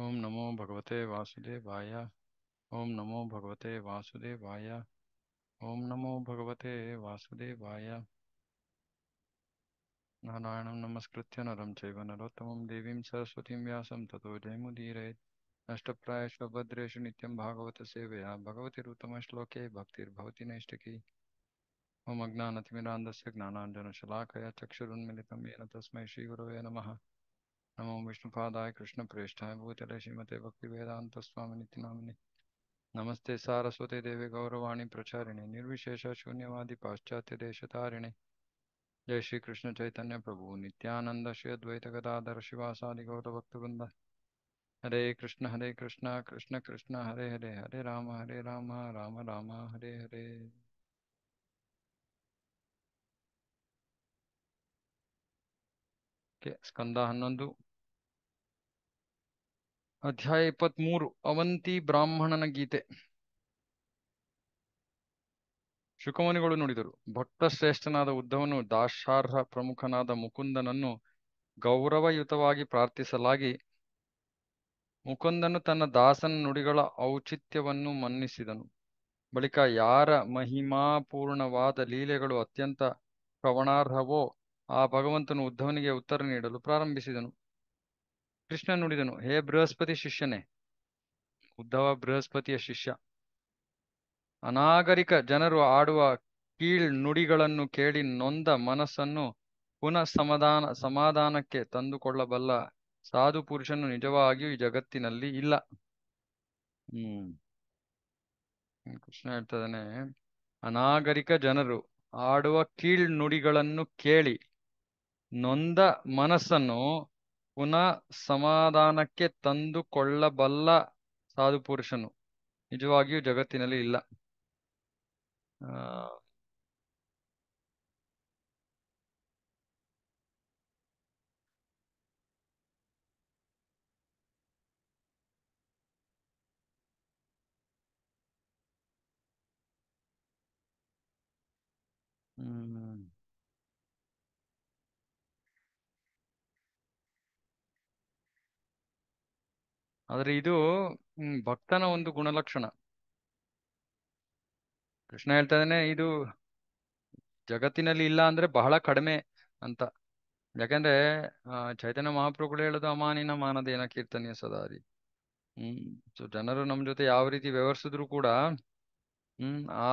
ओम नमो भगवते वासुदेवाय ओम नमो भगवते वासुदेवाय ओम नमो भगवते वासुदेवाय नारायण नमस्कृत्य नरम चैव देवी सरस्वती व्या तथो जय जयमुदीरयेत् अष्टप्रायेषु भद्रेषु नित्यं श्लोके भक्तिर्भवती भक्तिर्भवति नैष्टकी मम ज्ञानतिमिरान्धस्य ज्ञानाञ्जनशलाकया चक्षुरुन्मिलितं येन तस्मै श्रीगुरव नमः नमो विष्णुपादाय प्रेष्ठाय भूतले श्रीमते भक्ति भक्तिवेदान्तस्वामिनित्यनामिनि नमस्ते सारस्वते देवे गौरवाणी प्रचारिणे निर्विशेष शून्यवादी पाश्चात्य देशतारिणे जय श्री कृष्ण चैतन्य प्रभु नित्यानंद श्री अद्वैत गदाधर शिवासादि गौरभक्तवृंद हरे कृष्ण हरे कृष्ण कृष्ण कृष्ण हरे हरे हरे राम हरे राम राम राम हरे हरे ಸ್ಕಂದ ಹನ್ನೊಂದು ಅಧ್ಯಾಯ ಇಪ್ಪತ್ಮೂರು ಅವಂತಿ ಬ್ರಾಹ್ಮಣನ ಗೀತೆ ಶುಕಮನಿಗಳು ನುಡಿದರು ಭಕ್ತ ಶ್ರೇಷ್ಠನಾದ ಉದ್ಧವನು ದಾಶಾರ್ಹ ಪ್ರಮುಖನಾದ ಮುಕುಂದನನ್ನು ಗೌರವಯುತವಾಗಿ ಪ್ರಾರ್ಥಿಸಲಾಗಿ ಮುಕುಂದನು ತನ್ನ ದಾಸನ ನುಡಿಗಳ ಔಚಿತ್ಯವನ್ನು ಮನ್ನಿಸಿದನು ಬಳಿಕ ಯಾರ ಮಹಿಮಾಪೂರ್ಣವಾದ ಲೀಲೆಗಳು ಅತ್ಯಂತ ಪ್ರವಣಾರ್ಹವೋ ಆ ಭಗವಂತನು ಉದ್ಧವನಿಗೆ ಉತ್ತರ ನೀಡಲು ಪ್ರಾರಂಭಿಸಿದನು ಕೃಷ್ಣ ನುಡಿದನು ಹೇ ಬೃಹಸ್ಪತಿ ಶಿಷ್ಯನೇ ಉದ್ಧವ ಬೃಹಸ್ಪತಿಯ ಶಿಷ್ಯ ಅನಾಗರಿಕ ಜನರು ಆಡುವ ಕೀಳ್ ನುಡಿಗಳನ್ನು ಕೇಳಿ ನೊಂದ ಮನಸ್ಸನ್ನು ಪುನಃ ಸಮಾಧಾನ ಸಮಾಧಾನಕ್ಕೆ ತಂದುಕೊಳ್ಳಬಲ್ಲ ಸಾಧು ಪುರುಷನು ನಿಜವಾಗಿಯೂ ಈ ಜಗತ್ತಿನಲ್ಲಿ ಇಲ್ಲ ಹ್ಮ್ ಕೃಷ್ಣ ಹೇಳ್ತದಾನೆ ಅನಾಗರಿಕ ಜನರು ಆಡುವ ಕೀಳ್ ನುಡಿಗಳನ್ನು ಕೇಳಿ ನೊಂದ ಮನಸ್ಸನ್ನು ಪುನಃ ಸಮಾಧಾನಕ್ಕೆ ತಂದುಕೊಳ್ಳಬಲ್ಲ ಪುರುಷನು ನಿಜವಾಗಿಯೂ ಜಗತ್ತಿನಲ್ಲಿ ಇಲ್ಲ ಹ್ಮ್ ಆದ್ರೆ ಇದು ಭಕ್ತನ ಒಂದು ಗುಣಲಕ್ಷಣ ಕೃಷ್ಣ ಹೇಳ್ತಾನೆ ಇದು ಜಗತ್ತಿನಲ್ಲಿ ಇಲ್ಲ ಅಂದ್ರೆ ಬಹಳ ಕಡಿಮೆ ಅಂತ ಯಾಕಂದ್ರೆ ಆ, ಚೈತನ್ಯ ಮಹಾಪ್ರಭುಗಳು ಹೇಳೋದು ಅಮಾನಿನ ಮಾನದೇನ ಕೀರ್ತನೆಯ ಸದಾರಿ ಹ್ಮ್ ಸೊ ಜನರು ನಮ್ಮ ಜೊತೆ ಯಾವ ರೀತಿ ವ್ಯವಹರಿಸಿದ್ರು ಕೂಡ ಹ್ಮ್ ಆ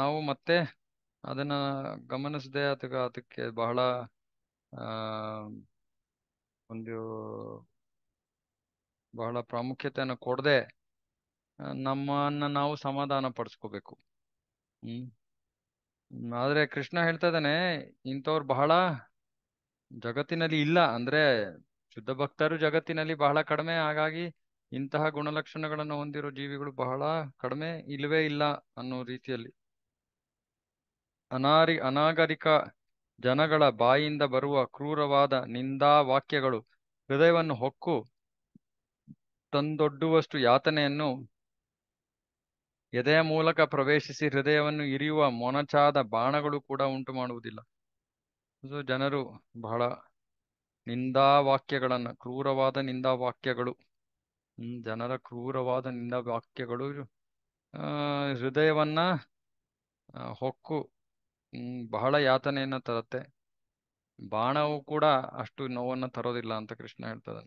ನಾವು ಮತ್ತೆ ಅದನ್ನ ಗಮನಿಸದೆ ಅಥವಾ ಅದಕ್ಕೆ ಬಹಳ ಆ ಒಂದು ಬಹಳ ಪ್ರಾಮುಖ್ಯತೆಯನ್ನು ಕೊಡದೆ ನಮ್ಮನ್ನ ನಾವು ಸಮಾಧಾನ ಪಡಿಸ್ಕೋಬೇಕು ಹ್ಮ್ ಆದ್ರೆ ಕೃಷ್ಣ ಹೇಳ್ತಾ ಇದ್ದಾನೆ ಇಂಥವ್ರು ಬಹಳ ಜಗತ್ತಿನಲ್ಲಿ ಇಲ್ಲ ಅಂದ್ರೆ ಶುದ್ಧ ಭಕ್ತರು ಜಗತ್ತಿನಲ್ಲಿ ಬಹಳ ಕಡಿಮೆ ಹಾಗಾಗಿ ಇಂತಹ ಗುಣಲಕ್ಷಣಗಳನ್ನು ಹೊಂದಿರೋ ಜೀವಿಗಳು ಬಹಳ ಕಡಿಮೆ ಇಲ್ಲವೇ ಇಲ್ಲ ಅನ್ನೋ ರೀತಿಯಲ್ಲಿ ಅನಾರಿ ಅನಾಗರಿಕ ಜನಗಳ ಬಾಯಿಂದ ಬರುವ ಕ್ರೂರವಾದ ನಿಂದಾ ವಾಕ್ಯಗಳು ಹೃದಯವನ್ನು ಹೊಕ್ಕು ತಂದೊಡ್ಡುವಷ್ಟು ಯಾತನೆಯನ್ನು ಎದೆಯ ಮೂಲಕ ಪ್ರವೇಶಿಸಿ ಹೃದಯವನ್ನು ಇರಿಯುವ ಮೊನಚಾದ ಬಾಣಗಳು ಕೂಡ ಉಂಟು ಮಾಡುವುದಿಲ್ಲ ಸೊ ಜನರು ಬಹಳ ನಿಂದಾ ವಾಕ್ಯಗಳನ್ನು ಕ್ರೂರವಾದ ನಿಂದಾ ವಾಕ್ಯಗಳು ಜನರ ಕ್ರೂರವಾದ ನಿಂದ ವಾಕ್ಯಗಳು ಹೃದಯವನ್ನ ಹೊಕ್ಕು ಬಹಳ ಯಾತನೆಯನ್ನು ತರುತ್ತೆ ಬಾಣವು ಕೂಡ ಅಷ್ಟು ನೋವನ್ನು ತರೋದಿಲ್ಲ ಅಂತ ಕೃಷ್ಣ ಹೇಳ್ತದ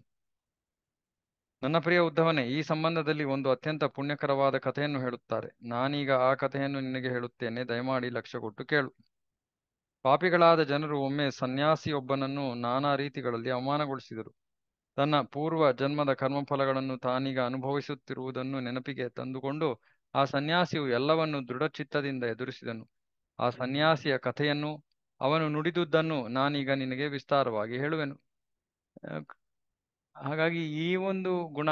ನನ್ನ ಪ್ರಿಯ ಉದ್ದವನೇ ಈ ಸಂಬಂಧದಲ್ಲಿ ಒಂದು ಅತ್ಯಂತ ಪುಣ್ಯಕರವಾದ ಕಥೆಯನ್ನು ಹೇಳುತ್ತಾರೆ ನಾನೀಗ ಆ ಕಥೆಯನ್ನು ನಿನಗೆ ಹೇಳುತ್ತೇನೆ ದಯಮಾಡಿ ಲಕ್ಷ್ಯ ಕೊಟ್ಟು ಕೇಳು ಪಾಪಿಗಳಾದ ಜನರು ಒಮ್ಮೆ ಸನ್ಯಾಸಿಯೊಬ್ಬನನ್ನು ನಾನಾ ರೀತಿಗಳಲ್ಲಿ ಅವಮಾನಗೊಳಿಸಿದರು ತನ್ನ ಪೂರ್ವ ಜನ್ಮದ ಕರ್ಮಫಲಗಳನ್ನು ತಾನೀಗ ಅನುಭವಿಸುತ್ತಿರುವುದನ್ನು ನೆನಪಿಗೆ ತಂದುಕೊಂಡು ಆ ಸನ್ಯಾಸಿಯು ಎಲ್ಲವನ್ನು ದೃಢಚಿತ್ತದಿಂದ ಎದುರಿಸಿದನು ಆ ಸನ್ಯಾಸಿಯ ಕಥೆಯನ್ನು ಅವನು ನುಡಿದುದನ್ನು ನಾನೀಗ ನಿನಗೆ ವಿಸ್ತಾರವಾಗಿ ಹೇಳುವೆನು ಹಾಗಾಗಿ ಈ ಒಂದು ಗುಣ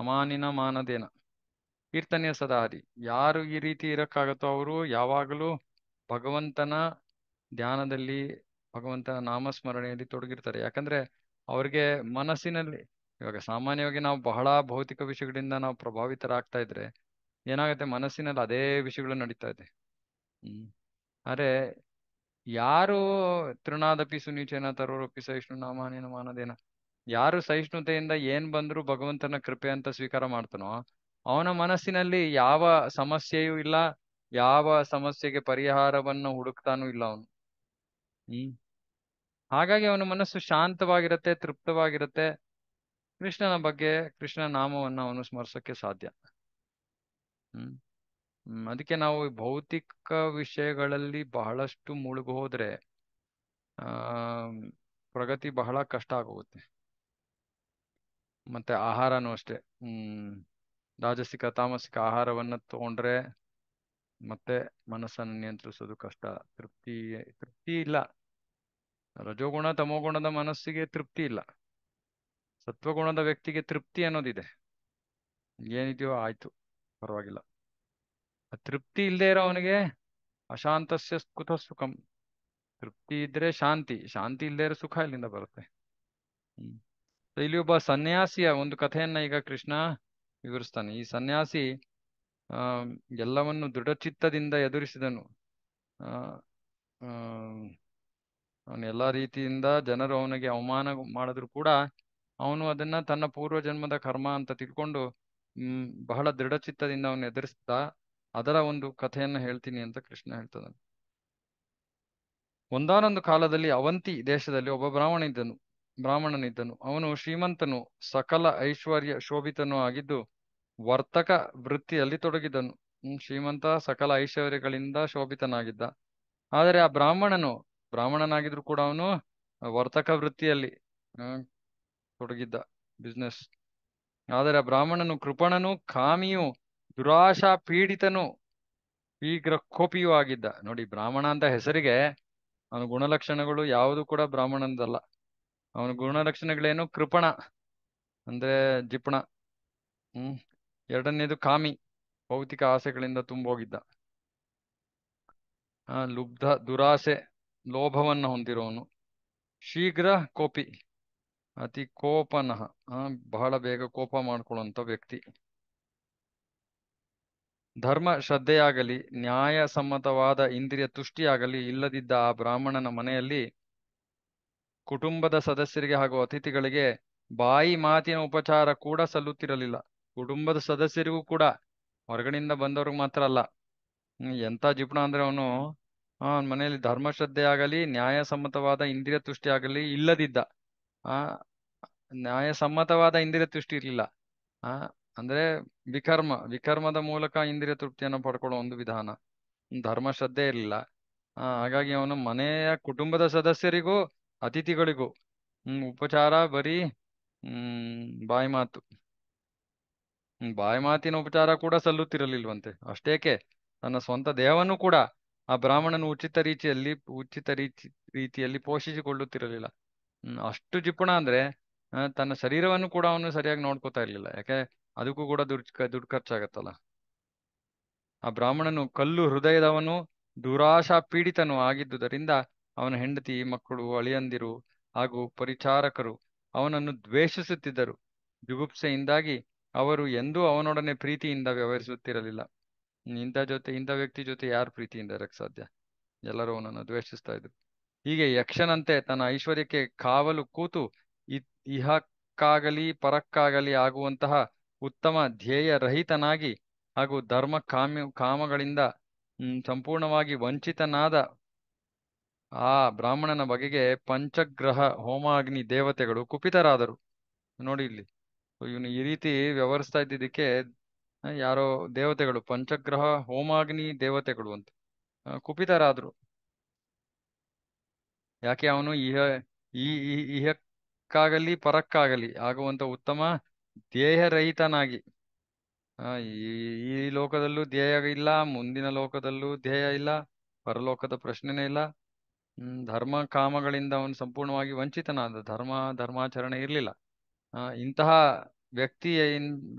ಅಮಾನಿನ ಮಾನದೇನ ಕೀರ್ತನೆಯ ಸದಾದಿ ಯಾರು ಈ ರೀತಿ ಇರಕ್ಕಾಗತ್ತೋ ಅವರು ಯಾವಾಗಲೂ ಭಗವಂತನ ಧ್ಯಾನದಲ್ಲಿ ಭಗವಂತನ ನಾಮಸ್ಮರಣೆಯಲ್ಲಿ ತೊಡಗಿರ್ತಾರೆ ಯಾಕಂದ್ರೆ ಅವ್ರಿಗೆ ಮನಸ್ಸಿನಲ್ಲಿ ಇವಾಗ ಸಾಮಾನ್ಯವಾಗಿ ನಾವು ಬಹಳ ಭೌತಿಕ ವಿಷಯಗಳಿಂದ ನಾವು ಪ್ರಭಾವಿತರಾಗ್ತಾ ಇದ್ರೆ ಏನಾಗುತ್ತೆ ಮನಸ್ಸಿನಲ್ಲಿ ಅದೇ ವಿಷಯಗಳು ನಡೀತಾ ಇದೆ ಹ್ಮ್ ಅರೆ ಯಾರು ತೃಣಾದಪಿ ಸುನೀಚೇನ ತರೋರಪ್ಪಿ ಸಹಿಷ್ಣು ನಾಮಾನೇನ ಮಾನದೇನ ಯಾರು ಸಹಿಷ್ಣುತೆಯಿಂದ ಏನ್ ಬಂದ್ರು ಭಗವಂತನ ಕೃಪೆ ಅಂತ ಸ್ವೀಕಾರ ಮಾಡ್ತಾನೋ ಅವನ ಮನಸ್ಸಿನಲ್ಲಿ ಯಾವ ಸಮಸ್ಯೆಯೂ ಇಲ್ಲ ಯಾವ ಸಮಸ್ಯೆಗೆ ಪರಿಹಾರವನ್ನು ಹುಡುಕ್ತಾನೂ ಇಲ್ಲ ಅವನು ಹ್ಮ್ ಹಾಗಾಗಿ ಅವನ ಮನಸ್ಸು ಶಾಂತವಾಗಿರತ್ತೆ ತೃಪ್ತವಾಗಿರತ್ತೆ ಕೃಷ್ಣನ ಬಗ್ಗೆ ಕೃಷ್ಣ ನಾಮವನ್ನ ಅವನು ಸ್ಮರಿಸೋಕ್ಕೆ ಸಾಧ್ಯ ಹ್ಮ್ ಅದಕ್ಕೆ ನಾವು ಭೌತಿಕ ವಿಷಯಗಳಲ್ಲಿ ಬಹಳಷ್ಟು ಮುಳುಗೋದ್ರೆ ಆ ಪ್ರಗತಿ ಬಹಳ ಕಷ್ಟ ಆಗೋಗುತ್ತೆ ಮತ್ತೆ ಆಹಾರನೂ ಅಷ್ಟೇ ಹ್ಮ್ ರಾಜಸಿಕ ತಾಮಸಿಕ ಆಹಾರವನ್ನ ತಗೊಂಡ್ರೆ ಮತ್ತೆ ಮನಸ್ಸನ್ನು ನಿಯಂತ್ರಿಸೋದು ಕಷ್ಟ ತೃಪ್ತಿ ತೃಪ್ತಿ ಇಲ್ಲ ರಜೋಗುಣ ತಮೋಗುಣದ ಮನಸ್ಸಿಗೆ ತೃಪ್ತಿ ಇಲ್ಲ ಸತ್ವಗುಣದ ವ್ಯಕ್ತಿಗೆ ತೃಪ್ತಿ ಅನ್ನೋದಿದೆ ಏನಿದೆಯೋ ಆಯ್ತು ಪರವಾಗಿಲ್ಲ ತೃಪ್ತಿ ಇಲ್ಲದೆ ಇರೋ ಅವನಿಗೆ ಅಶಾಂತಸ್ಯ ಕುತ ಸುಖಂ ತೃಪ್ತಿ ಇದ್ರೆ ಶಾಂತಿ ಶಾಂತಿ ಇಲ್ಲದೆ ಇರೋ ಸುಖ ಇಲ್ಲಿಂದ ಬರುತ್ತೆ ಹ್ಮ್ ಇಲ್ಲಿ ಒಬ್ಬ ಸನ್ಯಾಸಿಯ ಒಂದು ಕಥೆಯನ್ನ ಈಗ ಕೃಷ್ಣ ವಿವರಿಸ್ತಾನೆ ಈ ಸನ್ಯಾಸಿ ಆ ಎಲ್ಲವನ್ನು ದೃಢಚಿತ್ತದಿಂದ ಎದುರಿಸಿದನು ಆ ಅವನು ಎಲ್ಲಾ ರೀತಿಯಿಂದ ಜನರು ಅವನಿಗೆ ಅವಮಾನ ಮಾಡಿದ್ರು ಕೂಡ ಅವನು ಅದನ್ನ ತನ್ನ ಪೂರ್ವ ಜನ್ಮದ ಕರ್ಮ ಅಂತ ತಿಳ್ಕೊಂಡು ಹ್ಮ್ ಬಹಳ ದೃಢಚಿತ್ತದಿಂದ ಅವನು ಎದುರಿಸ್ತಾ ಅದರ ಒಂದು ಕಥೆಯನ್ನ ಹೇಳ್ತೀನಿ ಅಂತ ಕೃಷ್ಣ ಹೇಳ್ತದನು ಒಂದಾನೊಂದು ಕಾಲದಲ್ಲಿ ಅವಂತಿ ದೇಶದಲ್ಲಿ ಒಬ್ಬ ಬ್ರಾಹ್ಮಣ ಇದ್ದನು ಬ್ರಾಹ್ಮಣನಿದ್ದನು ಅವನು ಶ್ರೀಮಂತನು ಸಕಲ ಐಶ್ವರ್ಯ ಶೋಭಿತನು ಆಗಿದ್ದು ವರ್ತಕ ವೃತ್ತಿಯಲ್ಲಿ ತೊಡಗಿದನು ಶ್ರೀಮಂತ ಸಕಲ ಐಶ್ವರ್ಯಗಳಿಂದ ಶೋಭಿತನಾಗಿದ್ದ ಆದರೆ ಆ ಬ್ರಾಹ್ಮಣನು ಬ್ರಾಹ್ಮಣನಾಗಿದ್ರು ಕೂಡ ಅವನು ವರ್ತಕ ವೃತ್ತಿಯಲ್ಲಿ ತೊಡಗಿದ್ದ ಬಿಸ್ನೆಸ್ ಆದರೆ ಆ ಬ್ರಾಹ್ಮಣನು ಕೃಪಣನು ಕಾಮಿಯು ದುರಾಶಾ ಪೀಡಿತನು ಶೀಘ್ರ ಕೋಪಿಯೂ ಆಗಿದ್ದ ನೋಡಿ ಬ್ರಾಹ್ಮಣ ಅಂತ ಹೆಸರಿಗೆ ಅವನ ಗುಣಲಕ್ಷಣಗಳು ಯಾವುದು ಕೂಡ ಬ್ರಾಹ್ಮಣನದಲ್ಲ ಅವನ ಗುಣಲಕ್ಷಣಗಳೇನು ಕೃಪಣ ಅಂದ್ರೆ ಜಿಪಣ ಹ್ಮ್ ಎರಡನೇದು ಕಾಮಿ ಭೌತಿಕ ಆಸೆಗಳಿಂದ ತುಂಬೋಗಿದ್ದ ಆ ಲುಬ್ಧ ದುರಾಸೆ ಲೋಭವನ್ನು ಹೊಂದಿರೋನು ಶೀಘ್ರ ಕೋಪಿ ಅತಿ ಕೋಪನಃ ಬಹಳ ಬೇಗ ಕೋಪ ಮಾಡ್ಕೊಳ್ಳುವಂತ ವ್ಯಕ್ತಿ ಧರ್ಮ ಶ್ರದ್ಧೆಯಾಗಲಿ ನ್ಯಾಯಸಮ್ಮತವಾದ ಇಂದ್ರಿಯ ತುಷ್ಟಿಯಾಗಲಿ ಇಲ್ಲದಿದ್ದ ಆ ಬ್ರಾಹ್ಮಣನ ಮನೆಯಲ್ಲಿ ಕುಟುಂಬದ ಸದಸ್ಯರಿಗೆ ಹಾಗೂ ಅತಿಥಿಗಳಿಗೆ ಬಾಯಿ ಮಾತಿನ ಉಪಚಾರ ಕೂಡ ಸಲ್ಲುತ್ತಿರಲಿಲ್ಲ ಕುಟುಂಬದ ಸದಸ್ಯರಿಗೂ ಕೂಡ ಹೊರಗಡೆಯಿಂದ ಬಂದವ್ರಿಗೆ ಮಾತ್ರ ಅಲ್ಲ ಎಂಥ ಜಿಪುಣ ಅಂದ್ರೆ ಅವನು ಅವನ ಮನೆಯಲ್ಲಿ ಧರ್ಮಶ್ರದ್ಧೆ ಆಗಲಿ ನ್ಯಾಯಸಮ್ಮತವಾದ ಇಂದ್ರಿಯ ತುಷ್ಟಿ ಆಗಲಿ ಇಲ್ಲದಿದ್ದ ಆ ನ್ಯಾಯಸಮ್ಮತವಾದ ಇಂದ್ರಿಯ ತುಷ್ಟಿ ಇರಲಿಲ್ಲ ಆ ಅಂದ್ರೆ ವಿಕರ್ಮ ವಿಕರ್ಮದ ಮೂಲಕ ಇಂದ್ರಿಯ ತೃಪ್ತಿಯನ್ನು ಪಡ್ಕೊಳ್ಳೋ ಒಂದು ವಿಧಾನ ಧರ್ಮಶ್ರದ್ಧೆ ಇರಲಿಲ್ಲ ಹಾಗಾಗಿ ಅವನು ಮನೆಯ ಕುಟುಂಬದ ಸದಸ್ಯರಿಗೂ ಅತಿಥಿಗಳಿಗೂ ಹ್ಮ್ ಉಪಚಾರ ಬರೀ ಹ್ಮ್ ಬಾಯಿ ಮಾತು ಹ್ಮ್ ಬಾಯಿ ಮಾತಿನ ಉಪಚಾರ ಕೂಡ ಸಲ್ಲುತ್ತಿರಲಿಲ್ವಂತೆ ಅಷ್ಟೇಕೆ ತನ್ನ ಸ್ವಂತ ದೇಹವನ್ನು ಕೂಡ ಆ ಬ್ರಾಹ್ಮಣನು ಉಚಿತ ರೀತಿಯಲ್ಲಿ ಉಚಿತ ರೀತಿ ರೀತಿಯಲ್ಲಿ ಪೋಷಿಸಿಕೊಳ್ಳುತ್ತಿರಲಿಲ್ಲ ಹ್ಮ್ ಅಷ್ಟು ಜಿಪುಣ ಅಂದ್ರೆ ತನ್ನ ಶರೀರವನ್ನು ಕೂಡ ಅವನು ಸರಿಯಾಗಿ ನೋಡ್ಕೋತಾ ಇರ್ಲಿಲ್ಲ ಯಾಕೆ ಅದಕ್ಕೂ ಕೂಡ ದುಡ್ ದುಡ್ಡು ಖರ್ಚಾಗತ್ತಲ್ಲ ಆ ಬ್ರಾಹ್ಮಣನು ಕಲ್ಲು ಹೃದಯದವನು ದುರಾಶಾ ಪೀಡಿತನು ಆಗಿದ್ದುದರಿಂದ ಅವನ ಹೆಂಡತಿ ಮಕ್ಕಳು ಅಳಿಯಂದಿರು ಹಾಗೂ ಪರಿಚಾರಕರು ಅವನನ್ನು ದ್ವೇಷಿಸುತ್ತಿದ್ದರು ಜುಗುಪ್ಸೆಯಿಂದಾಗಿ ಅವರು ಎಂದೂ ಅವನೊಡನೆ ಪ್ರೀತಿಯಿಂದ ವ್ಯವಹರಿಸುತ್ತಿರಲಿಲ್ಲ ಇಂಥ ಜೊತೆ ಇಂಥ ವ್ಯಕ್ತಿ ಜೊತೆ ಯಾರು ಪ್ರೀತಿಯಿಂದ ಇರಕ್ಕೆ ಸಾಧ್ಯ ಎಲ್ಲರೂ ಅವನನ್ನು ದ್ವೇಷಿಸ್ತಾ ಇದ್ರು ಹೀಗೆ ಯಕ್ಷನಂತೆ ತನ್ನ ಐಶ್ವರ್ಯಕ್ಕೆ ಕಾವಲು ಕೂತು ಇಹಕ್ಕಾಗಲಿ ಪರಕ್ಕಾಗಲಿ ಆಗುವಂತಹ ಉತ್ತಮ ಧ್ಯೇಯ ರಹಿತನಾಗಿ ಹಾಗೂ ಧರ್ಮ ಕಾಮ ಕಾಮಗಳಿಂದ ಸಂಪೂರ್ಣವಾಗಿ ವಂಚಿತನಾದ ಆ ಬ್ರಾಹ್ಮಣನ ಬಗೆಗೆ ಪಂಚಗ್ರಹ ಹೋಮಾಗ್ನಿ ದೇವತೆಗಳು ಕುಪಿತರಾದರು ನೋಡಿ ಇಲ್ಲಿ ಇವನು ಈ ರೀತಿ ವ್ಯವಹರಿಸ್ತಾ ಇದ್ದಿದ್ದಕ್ಕೆ ಯಾರೋ ದೇವತೆಗಳು ಪಂಚಗ್ರಹ ಹೋಮಾಗ್ನಿ ದೇವತೆಗಳು ಅಂತ ಕುಪಿತರಾದರು ಯಾಕೆ ಅವನು ಇಹ ಈ ಇಹಕ್ಕಾಗಲಿ ಪರಕ್ಕಾಗಲಿ ಆಗುವಂತ ಉತ್ತಮ ಧ್ಯೇಯರಹಿತನಾಗಿ ಈ ಲೋಕದಲ್ಲೂ ಧ್ಯೇಯ ಇಲ್ಲ ಮುಂದಿನ ಲೋಕದಲ್ಲೂ ಧ್ಯೇಯ ಇಲ್ಲ ಪರಲೋಕದ ಪ್ರಶ್ನೆನೇ ಇಲ್ಲ ಧರ್ಮ ಕಾಮಗಳಿಂದ ಅವನು ಸಂಪೂರ್ಣವಾಗಿ ವಂಚಿತನಾದ ಧರ್ಮ ಧರ್ಮಾಚರಣೆ ಇರಲಿಲ್ಲ ಇಂತಹ ವ್ಯಕ್ತಿಯ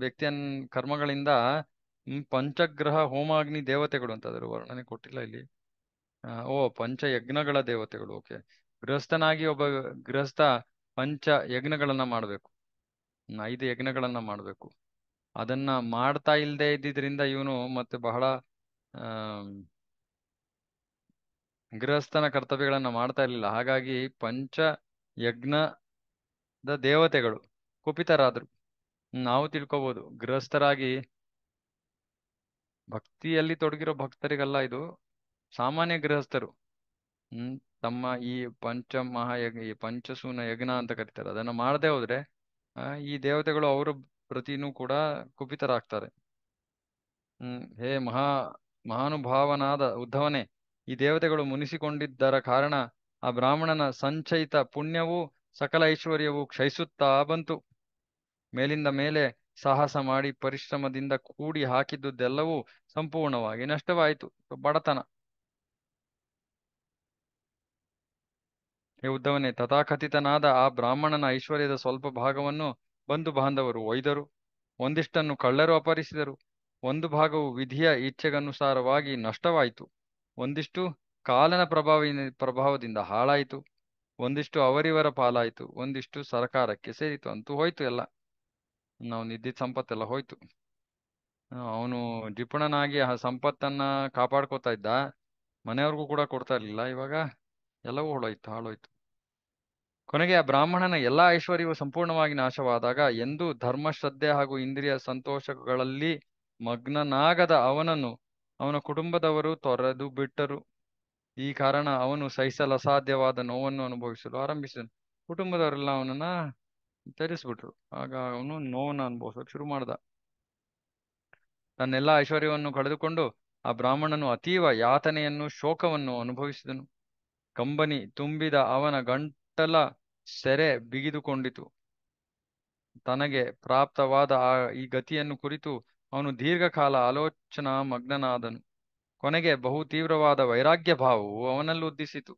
ವ್ಯಕ್ತಿಯನ್ ಕರ್ಮಗಳಿಂದ ಪಂಚಗ್ರಹ ಹೋಮಾಗ್ನಿ ದೇವತೆಗಳು ಅಂತ ಅದರ ವರ್ಣನೆ ಕೊಟ್ಟಿಲ್ಲ ಇಲ್ಲಿ ಓ ಪಂಚ ಯಜ್ಞಗಳ ದೇವತೆಗಳು ಓಕೆ ಗೃಹಸ್ಥನಾಗಿ ಒಬ್ಬ ಗೃಹಸ್ಥ ಪಂಚ ಯಜ್ಞಗಳನ್ನ ಮಾಡಬೇಕು ಐದು ಯಜ್ಞಗಳನ್ನ ಮಾಡಬೇಕು ಅದನ್ನ ಮಾಡ್ತಾ ಇಲ್ದೇ ಇದ್ದಿದ್ರಿಂದ ಇವನು ಮತ್ತೆ ಬಹಳ ಗೃಹಸ್ಥನ ಕರ್ತವ್ಯಗಳನ್ನು ಮಾಡ್ತಾ ಇರಲಿಲ್ಲ ಹಾಗಾಗಿ ಪಂಚ ಯಜ್ಞದ ದೇವತೆಗಳು ಕುಪಿತರಾದರು ನಾವು ತಿಳ್ಕೊಬಹುದು ಗೃಹಸ್ಥರಾಗಿ ಭಕ್ತಿಯಲ್ಲಿ ತೊಡಗಿರೋ ಭಕ್ತರಿಗಲ್ಲ ಇದು ಸಾಮಾನ್ಯ ಗೃಹಸ್ಥರು ಹ್ಮ್ ತಮ್ಮ ಈ ಪಂಚ ಮಹಾಯಜ್ಞ ಈ ಪಂಚಸೂನ ಯಜ್ಞ ಅಂತ ಕರೀತಾರೆ ಅದನ್ನ ಮಾಡದೆ ಹೋದ್ರೆ ಈ ದೇವತೆಗಳು ಅವರ ಪ್ರತಿನೂ ಕೂಡ ಕುಪಿತರಾಗ್ತಾರೆ ಹ್ಮ್ ಹೇ ಮಹಾ ಮಹಾನುಭಾವನಾದ ಉದ್ಧವನೇ ಈ ದೇವತೆಗಳು ಮುನಿಸಿಕೊಂಡಿದ್ದರ ಕಾರಣ ಆ ಬ್ರಾಹ್ಮಣನ ಸಂಚಯಿತ ಪುಣ್ಯವೂ ಸಕಲ ಐಶ್ವರ್ಯವೂ ಕ್ಷಯಿಸುತ್ತಾ ಬಂತು ಮೇಲಿಂದ ಮೇಲೆ ಸಾಹಸ ಮಾಡಿ ಪರಿಶ್ರಮದಿಂದ ಕೂಡಿ ಹಾಕಿದ್ದುದೆಲ್ಲವೂ ಸಂಪೂರ್ಣವಾಗಿ ನಷ್ಟವಾಯಿತು ಬಡತನ ಹೇ ಉದ್ದವನೇ ತಥಾಕಥಿತನಾದ ಆ ಬ್ರಾಹ್ಮಣನ ಐಶ್ವರ್ಯದ ಸ್ವಲ್ಪ ಭಾಗವನ್ನು ಬಂಧು ಬಾಂಧವರು ಒಯ್ದರು ಒಂದಿಷ್ಟನ್ನು ಕಳ್ಳರು ಅಪಹರಿಸಿದರು ಒಂದು ಭಾಗವು ವಿಧಿಯ ಇಚ್ಛೆಗನುಸಾರವಾಗಿ ನಷ್ಟವಾಯಿತು ಒಂದಿಷ್ಟು ಕಾಲನ ಪ್ರಭಾವ ಪ್ರಭಾವದಿಂದ ಹಾಳಾಯಿತು ಒಂದಿಷ್ಟು ಅವರಿವರ ಪಾಲಾಯಿತು ಒಂದಿಷ್ಟು ಸರಕಾರಕ್ಕೆ ಸೇರಿತು ಅಂತೂ ಹೋಯ್ತು ಎಲ್ಲ ನಾವು ನಿದ್ದಿದ ಸಂಪತ್ತೆಲ್ಲ ಹೋಯ್ತು ಅವನು ಜಿಪುಣನಾಗಿ ಆ ಸಂಪತ್ತನ್ನ ಕಾಪಾಡ್ಕೋತಾ ಇದ್ದ ಮನೆಯವ್ರಿಗೂ ಕೂಡ ಕೊಡ್ತಾ ಇರ್ಲಿಲ್ಲ ಇವಾಗ ಎಲ್ಲವೂ ಹೋಳೋಯ್ತು ಹಾಳೋಯ್ತು ಕೊನೆಗೆ ಆ ಬ್ರಾಹ್ಮಣನ ಎಲ್ಲಾ ಐಶ್ವರ್ಯವು ಸಂಪೂರ್ಣವಾಗಿ ನಾಶವಾದಾಗ ಎಂದೂ ಧರ್ಮ ಶ್ರದ್ಧೆ ಹಾಗೂ ಇಂದ್ರಿಯ ಸಂತೋಷಗಳಲ್ಲಿ ಮಗ್ನನಾಗದ ಅವನನ್ನು ಅವನ ಕುಟುಂಬದವರು ತೊರೆದು ಬಿಟ್ಟರು ಈ ಕಾರಣ ಅವನು ಸಹಿಸಲು ಅಸಾಧ್ಯವಾದ ನೋವನ್ನು ಅನುಭವಿಸಲು ಆರಂಭಿಸಿದನು ಕುಟುಂಬದವರೆಲ್ಲ ಅವನನ್ನ ತರಿಸ್ಬಿಟ್ರು ಆಗ ಅವನು ನೋವನ್ನು ಅನುಭವಿಸೋಕೆ ಶುರು ಮಾಡ್ದ ತನ್ನೆಲ್ಲ ಐಶ್ವರ್ಯವನ್ನು ಕಳೆದುಕೊಂಡು ಆ ಬ್ರಾಹ್ಮಣನು ಅತೀವ ಯಾತನೆಯನ್ನು ಶೋಕವನ್ನು ಅನುಭವಿಸಿದನು ಕಂಬನಿ ತುಂಬಿದ ಅವನ ಗಂಟಲ ಸೆರೆ ಬಿಗಿದುಕೊಂಡಿತು ತನಗೆ ಪ್ರಾಪ್ತವಾದ ಆ ಈ ಗತಿಯನ್ನು ಕುರಿತು ಅವನು ದೀರ್ಘಕಾಲ ಆಲೋಚನಾ ಮಗ್ನನಾದನು ಕೊನೆಗೆ ಬಹು ತೀವ್ರವಾದ ವೈರಾಗ್ಯ ಭಾವವು ಅವನಲ್ಲೂ ಉದ್ದಿಸಿತು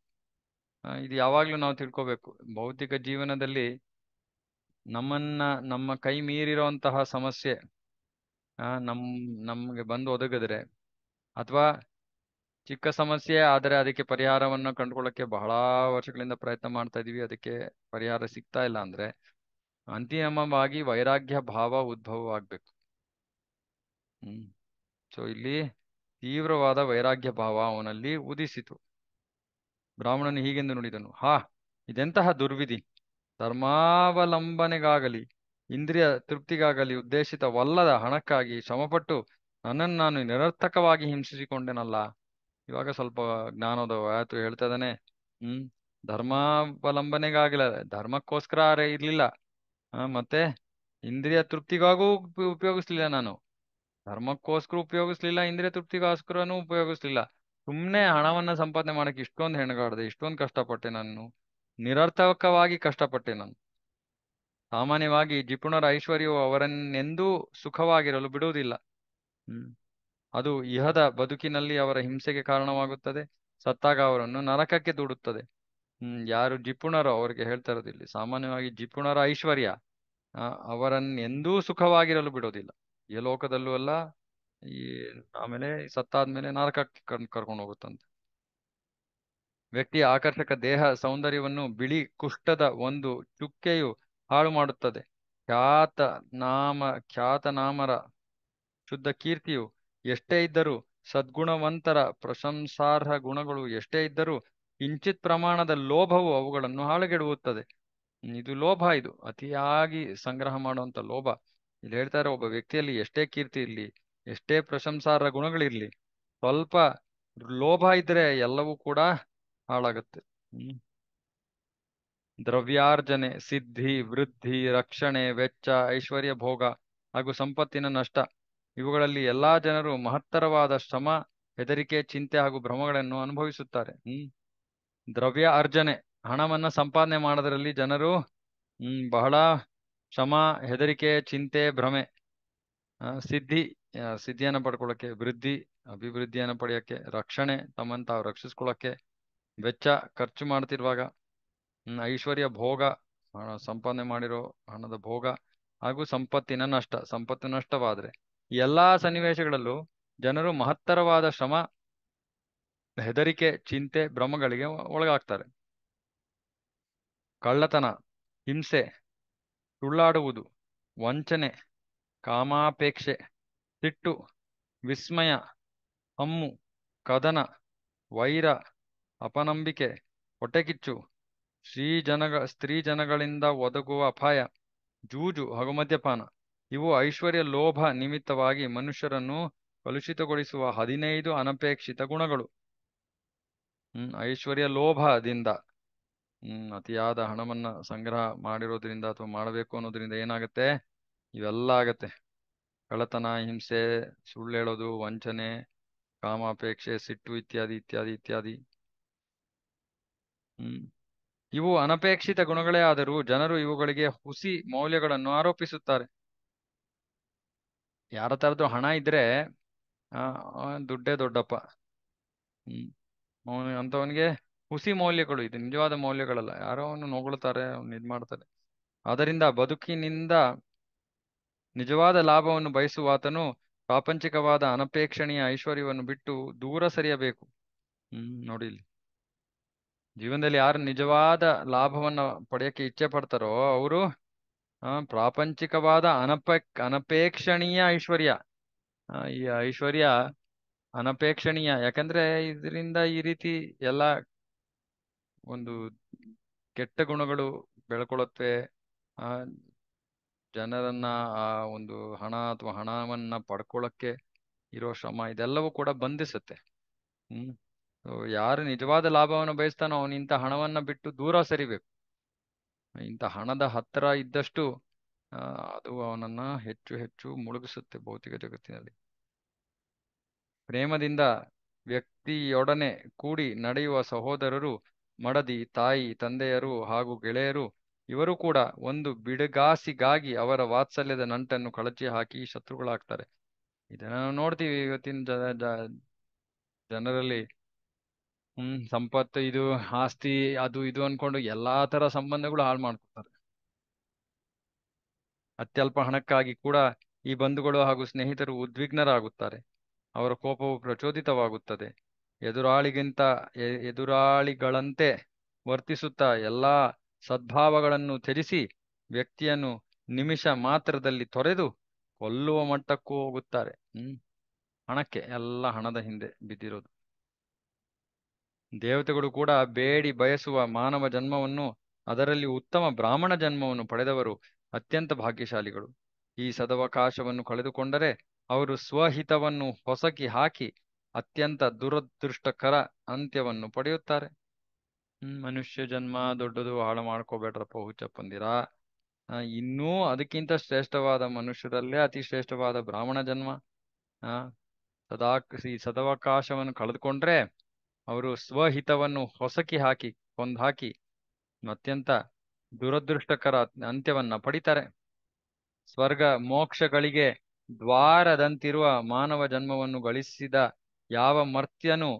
ಇದು ಯಾವಾಗ್ಲೂ ನಾವು ತಿಳ್ಕೋಬೇಕು ಭೌತಿಕ ಜೀವನದಲ್ಲಿ ನಮ್ಮನ್ನ ನಮ್ಮ ಕೈ ಮೀರಿರುವಂತಹ ಸಮಸ್ಯೆ ನಮ್ ನಮ್ಗೆ ಬಂದು ಒದಗಿದ್ರೆ ಅಥವಾ ಚಿಕ್ಕ ಸಮಸ್ಯೆ ಆದರೆ ಅದಕ್ಕೆ ಪರಿಹಾರವನ್ನು ಕಂಡುಕೊಳ್ಳಕ್ಕೆ ಬಹಳ ವರ್ಷಗಳಿಂದ ಪ್ರಯತ್ನ ಮಾಡ್ತಾ ಇದ್ದೀವಿ ಅದಕ್ಕೆ ಪರಿಹಾರ ಸಿಗ್ತಾ ಇಲ್ಲ ಅಂದ್ರೆ ಅಂತಿಮವಾಗಿ ವೈರಾಗ್ಯ ಭಾವ ಉದ್ಭವವಾಗಬೇಕು ಹ್ಮ್ ಸೊ ಇಲ್ಲಿ ತೀವ್ರವಾದ ವೈರಾಗ್ಯ ಭಾವ ಅವನಲ್ಲಿ ಉದಿಸಿತು ಬ್ರಾಹ್ಮಣನು ಹೀಗೆಂದು ನುಡಿದನು ಹಾ ಇದೆಂತಹ ದುರ್ವಿಧಿ ಧರ್ಮಾವಲಂಬನೆಗಾಗಲಿ ಇಂದ್ರಿಯ ತೃಪ್ತಿಗಾಗಲಿ ಉದ್ದೇಶಿತವಲ್ಲದ ಹಣಕ್ಕಾಗಿ ಶ್ರಮಪಟ್ಟು ನನ್ನನ್ನು ನಾನು ನಿರರ್ಥಕವಾಗಿ ಹಿಂಸಿಸಿಕೊಂಡೆನಲ್ಲ ಇವಾಗ ಸ್ವಲ್ಪ ಜ್ಞಾನದ ಆಯ್ತು ಹೇಳ್ತಾ ಇದ್ದಾನೆ ಹ್ಮ್ ಧರ್ಮಾವಲಂಬನೆಗಾಗಿಲ್ಲ ಧರ್ಮಕ್ಕೋಸ್ಕರ ಇರ್ಲಿಲ್ಲ ಮತ್ತೆ ಇಂದ್ರಿಯ ತೃಪ್ತಿಗಾಗೂ ಉಪಯೋಗಿಸ್ಲಿಲ್ಲ ನಾನು ಧರ್ಮಕ್ಕೋಸ್ಕರ ಉಪಯೋಗಿಸ್ಲಿಲ್ಲ ಇಂದ್ರಿಯ ತೃಪ್ತಿಗೋಸ್ಕರನೂ ಉಪಯೋಗಿಸ್ಲಿಲ್ಲ ಸುಮ್ನೆ ಹಣವನ್ನ ಸಂಪಾದನೆ ಮಾಡಕ್ಕೆ ಇಷ್ಟೊಂದು ಹೆಣಗಾಡದೆ ಇಷ್ಟೊಂದು ಕಷ್ಟಪಟ್ಟೆ ನಾನು ನಿರರ್ಥಕವಾಗಿ ಕಷ್ಟಪಟ್ಟೆ ನಾನು ಸಾಮಾನ್ಯವಾಗಿ ಜಿಪುಣರ ಐಶ್ವರ್ಯವು ಅವರನ್ನೆಂದೂ ಸುಖವಾಗಿರಲು ಬಿಡುವುದಿಲ್ಲ ಅದು ಇಹದ ಬದುಕಿನಲ್ಲಿ ಅವರ ಹಿಂಸೆಗೆ ಕಾರಣವಾಗುತ್ತದೆ ಸತ್ತಾಗ ಅವರನ್ನು ನರಕಕ್ಕೆ ದೂಡುತ್ತದೆ ಹ್ಮ್ ಯಾರು ಜಿಪುಣರು ಅವರಿಗೆ ಹೇಳ್ತಾ ಇರೋದಿಲ್ಲ ಸಾಮಾನ್ಯವಾಗಿ ಜಿಪುಣರ ಐಶ್ವರ್ಯ ಅವರನ್ನೆಂದೂ ಸುಖವಾಗಿರಲು ಬಿಡೋದಿಲ್ಲ ಈ ಲೋಕದಲ್ಲೂ ಅಲ್ಲ ಈ ಆಮೇಲೆ ಸತ್ತಾದ್ಮೇಲೆ ನರಕಕ್ಕೆ ಕರ್ಕೊಂಡು ಹೋಗುತ್ತಂತೆ ವ್ಯಕ್ತಿಯ ಆಕರ್ಷಕ ದೇಹ ಸೌಂದರ್ಯವನ್ನು ಬಿಳಿ ಕುಷ್ಠದ ಒಂದು ಚುಕ್ಕೆಯು ಹಾಳು ಮಾಡುತ್ತದೆ ಖ್ಯಾತ ನಾಮ ಖ್ಯಾತನಾಮರ ಶುದ್ಧ ಕೀರ್ತಿಯು ಎಷ್ಟೇ ಇದ್ದರೂ ಸದ್ಗುಣವಂತರ ಪ್ರಶಂಸಾರ್ಹ ಗುಣಗಳು ಎಷ್ಟೇ ಇದ್ದರೂ ಇಂಚಿತ್ ಪ್ರಮಾಣದ ಲೋಭವು ಅವುಗಳನ್ನು ಹಾಳುಗೆಡುವುತ್ತದೆ ಇದು ಲೋಭ ಇದು ಅತಿಯಾಗಿ ಸಂಗ್ರಹ ಮಾಡುವಂತ ಲೋಭ ಇಲ್ಲಿ ಹೇಳ್ತಾರೆ ಒಬ್ಬ ವ್ಯಕ್ತಿಯಲ್ಲಿ ಎಷ್ಟೇ ಕೀರ್ತಿ ಇರಲಿ ಎಷ್ಟೇ ಪ್ರಶಂಸಾರ ಗುಣಗಳಿರ್ಲಿ ಸ್ವಲ್ಪ ಲೋಭ ಇದ್ರೆ ಎಲ್ಲವೂ ಕೂಡ ಹಾಳಾಗುತ್ತೆ ದ್ರವ್ಯಾರ್ಜನೆ ಸಿದ್ಧಿ ವೃದ್ಧಿ ರಕ್ಷಣೆ ವೆಚ್ಚ ಐಶ್ವರ್ಯ ಭೋಗ ಹಾಗೂ ಸಂಪತ್ತಿನ ನಷ್ಟ ಇವುಗಳಲ್ಲಿ ಎಲ್ಲಾ ಜನರು ಮಹತ್ತರವಾದ ಶ್ರಮ ಹೆದರಿಕೆ ಚಿಂತೆ ಹಾಗೂ ಭ್ರಮಗಳನ್ನು ಅನುಭವಿಸುತ್ತಾರೆ ಹ್ಮ್ ದ್ರವ್ಯ ಅರ್ಜನೆ ಹಣವನ್ನ ಸಂಪಾದನೆ ಮಾಡೋದ್ರಲ್ಲಿ ಜನರು ಹ್ಮ್ ಬಹಳ ಶ್ರಮ ಹೆದರಿಕೆ ಚಿಂತೆ ಭ್ರಮೆ ಸಿದ್ಧಿ ಸಿದ್ಧಿಯನ್ನು ಪಡ್ಕೊಳ್ಳೋಕ್ಕೆ ವೃದ್ಧಿ ಅಭಿವೃದ್ಧಿಯನ್ನು ಪಡೆಯೋಕ್ಕೆ ರಕ್ಷಣೆ ತಮ್ಮನ್ನು ತಾವು ರಕ್ಷಿಸ್ಕೊಳ್ಳೋಕ್ಕೆ ವೆಚ್ಚ ಖರ್ಚು ಮಾಡ್ತಿರುವಾಗ ಐಶ್ವರ್ಯ ಭೋಗ ಸಂಪಾದನೆ ಮಾಡಿರೋ ಹಣದ ಭೋಗ ಹಾಗೂ ಸಂಪತ್ತಿನ ನಷ್ಟ ಸಂಪತ್ತು ನಷ್ಟವಾದರೆ ಎಲ್ಲ ಸನ್ನಿವೇಶಗಳಲ್ಲೂ ಜನರು ಮಹತ್ತರವಾದ ಶ್ರಮ ಹೆದರಿಕೆ ಚಿಂತೆ ಭ್ರಮಗಳಿಗೆ ಒಳಗಾಗ್ತಾರೆ ಕಳ್ಳತನ ಹಿಂಸೆ ಸುಳ್ಳಾಡುವುದು ವಂಚನೆ ಕಾಮಾಪೇಕ್ಷೆ ಸಿಟ್ಟು ವಿಸ್ಮಯ ಹಮ್ಮು ಕದನ ವೈರ ಅಪನಂಬಿಕೆ ಹೊಟೆಕಿಚ್ಚು ಶ್ರೀಜನಗ ಸ್ತ್ರೀಜನಗಳಿಂದ ಒದಗುವ ಅಪಾಯ ಜೂಜು ಹಾಗೂ ಮದ್ಯಪಾನ ಇವು ಐಶ್ವರ್ಯ ಲೋಭ ನಿಮಿತ್ತವಾಗಿ ಮನುಷ್ಯರನ್ನು ಕಲುಷಿತಗೊಳಿಸುವ ಹದಿನೈದು ಅನಪೇಕ್ಷಿತ ಗುಣಗಳು ಹ್ಮ್ ಐಶ್ವರ್ಯ ಲೋಭದಿಂದ ಹ್ಮ್ ಅತಿಯಾದ ಹಣವನ್ನ ಸಂಗ್ರಹ ಮಾಡಿರೋದ್ರಿಂದ ಅಥವಾ ಮಾಡಬೇಕು ಅನ್ನೋದ್ರಿಂದ ಏನಾಗತ್ತೆ ಇವೆಲ್ಲ ಆಗತ್ತೆ ಕಳ್ಳತನ ಹಿಂಸೆ ಸುಳ್ಳು ಹೇಳೋದು ವಂಚನೆ ಕಾಮಾಪೇಕ್ಷೆ ಸಿಟ್ಟು ಇತ್ಯಾದಿ ಇತ್ಯಾದಿ ಇತ್ಯಾದಿ ಹ್ಮ್ ಇವು ಅನಪೇಕ್ಷಿತ ಗುಣಗಳೇ ಆದರೂ ಜನರು ಇವುಗಳಿಗೆ ಹುಸಿ ಮೌಲ್ಯಗಳನ್ನು ಆರೋಪಿಸುತ್ತಾರೆ ಯಾರ ತರದ್ದು ಹಣ ಇದ್ರೆ ದುಡ್ಡೇ ದೊಡ್ಡಪ್ಪ ಹ್ಮ್ ಅವನ ಅಂತವನಿಗೆ ಹುಸಿ ಮೌಲ್ಯಗಳು ಇದು ನಿಜವಾದ ಮೌಲ್ಯಗಳಲ್ಲ ಯಾರೋ ಅವನು ನೋಗೊಳ್ತಾರೆ ಅವ್ನು ಇದ್ ಮಾಡ್ತಾರೆ ಅದರಿಂದ ಬದುಕಿನಿಂದ ನಿಜವಾದ ಲಾಭವನ್ನು ಬಯಸುವಾತನು ಪ್ರಾಪಂಚಿಕವಾದ ಅನಪೇಕ್ಷಣೀಯ ಐಶ್ವರ್ಯವನ್ನು ಬಿಟ್ಟು ದೂರ ಸರಿಯಬೇಕು ಹ್ಮ್ ನೋಡಿ ಇಲ್ಲಿ ಜೀವನದಲ್ಲಿ ಯಾರು ನಿಜವಾದ ಲಾಭವನ್ನ ಪಡೆಯಕ್ಕೆ ಇಚ್ಛೆ ಪಡ್ತಾರೋ ಅವರು ಪ್ರಾಪಂಚಿಕವಾದ ಅನಪ ಅನಪೇಕ್ಷಣೀಯ ಐಶ್ವರ್ಯ ಈ ಐಶ್ವರ್ಯ ಅನಪೇಕ್ಷಣೀಯ ಯಾಕಂದ್ರೆ ಇದರಿಂದ ಈ ರೀತಿ ಎಲ್ಲ ಒಂದು ಕೆಟ್ಟ ಗುಣಗಳು ಬೆಳ್ಕೊಳ್ಳುತ್ತೆ ಆ ಜನರನ್ನ ಆ ಒಂದು ಹಣ ಅಥವಾ ಹಣವನ್ನ ಪಡ್ಕೊಳ್ಳಕ್ಕೆ ಇರೋ ಶ್ರಮ ಇದೆಲ್ಲವೂ ಕೂಡ ಬಂಧಿಸುತ್ತೆ ಹ್ಮ್ ಯಾರು ನಿಜವಾದ ಲಾಭವನ್ನು ಬಯಸ್ತಾನೋ ಅವನಿಂತ ಹಣವನ್ನ ಬಿಟ್ಟು ದೂರ ಸರಿಬೇಕು ಇಂಥ ಹಣದ ಹತ್ತಿರ ಇದ್ದಷ್ಟು ಅದು ಅವನನ್ನ ಹೆಚ್ಚು ಹೆಚ್ಚು ಮುಳುಗಿಸುತ್ತೆ ಭೌತಿಕ ಜಗತ್ತಿನಲ್ಲಿ ಪ್ರೇಮದಿಂದ ವ್ಯಕ್ತಿಯೊಡನೆ ಕೂಡಿ ನಡೆಯುವ ಸಹೋದರರು ಮಡದಿ ತಾಯಿ ತಂದೆಯರು ಹಾಗೂ ಗೆಳೆಯರು ಇವರು ಕೂಡ ಒಂದು ಬಿಡಗಾಸಿಗಾಗಿ ಅವರ ವಾತ್ಸಲ್ಯದ ನಂಟನ್ನು ಕಳಚಿ ಹಾಕಿ ಶತ್ರುಗಳಾಗ್ತಾರೆ ಇದನ್ನು ನೋಡ್ತೀವಿ ಇವತ್ತಿನ ಜನರಲ್ಲಿ ಹ್ಮ್ ಸಂಪತ್ತು ಇದು ಆಸ್ತಿ ಅದು ಇದು ಅನ್ಕೊಂಡು ಎಲ್ಲಾ ತರ ಸಂಬಂಧಗಳು ಹಾಳು ಮಾಡ್ಕೊತಾರೆ ಅತ್ಯಲ್ಪ ಹಣಕ್ಕಾಗಿ ಕೂಡ ಈ ಬಂಧುಗಳು ಹಾಗೂ ಸ್ನೇಹಿತರು ಉದ್ವಿಗ್ನರಾಗುತ್ತಾರೆ ಅವರ ಕೋಪವು ಪ್ರಚೋದಿತವಾಗುತ್ತದೆ ಎದುರಾಳಿಗಿಂತ ಎದುರಾಳಿಗಳಂತೆ ವರ್ತಿಸುತ್ತಾ ಎಲ್ಲ ಸದ್ಭಾವಗಳನ್ನು ತ್ಯಜಿಸಿ ವ್ಯಕ್ತಿಯನ್ನು ನಿಮಿಷ ಮಾತ್ರದಲ್ಲಿ ತೊರೆದು ಕೊಲ್ಲುವ ಮಟ್ಟಕ್ಕೂ ಹೋಗುತ್ತಾರೆ ಹಣಕ್ಕೆ ಎಲ್ಲ ಹಣದ ಹಿಂದೆ ಬಿದ್ದಿರೋದು ದೇವತೆಗಳು ಕೂಡ ಬೇಡಿ ಬಯಸುವ ಮಾನವ ಜನ್ಮವನ್ನು ಅದರಲ್ಲಿ ಉತ್ತಮ ಬ್ರಾಹ್ಮಣ ಜನ್ಮವನ್ನು ಪಡೆದವರು ಅತ್ಯಂತ ಭಾಗ್ಯಶಾಲಿಗಳು ಈ ಸದವಕಾಶವನ್ನು ಕಳೆದುಕೊಂಡರೆ ಅವರು ಸ್ವಹಿತವನ್ನು ಹೊಸಕಿ ಹಾಕಿ ಅತ್ಯಂತ ದುರದೃಷ್ಟಕರ ಅಂತ್ಯವನ್ನು ಪಡೆಯುತ್ತಾರೆ ಮನುಷ್ಯ ಜನ್ಮ ದೊಡ್ಡದು ಹಾಳು ಮಾಡ್ಕೋಬೇಡ್ರಪ್ಪ ಹುಚ್ಚಪ್ಪಂದಿರ ಇನ್ನೂ ಅದಕ್ಕಿಂತ ಶ್ರೇಷ್ಠವಾದ ಮನುಷ್ಯರಲ್ಲೇ ಅತಿ ಶ್ರೇಷ್ಠವಾದ ಬ್ರಾಹ್ಮಣ ಜನ್ಮ ಆ ಸದಾ ಈ ಸದಾವಕಾಶವನ್ನು ಕಳೆದುಕೊಂಡ್ರೆ ಅವರು ಸ್ವಹಿತವನ್ನು ಹೊಸಕಿ ಹಾಕಿ ಹಾಕಿ ಅತ್ಯಂತ ದುರದೃಷ್ಟಕರ ಅಂತ್ಯವನ್ನ ಪಡಿತಾರೆ ಸ್ವರ್ಗ ಮೋಕ್ಷಗಳಿಗೆ ದ್ವಾರದಂತಿರುವ ಮಾನವ ಜನ್ಮವನ್ನು ಗಳಿಸಿದ ಯಾವ ಮರ್ತ್ಯನೂ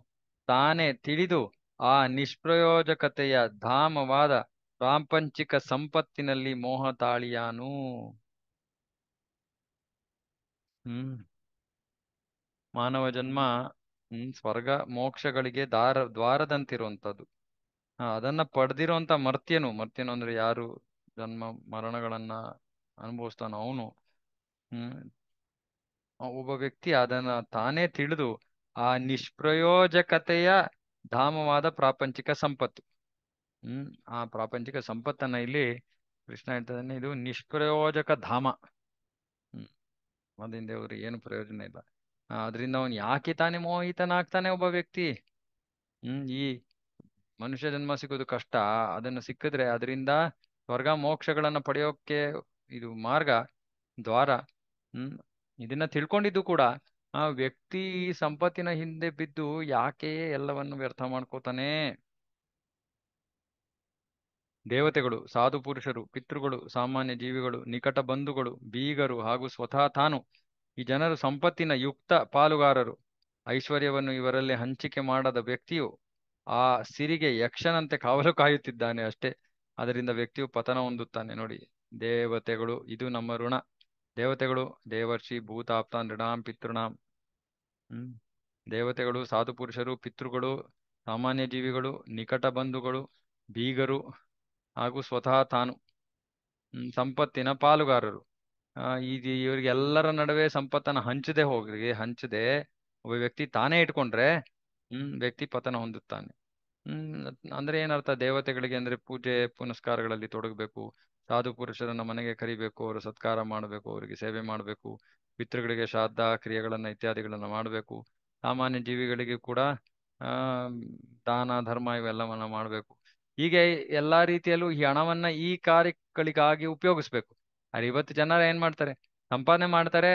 ತಾನೇ ತಿಳಿದು ಆ ನಿಷ್ಪ್ರಯೋಜಕತೆಯ ಧಾಮವಾದ ಪ್ರಾಪಂಚಿಕ ಸಂಪತ್ತಿನಲ್ಲಿ ಮೋಹ ತಾಳಿಯಾನು ಹ್ಮ್ ಮಾನವ ಜನ್ಮ ಹ್ಮ್ ಸ್ವರ್ಗ ಮೋಕ್ಷಗಳಿಗೆ ದಾರ ದ್ವಾರದಂತಿರುವಂತದ್ದು ಅದನ್ನ ಪಡೆದಿರುವಂತ ಮರ್ತ್ಯನು ಮರ್ತ್ಯನು ಅಂದ್ರೆ ಯಾರು ಜನ್ಮ ಮರಣಗಳನ್ನ ಅನುಭವಿಸ್ತಾನ ಅವನು ಹ್ಮ್ ಒಬ್ಬ ವ್ಯಕ್ತಿ ಅದನ್ನ ತಾನೇ ತಿಳಿದು ಆ ನಿಷ್ಪ್ರಯೋಜಕತೆಯ ಧಾಮವಾದ ಪ್ರಾಪಂಚಿಕ ಸಂಪತ್ತು ಹ್ಮ್ ಆ ಪ್ರಾಪಂಚಿಕ ಸಂಪತ್ತನ್ನ ಇಲ್ಲಿ ಕೃಷ್ಣ ಹೇಳ್ತದನ್ನ ಇದು ನಿಷ್ಪ್ರಯೋಜಕ ಧಾಮ ಹ್ಮ್ ಅದರಿಂದ ಅವ್ರಿಗೆ ಏನು ಪ್ರಯೋಜನ ಇಲ್ಲ ಅದರಿಂದ ಅವನು ಯಾಕೆ ತಾನೇ ಮೋಹಿತನಾಗ್ತಾನೆ ಒಬ್ಬ ವ್ಯಕ್ತಿ ಹ್ಮ್ ಈ ಮನುಷ್ಯ ಜನ್ಮ ಸಿಗೋದು ಕಷ್ಟ ಅದನ್ನು ಸಿಕ್ಕಿದ್ರೆ ಅದರಿಂದ ಸ್ವರ್ಗ ಮೋಕ್ಷಗಳನ್ನ ಪಡೆಯೋಕೆ ಇದು ಮಾರ್ಗ ದ್ವಾರ ಹ್ಮ್ ಇದನ್ನ ತಿಳ್ಕೊಂಡಿದ್ದು ಕೂಡ ಆ ವ್ಯಕ್ತಿ ಸಂಪತ್ತಿನ ಹಿಂದೆ ಬಿದ್ದು ಯಾಕೆ ಎಲ್ಲವನ್ನು ವ್ಯರ್ಥ ಮಾಡ್ಕೋತಾನೆ ದೇವತೆಗಳು ಸಾಧು ಪುರುಷರು ಪಿತೃಗಳು ಸಾಮಾನ್ಯ ಜೀವಿಗಳು ನಿಕಟ ಬಂಧುಗಳು ಬೀಗರು ಹಾಗೂ ಸ್ವತಃ ತಾನು ಈ ಜನರು ಸಂಪತ್ತಿನ ಯುಕ್ತ ಪಾಲುಗಾರರು ಐಶ್ವರ್ಯವನ್ನು ಇವರಲ್ಲಿ ಹಂಚಿಕೆ ಮಾಡದ ವ್ಯಕ್ತಿಯು ಆ ಸಿರಿಗೆ ಯಕ್ಷನಂತೆ ಕಾವಲು ಕಾಯುತ್ತಿದ್ದಾನೆ ಅಷ್ಟೇ ಅದರಿಂದ ವ್ಯಕ್ತಿಯು ಪತನ ಹೊಂದುತ್ತಾನೆ ನೋಡಿ ದೇವತೆಗಳು ಇದು ನಮ್ಮ ಋಣ ದೇವತೆಗಳು ದೇವರ್ಷಿ ಭೂತಾಪ್ತ ನೃಣಾಂ ಪಿತೃಣಾಂ ಹ್ಮ್ ದೇವತೆಗಳು ಸಾಧುಪುರುಷರು ಪಿತೃಗಳು ಸಾಮಾನ್ಯ ಜೀವಿಗಳು ನಿಕಟ ಬಂಧುಗಳು ಬೀಗರು ಹಾಗೂ ಸ್ವತಃ ತಾನು ಸಂಪತ್ತಿನ ಪಾಲುಗಾರರು ಆ, ಇದು ಇವರಿಗೆಲ್ಲರ ನಡುವೆ ಸಂಪತ್ತನ್ನು ಹಂಚದೆ ಹೋಗಿ ಹಂಚದೆ ಒಬ್ಬ ವ್ಯಕ್ತಿ ತಾನೇ ಇಟ್ಕೊಂಡ್ರೆ ಹ್ಮ್ ವ್ಯಕ್ತಿ ಪತನ ಹೊಂದುತ್ತಾನೆ ಹ್ಮ್ ಅಂದ್ರೆ ಏನರ್ಥ ದೇವತೆಗಳಿಗೆ ಅಂದ್ರೆ ಪೂಜೆ ಪುನಸ್ಕಾರಗಳಲ್ಲಿ ತೊಡಗಬೇಕು ಸಾಧು ಪುರುಷರನ್ನ ಮನೆಗೆ ಕರಿಬೇಕು ಅವರು ಸತ್ಕಾರ ಮಾಡಬೇಕು ಅವರಿಗೆ ಸೇವೆ ಮಾಡಬೇಕು ಪಿತೃಗಳಿಗೆ ಶ್ರಾದ್ದ ಕ್ರಿಯೆಗಳನ್ನ ಇತ್ಯಾದಿಗಳನ್ನ ಮಾಡಬೇಕು ಸಾಮಾನ್ಯ ಜೀವಿಗಳಿಗೆ ಕೂಡ ಆ ದಾನ ಧರ್ಮ ಇವೆಲ್ಲವನ್ನ ಮಾಡಬೇಕು ಹೀಗೆ ಎಲ್ಲಾ ರೀತಿಯಲ್ಲೂ ಈ ಹಣವನ್ನ ಈ ಕಾರ್ಯಗಳಿಗಾಗಿ ಉಪಯೋಗಿಸ್ಬೇಕು ಆದ್ರೆ ಇವತ್ತು ಜನರು ಏನ್ ಮಾಡ್ತಾರೆ ಸಂಪಾದನೆ ಮಾಡ್ತಾರೆ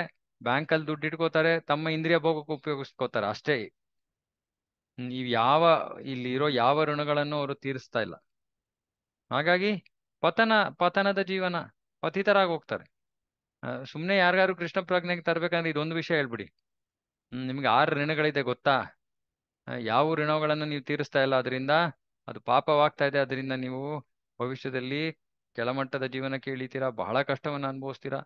ಬ್ಯಾಂಕ್ ಅಲ್ಲಿ ದುಡ್ಡು ಇಟ್ಕೋತಾರೆ ತಮ್ಮ ಇಂದ್ರಿಯ ಭೋಗಕ್ಕೆ ಉಪಯೋಗಿಸ್ಕೋತಾರೆ ಅಷ್ಟೇ ಇವ್ ಯಾವ ಇಲ್ಲಿರೋ ಯಾವ ಋಣಗಳನ್ನು ಅವರು ತೀರಿಸ್ತಾ ಇಲ್ಲ ಹಾಗಾಗಿ ಪತನ ಪತನದ ಜೀವನ ಪತಿತರಾಗಿ ಹೋಗ್ತಾರೆ ಸುಮ್ಮನೆ ಯಾರಿಗಾದ್ರು ಕೃಷ್ಣ ಪ್ರಜ್ಞೆಗೆ ತರಬೇಕಂದ್ರೆ ಇದೊಂದು ವಿಷಯ ಹೇಳ್ಬಿಡಿ ಹ್ಮ್ ನಿಮ್ಗೆ ಆರು ಋಣಗಳಿದೆ ಗೊತ್ತಾ ಯಾವ ಋಣಗಳನ್ನು ನೀವು ತೀರಿಸ್ತಾ ಇಲ್ಲ ಅದರಿಂದ ಅದು ಪಾಪವಾಗ್ತಾ ಇದೆ ಅದರಿಂದ ನೀವು ಭವಿಷ್ಯದಲ್ಲಿ ಕೆಳಮಟ್ಟದ ಜೀವನಕ್ಕೆ ಇಳಿತೀರಾ ಬಹಳ ಕಷ್ಟವನ್ನು ಅನುಭವಿಸ್ತೀರಾ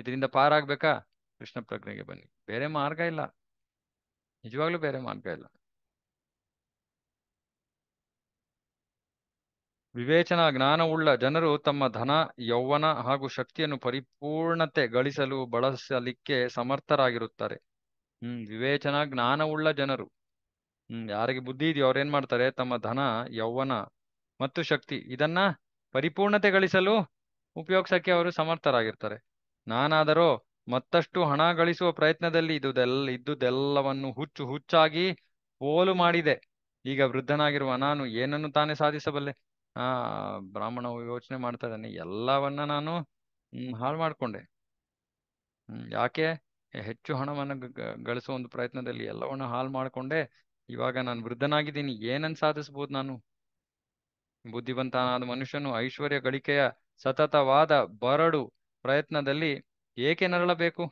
ಇದರಿಂದ ಪಾರಾಗ್ಬೇಕಾ ಕೃಷ್ಣ ಪ್ರಜ್ಞೆಗೆ ಬನ್ನಿ ಬೇರೆ ಮಾರ್ಗ ಇಲ್ಲ ನಿಜವಾಗ್ಲೂ ಬೇರೆ ಮಾರ್ಗ ಇಲ್ಲ ವಿವೇಚನಾ ಜ್ಞಾನವುಳ್ಳ ಜನರು ತಮ್ಮ ಧನ ಯೌವನ ಹಾಗೂ ಶಕ್ತಿಯನ್ನು ಪರಿಪೂರ್ಣತೆ ಗಳಿಸಲು ಬಳಸಲಿಕ್ಕೆ ಸಮರ್ಥರಾಗಿರುತ್ತಾರೆ ಹ್ಮ್ ವಿವೇಚನಾ ಜ್ಞಾನವುಳ್ಳ ಜನರು ಹ್ಮ್ ಯಾರಿಗೆ ಬುದ್ಧಿ ಇದೆಯೋ ಅವ್ರೇನ್ ಮಾಡ್ತಾರೆ ತಮ್ಮ ಧನ ಯೌವನ ಮತ್ತು ಶಕ್ತಿ ಇದನ್ನ ಪರಿಪೂರ್ಣತೆ ಗಳಿಸಲು ಉಪಯೋಗಿಸಕ್ಕೆ ಅವರು ಸಮರ್ಥರಾಗಿರ್ತಾರೆ ನಾನಾದರೂ ಮತ್ತಷ್ಟು ಹಣ ಗಳಿಸುವ ಪ್ರಯತ್ನದಲ್ಲಿ ಇದುದೆಲ್ಲ ಇದ್ದುದೆಲ್ಲವನ್ನು ಹುಚ್ಚು ಹುಚ್ಚಾಗಿ ಪೋಲು ಮಾಡಿದೆ ಈಗ ವೃದ್ಧನಾಗಿರುವ ನಾನು ಏನನ್ನು ತಾನೇ ಸಾಧಿಸಬಲ್ಲೆ ಆ ಬ್ರಾಹ್ಮಣ ಯೋಚನೆ ಮಾಡ್ತಾ ಇದ್ದಾನೆ ಎಲ್ಲವನ್ನ ನಾನು ಹಾಳು ಮಾಡ್ಕೊಂಡೆ ಹ್ಮ್ ಯಾಕೆ ಹೆಚ್ಚು ಹಣವನ್ನು ಗಳಿಸೋ ಒಂದು ಪ್ರಯತ್ನದಲ್ಲಿ ಎಲ್ಲವನ್ನ ಹಾಳು ಮಾಡ್ಕೊಂಡೆ ಇವಾಗ ನಾನು ವೃದ್ಧನಾಗಿದ್ದೀನಿ ಏನನ್ ಸಾಧಿಸ್ಬೋದು ನಾನು ಬುದ್ಧಿವಂತನಾದ ಮನುಷ್ಯನು ಐಶ್ವರ್ಯ ಗಳಿಕೆಯ ಸತತವಾದ ಬರಡು ಪ್ರಯತ್ನದಲ್ಲಿ ಏಕೆ ನರಳಬೇಕು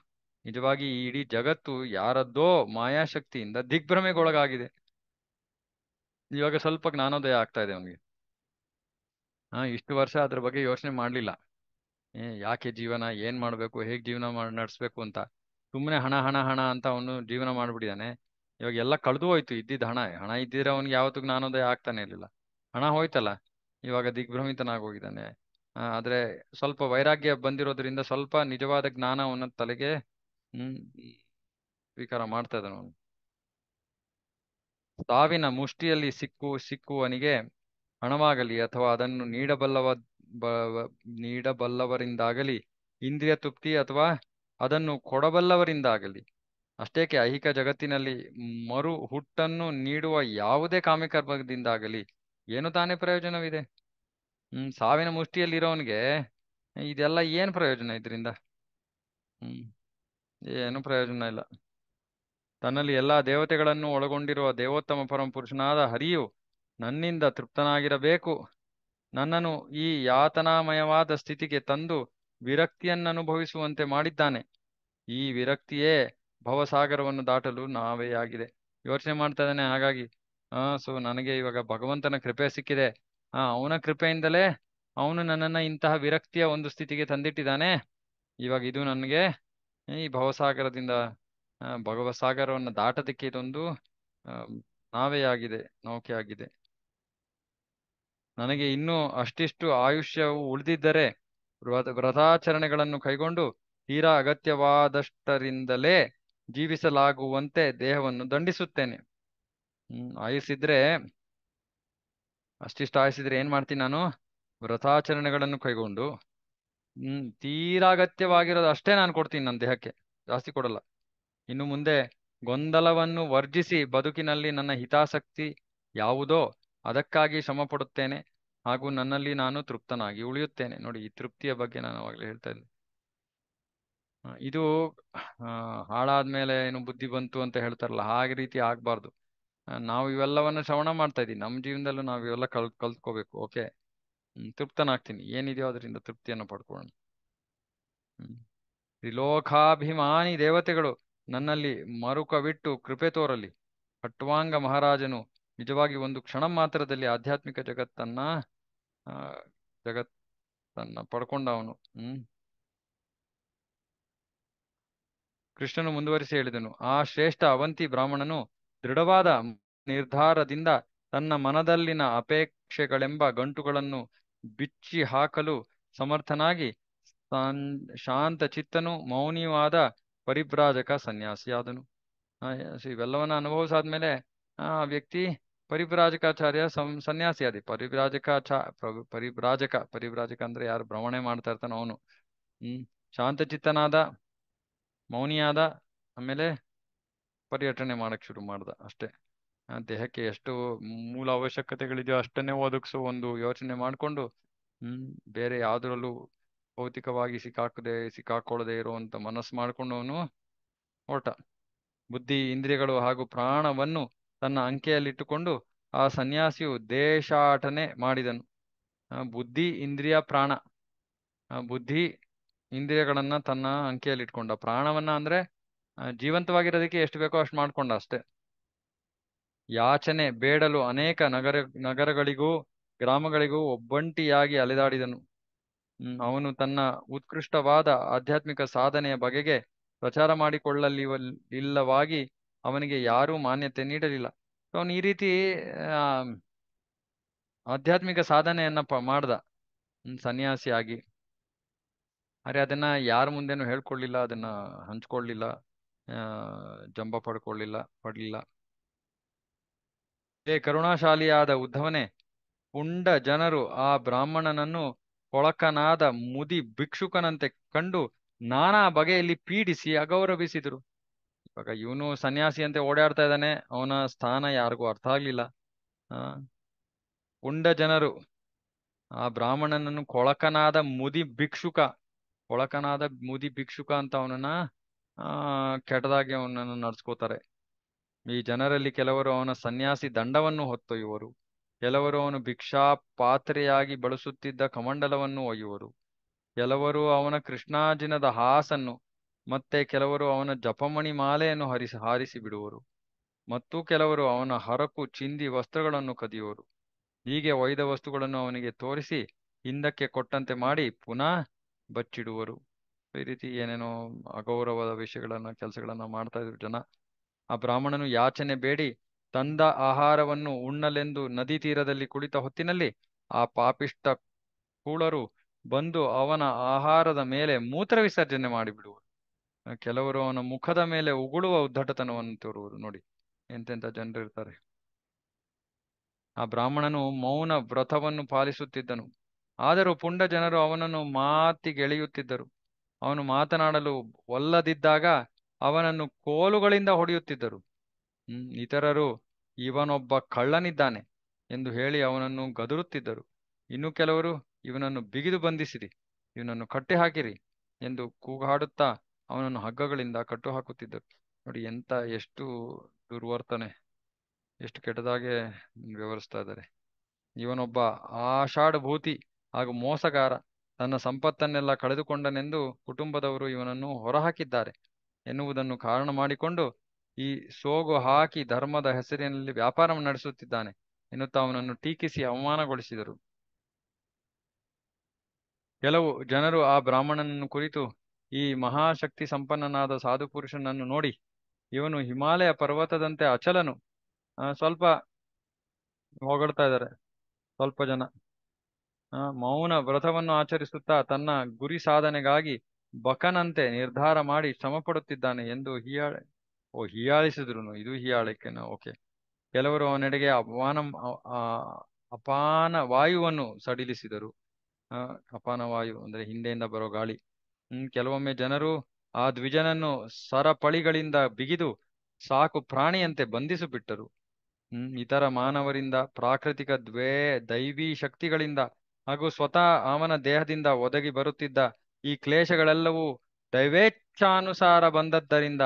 ನಿಜವಾಗಿ ಈ ಇಡೀ ಜಗತ್ತು ಯಾರದ್ದೋ ಮಾಯಾಶಕ್ತಿಯಿಂದ ದಿಗ್ಭ್ರಮೆಗೊಳಗಾಗಿದೆ ಇವಾಗ ಸ್ವಲ್ಪ ಜ್ಞಾನೋದಯ ಆಗ್ತಾ ಇದೆ ಅವನಿಗೆ ಹಾ ಇಷ್ಟು ವರ್ಷ ಅದ್ರ ಬಗ್ಗೆ ಯೋಚನೆ ಮಾಡ್ಲಿಲ್ಲ ಯಾಕೆ ಜೀವನ ಏನ್ ಮಾಡ್ಬೇಕು ಹೇಗ್ ಜೀವನ ಮಾಡ್ ನಡೆಸ್ಬೇಕು ಅಂತ ಸುಮ್ಮನೆ ಹಣ ಹಣ ಹಣ ಅಂತ ಅವನು ಜೀವನ ಮಾಡ್ಬಿಟ್ಟಿದ್ದಾನೆ ಇವಾಗ ಎಲ್ಲ ಕಳೆದು ಹೋಯ್ತು ಇದ್ದಿದ್ದ ಹಣ ಹಣ ಇದ್ದಿದ್ರೆ ಅವನಿಗೆ ಯಾವತ್ತೂ ಜ್ಞಾನೋದಯ ಆಗ್ತಾನೆ ಇರಲಿಲ್ಲ ಹಣ ಹೋಯ್ತಲ್ಲ ಇವಾಗ ದಿಗ್ಭ್ರಮಿತನಾಗಿ ಹೋಗಿದ್ದಾನೆ ಆ, ಆದ್ರೆ ಸ್ವಲ್ಪ ವೈರಾಗ್ಯ ಬಂದಿರೋದ್ರಿಂದ ಸ್ವಲ್ಪ ನಿಜವಾದ ಜ್ಞಾನ ತಲೆಗೆ ಹ್ಮ್ ಸ್ವೀಕಾರ ಮಾಡ್ತಾ ಇದ್ದಾನೆ ಅವನು ಸಾವಿನ ಮುಷ್ಟಿಯಲ್ಲಿ ಸಿಕ್ಕು ಸಿಕ್ಕುವನಿಗೆ ಹಣವಾಗಲಿ ಅಥವಾ ಅದನ್ನು ನೀಡಬಲ್ಲವ ನೀಡಬಲ್ಲವರಿಂದಾಗಲಿ ಇಂದ್ರಿಯ ತೃಪ್ತಿ ಅಥವಾ ಅದನ್ನು ಕೊಡಬಲ್ಲವರಿಂದಾಗಲಿ ಅಷ್ಟೇಕೆ ಐಹಿಕ ಜಗತ್ತಿನಲ್ಲಿ ಮರು ಹುಟ್ಟನ್ನು ನೀಡುವ ಯಾವುದೇ ಕಾಮಿಕರ್ಮದಿಂದಾಗಲಿ ಏನು ತಾನೇ ಪ್ರಯೋಜನವಿದೆ ಹ್ಮ್ ಸಾವಿನ ಮುಷ್ಟಿಯಲ್ಲಿರೋವನಿಗೆ ಇದೆಲ್ಲ ಏನು ಪ್ರಯೋಜನ ಇದರಿಂದ ಹ್ಮ್ ಏನು ಪ್ರಯೋಜನ ಇಲ್ಲ ತನ್ನಲ್ಲಿ ಎಲ್ಲಾ ದೇವತೆಗಳನ್ನು ಒಳಗೊಂಡಿರುವ ದೇವೋತ್ತಮ ಪರಮ ಹರಿಯು ನನ್ನಿಂದ ತೃಪ್ತನಾಗಿರಬೇಕು ನನ್ನನ್ನು ಈ ಯಾತನಾಮಯವಾದ ಸ್ಥಿತಿಗೆ ತಂದು ವಿರಕ್ತಿಯನ್ನನುಭವಿಸುವಂತೆ ಮಾಡಿದ್ದಾನೆ ಈ ವಿರಕ್ತಿಯೇ ಭವಸಾಗರವನ್ನು ದಾಟಲು ನಾವೇ ಆಗಿದೆ ಯೋಚನೆ ಮಾಡ್ತಾ ಇದ್ದಾನೆ ಹಾಗಾಗಿ ಆ ಸೊ ನನಗೆ ಇವಾಗ ಭಗವಂತನ ಕೃಪೆ ಸಿಕ್ಕಿದೆ ಆ ಅವನ ಕೃಪೆಯಿಂದಲೇ ಅವನು ನನ್ನನ್ನ ಇಂತಹ ವಿರಕ್ತಿಯ ಒಂದು ಸ್ಥಿತಿಗೆ ತಂದಿಟ್ಟಿದ್ದಾನೆ ಇವಾಗ ಇದು ನನಗೆ ಈ ಭವಸಾಗರದಿಂದ ಭಗವಸಾಗರವನ್ನು ದಾಟೋದಕ್ಕೆ ಇದೊಂದು ನಾವೇ ಆಗಿದೆ ನೌಕೆ ಆಗಿದೆ ನನಗೆ ಇನ್ನೂ ಅಷ್ಟಿಷ್ಟು ಆಯುಷ್ಯವು ಉಳಿದಿದ್ದರೆ ವ್ರತಾಚರಣೆಗಳನ್ನು ಕೈಗೊಂಡು ತೀರಾ ಅಗತ್ಯವಾದಷ್ಟರಿಂದಲೇ ಜೀವಿಸಲಾಗುವಂತೆ ದೇಹವನ್ನು ದಂಡಿಸುತ್ತೇನೆ ಹ್ಮ್ ಆಯುಸ್ಸಿದ್ರೆ ಅಷ್ಟಿಷ್ಟು ಆಯಿಸಿದ್ರೆ ಏನ್ ಮಾಡ್ತೀನಿ ನಾನು ವ್ರತಾಚರಣೆಗಳನ್ನು ಕೈಗೊಂಡು ಹ್ಮ್ ತೀರಾ ಅಗತ್ಯವಾಗಿರೋದು ಅಷ್ಟೇ ನಾನು ಕೊಡ್ತೀನಿ ನನ್ನ ದೇಹಕ್ಕೆ ಜಾಸ್ತಿ ಕೊಡಲ್ಲ ಇನ್ನು ಮುಂದೆ ಗೊಂದಲವನ್ನು ವರ್ಜಿಸಿ ಬದುಕಿನಲ್ಲಿ ನನ್ನ ಹಿತಾಸಕ್ತಿ ಯಾವುದೋ ಅದಕ್ಕಾಗಿ ಶ್ರಮ ಪಡುತ್ತೇನೆ ಹಾಗೂ ನನ್ನಲ್ಲಿ ನಾನು ತೃಪ್ತನಾಗಿ ಉಳಿಯುತ್ತೇನೆ ನೋಡಿ ಈ ತೃಪ್ತಿಯ ಬಗ್ಗೆ ನಾನು ಅವಾಗಲೇ ಹೇಳ್ತಾ ಇದ್ದೆ ಇದು ಹಾಳಾದ್ಮೇಲೆ ಏನು ಬುದ್ಧಿ ಬಂತು ಅಂತ ಹೇಳ್ತಾರಲ್ಲ ಹಾಗೆ ರೀತಿ ಆಗ್ಬಾರ್ದು ನಾವು ಇವೆಲ್ಲವನ್ನು ಶ್ರವಣ ಮಾಡ್ತಾ ಇದ್ದೀವಿ ನಮ್ಮ ಜೀವನದಲ್ಲೂ ನಾವು ಇವೆಲ್ಲ ಕಲ್ ಕಲ್ತ್ಕೋಬೇಕು ಓಕೆ ತೃಪ್ತನಾಗ್ತೀನಿ ಏನಿದೆಯೋ ಅದರಿಂದ ತೃಪ್ತಿಯನ್ನು ಪಡ್ಕೊಳ್ಳೋಣ ಹ್ಮ್ ತ್ರಿಲೋಕಾಭಿಮಾನಿ ದೇವತೆಗಳು ನನ್ನಲ್ಲಿ ಮರುಕವಿಟ್ಟು ಕೃಪೆ ತೋರಲಿ ಪಟ್ವಾಂಗ ಮಹಾರಾಜನು ನಿಜವಾಗಿ ಒಂದು ಕ್ಷಣ ಮಾತ್ರದಲ್ಲಿ ಆಧ್ಯಾತ್ಮಿಕ ಜಗತ್ತನ್ನ ಆ ಜಗತ್ತನ್ನ ಪಡ್ಕೊಂಡವನು ಹ್ಮ್ ಕೃಷ್ಣನು ಮುಂದುವರಿಸಿ ಹೇಳಿದನು ಆ ಶ್ರೇಷ್ಠ ಅವಂತಿ ಬ್ರಾಹ್ಮಣನು ದೃಢವಾದ ನಿರ್ಧಾರದಿಂದ ತನ್ನ ಮನದಲ್ಲಿನ ಅಪೇಕ್ಷೆಗಳೆಂಬ ಗಂಟುಗಳನ್ನು ಬಿಚ್ಚಿ ಹಾಕಲು ಸಮರ್ಥನಾಗಿ ಶಾಂತ ಚಿತ್ತನು ಮೌನಿಯುವಾದ ಪರಿಭ್ರಾಜಕ ಸನ್ಯಾಸಿಯಾದನು ಇವೆಲ್ಲವನ್ನ ಅನುಭವಿಸಾದ್ಮೇಲೆ ಆ ವ್ಯಕ್ತಿ ಪರಿಭ್ರಾಜಕಾಚಾರ್ಯ ಸಂ ಆದಿ ಪರಿಭ್ರಾಜಕಾಚಾ ಪರಿಬ್ರಾಜಕ ಪರಿಬ್ರಾಜಕ ಅಂದ್ರೆ ಯಾರು ಭ್ರಮಣೆ ಮಾಡ್ತಾ ಇರ್ತಾನೋ ಅವನು ಹ್ಮ್ ಶಾಂತಚಿತ್ತನಾದ ಮೌನಿಯಾದ ಆಮೇಲೆ ಪರ್ಯಟನೆ ಮಾಡಕ್ ಶುರು ಮಾಡ್ದ ಅಷ್ಟೇ ದೇಹಕ್ಕೆ ಎಷ್ಟು ಮೂಲ ಅವಶ್ಯಕತೆಗಳಿದೆಯೋ ಅಷ್ಟನ್ನೇ ಒದಗಿಸೋ ಒಂದು ಯೋಚನೆ ಮಾಡಿಕೊಂಡು ಹ್ಮ್ ಬೇರೆ ಯಾವ್ದ್ರಲ್ಲೂ ಭೌತಿಕವಾಗಿ ಸಿಕ್ಕಾಕದೆ ಸಿಕ್ಕಾಕೊಳ್ಳದೆ ಇರುವಂತ ಮನಸ್ಸು ಮಾಡ್ಕೊಂಡವನು ಓಟ ಬುದ್ಧಿ ಇಂದ್ರಿಯಗಳು ಹಾಗೂ ಪ್ರಾಣವನ್ನು ತನ್ನ ಅಂಕೆಯಲ್ಲಿಟ್ಟುಕೊಂಡು ಆ ಸನ್ಯಾಸಿಯು ದೇಶಾಟನೆ ಮಾಡಿದನು ಬುದ್ಧಿ ಇಂದ್ರಿಯ ಪ್ರಾಣ ಬುದ್ಧಿ ಇಂದ್ರಿಯಗಳನ್ನ ತನ್ನ ಅಂಕೆಯಲ್ಲಿ ಪ್ರಾಣವನ್ನ ಅಂದ್ರೆ ಜೀವಂತವಾಗಿರೋದಕ್ಕೆ ಎಷ್ಟು ಬೇಕೋ ಅಷ್ಟು ಮಾಡ್ಕೊಂಡ ಅಷ್ಟೆ ಯಾಚನೆ ಬೇಡಲು ಅನೇಕ ನಗರ ನಗರಗಳಿಗೂ ಗ್ರಾಮಗಳಿಗೂ ಒಬ್ಬಂಟಿಯಾಗಿ ಅಲೆದಾಡಿದನು ಅವನು ತನ್ನ ಉತ್ಕೃಷ್ಟವಾದ ಆಧ್ಯಾತ್ಮಿಕ ಸಾಧನೆಯ ಬಗೆಗೆ ಪ್ರಚಾರ ಮಾಡಿಕೊಳ್ಳಲಿವ ಇಲ್ಲವಾಗಿ ಅವನಿಗೆ ಯಾರೂ ಮಾನ್ಯತೆ ನೀಡಲಿಲ್ಲ ಅವನು ಈ ರೀತಿ ಆಧ್ಯಾತ್ಮಿಕ ಸಾಧನೆಯನ್ನ ಮಾಡ್ದ ಸನ್ಯಾಸಿಯಾಗಿ ಅರೆ ಅದನ್ನ ಯಾರ ಮುಂದೇನು ಹೇಳ್ಕೊಳ್ಲಿಲ್ಲ ಅದನ್ನ ಹಂಚ್ಕೊಳ್ಳಿಲ್ಲ ಜಂಬ ಪಡ್ಕೊಳ್ಳಿಲ್ಲ ಪಡ್ಲಿಲ್ಲ ಏ ಕರುಣಾಶಾಲಿಯಾದ ಉದ್ಧವನೇ ಉಂಡ ಜನರು ಆ ಬ್ರಾಹ್ಮಣನನ್ನು ಕೊಳಕನಾದ ಮುದಿ ಭಿಕ್ಷುಕನಂತೆ ಕಂಡು ನಾನಾ ಬಗೆಯಲ್ಲಿ ಪೀಡಿಸಿ ಅಗೌರವಿಸಿದರು ಇವಾಗ ಇವನು ಸನ್ಯಾಸಿ ಅಂತ ಓಡಾಡ್ತಾ ಇದ್ದಾನೆ ಅವನ ಸ್ಥಾನ ಯಾರಿಗೂ ಅರ್ಥ ಆಗ್ಲಿಲ್ಲ ಆ ಉಂಡ ಜನರು ಆ ಬ್ರಾಹ್ಮಣನನ್ನು ಕೊಳಕನಾದ ಮುದಿ ಭಿಕ್ಷುಕ ಕೊಳಕನಾದ ಮುದಿ ಭಿಕ್ಷುಕ ಅಂತ ಅವನನ್ನ ಕೆಟ್ಟದಾಗಿ ಅವನನ್ನು ನಡ್ಸ್ಕೋತಾರೆ ಈ ಜನರಲ್ಲಿ ಕೆಲವರು ಅವನ ಸನ್ಯಾಸಿ ದಂಡವನ್ನು ಹೊತ್ತೊಯ್ಯುವರು ಕೆಲವರು ಅವನು ಭಿಕ್ಷಾ ಪಾತ್ರೆಯಾಗಿ ಬಳಸುತ್ತಿದ್ದ ಕಮಂಡಲವನ್ನು ಒಯ್ಯುವರು ಕೆಲವರು ಅವನ ಕೃಷ್ಣಾಜಿನದ ಹಾಸನ್ನು ಮತ್ತೆ ಕೆಲವರು ಅವನ ಜಪಮಣಿ ಮಾಲೆಯನ್ನು ಹರಿಸಿ ಹಾರಿಸಿ ಬಿಡುವರು ಮತ್ತು ಕೆಲವರು ಅವನ ಹರಕು ಚಿಂದಿ ವಸ್ತ್ರಗಳನ್ನು ಕದಿಯುವರು ಹೀಗೆ ಒಯ್ದ ವಸ್ತುಗಳನ್ನು ಅವನಿಗೆ ತೋರಿಸಿ ಹಿಂದಕ್ಕೆ ಕೊಟ್ಟಂತೆ ಮಾಡಿ ಪುನಃ ಬಚ್ಚಿಡುವರು ಈ ರೀತಿ ಏನೇನೋ ಅಗೌರವದ ವಿಷಯಗಳನ್ನ ಕೆಲಸಗಳನ್ನ ಮಾಡ್ತಾ ಇದ್ರು ಜನ ಆ ಬ್ರಾಹ್ಮಣನು ಯಾಚನೆ ಬೇಡಿ ತಂದ ಆಹಾರವನ್ನು ಉಣ್ಣಲೆಂದು ನದಿ ತೀರದಲ್ಲಿ ಕುಳಿತ ಹೊತ್ತಿನಲ್ಲಿ ಆ ಪಾಪಿಷ್ಟ ಕೂಳರು ಬಂದು ಅವನ ಆಹಾರದ ಮೇಲೆ ಮೂತ್ರ ವಿಸರ್ಜನೆ ಮಾಡಿಬಿಡುವರು ಕೆಲವರು ಅವನ ಮುಖದ ಮೇಲೆ ಉಗುಳುವ ಉದ್ದಟತನವನ್ನು ತೋರುವುದು ನೋಡಿ ಎಂತೆಂತ ಜನರಿರ್ತಾರೆ ಆ ಬ್ರಾಹ್ಮಣನು ಮೌನ ವ್ರತವನ್ನು ಪಾಲಿಸುತ್ತಿದ್ದನು ಆದರೂ ಪುಂಡ ಜನರು ಅವನನ್ನು ಮಾತಿಗೆಳೆಯುತ್ತಿದ್ದರು ಅವನು ಮಾತನಾಡಲು ಒಲ್ಲದಿದ್ದಾಗ ಅವನನ್ನು ಕೋಲುಗಳಿಂದ ಹೊಡೆಯುತ್ತಿದ್ದರು ಹ್ಮ್ ಇತರರು ಇವನೊಬ್ಬ ಕಳ್ಳನಿದ್ದಾನೆ ಎಂದು ಹೇಳಿ ಅವನನ್ನು ಗದರುತ್ತಿದ್ದರು ಇನ್ನು ಕೆಲವರು ಇವನನ್ನು ಬಿಗಿದು ಬಂಧಿಸಿರಿ ಇವನನ್ನು ಕಟ್ಟಿಹಾಕಿರಿ ಎಂದು ಕೂಗಾಡುತ್ತಾ ಅವನನ್ನು ಹಗ್ಗಗಳಿಂದ ಕಟ್ಟು ಹಾಕುತ್ತಿದ್ದರು ನೋಡಿ ಎಂತ ಎಷ್ಟು ದುರ್ವರ್ತನೆ ಎಷ್ಟು ಕೆಟ್ಟದಾಗೆ ವಿವರಿಸ್ತಾ ಇದ್ದಾರೆ ಇವನೊಬ್ಬ ಆಷಾಢಭೂತಿ ಹಾಗೂ ಮೋಸಗಾರ ತನ್ನ ಸಂಪತ್ತನ್ನೆಲ್ಲ ಕಳೆದುಕೊಂಡನೆಂದು ಕುಟುಂಬದವರು ಇವನನ್ನು ಹೊರಹಾಕಿದ್ದಾರೆ ಎನ್ನುವುದನ್ನು ಕಾರಣ ಮಾಡಿಕೊಂಡು ಈ ಸೋಗು ಹಾಕಿ ಧರ್ಮದ ಹೆಸರಿನಲ್ಲಿ ವ್ಯಾಪಾರ ನಡೆಸುತ್ತಿದ್ದಾನೆ ಎನ್ನುತ್ತಾ ಅವನನ್ನು ಟೀಕಿಸಿ ಅವಮಾನಗೊಳಿಸಿದರು ಕೆಲವು ಜನರು ಆ ಬ್ರಾಹ್ಮಣನನ್ನು ಕುರಿತು ಈ ಮಹಾಶಕ್ತಿ ಸಂಪನ್ನನಾದ ಸಾಧು ಪುರುಷನನ್ನು ನೋಡಿ ಇವನು ಹಿಮಾಲಯ ಪರ್ವತದಂತೆ ಅಚಲನು ಸ್ವಲ್ಪ ಹೊಗಳ್ತಾ ಇದ್ದಾರೆ ಸ್ವಲ್ಪ ಜನ ಮೌನ ವ್ರತವನ್ನು ಆಚರಿಸುತ್ತಾ ತನ್ನ ಗುರಿ ಸಾಧನೆಗಾಗಿ ಬಕನಂತೆ ನಿರ್ಧಾರ ಮಾಡಿ ಶ್ರಮ ಪಡುತ್ತಿದ್ದಾನೆ ಎಂದು ಹೀಯಾಳೆ ಓ ಹೀಯಾಳಿಸಿದ್ರು ಇದು ಹೀಯಾಳಕ್ಕೆ ಓಕೆ ಕೆಲವರು ಅವನೆಡೆಗೆ ಅಪಮಾನ ಅಪಾನ ವಾಯುವನ್ನು ಸಡಿಲಿಸಿದರು ಅಪಾನ ವಾಯು ಅಂದ್ರೆ ಹಿಂದೆಯಿಂದ ಬರೋ ಗಾಳಿ ಹ್ಮ್ ಕೆಲವೊಮ್ಮೆ ಜನರು ಆ ದ್ವಿಜನನ್ನು ಸರಪಳಿಗಳಿಂದ ಬಿಗಿದು ಸಾಕು ಪ್ರಾಣಿಯಂತೆ ಬಂಧಿಸಿಬಿಟ್ಟರು ಹ್ಮ್ ಇತರ ಮಾನವರಿಂದ ಪ್ರಾಕೃತಿಕ ದ್ವೇ ದೈವಿ ಶಕ್ತಿಗಳಿಂದ ಹಾಗೂ ಸ್ವತಃ ಅವನ ದೇಹದಿಂದ ಒದಗಿ ಬರುತ್ತಿದ್ದ ಈ ಕ್ಲೇಶಗಳೆಲ್ಲವೂ ದೈವೇಚ್ಛಾನುಸಾರ ಬಂದದ್ದರಿಂದ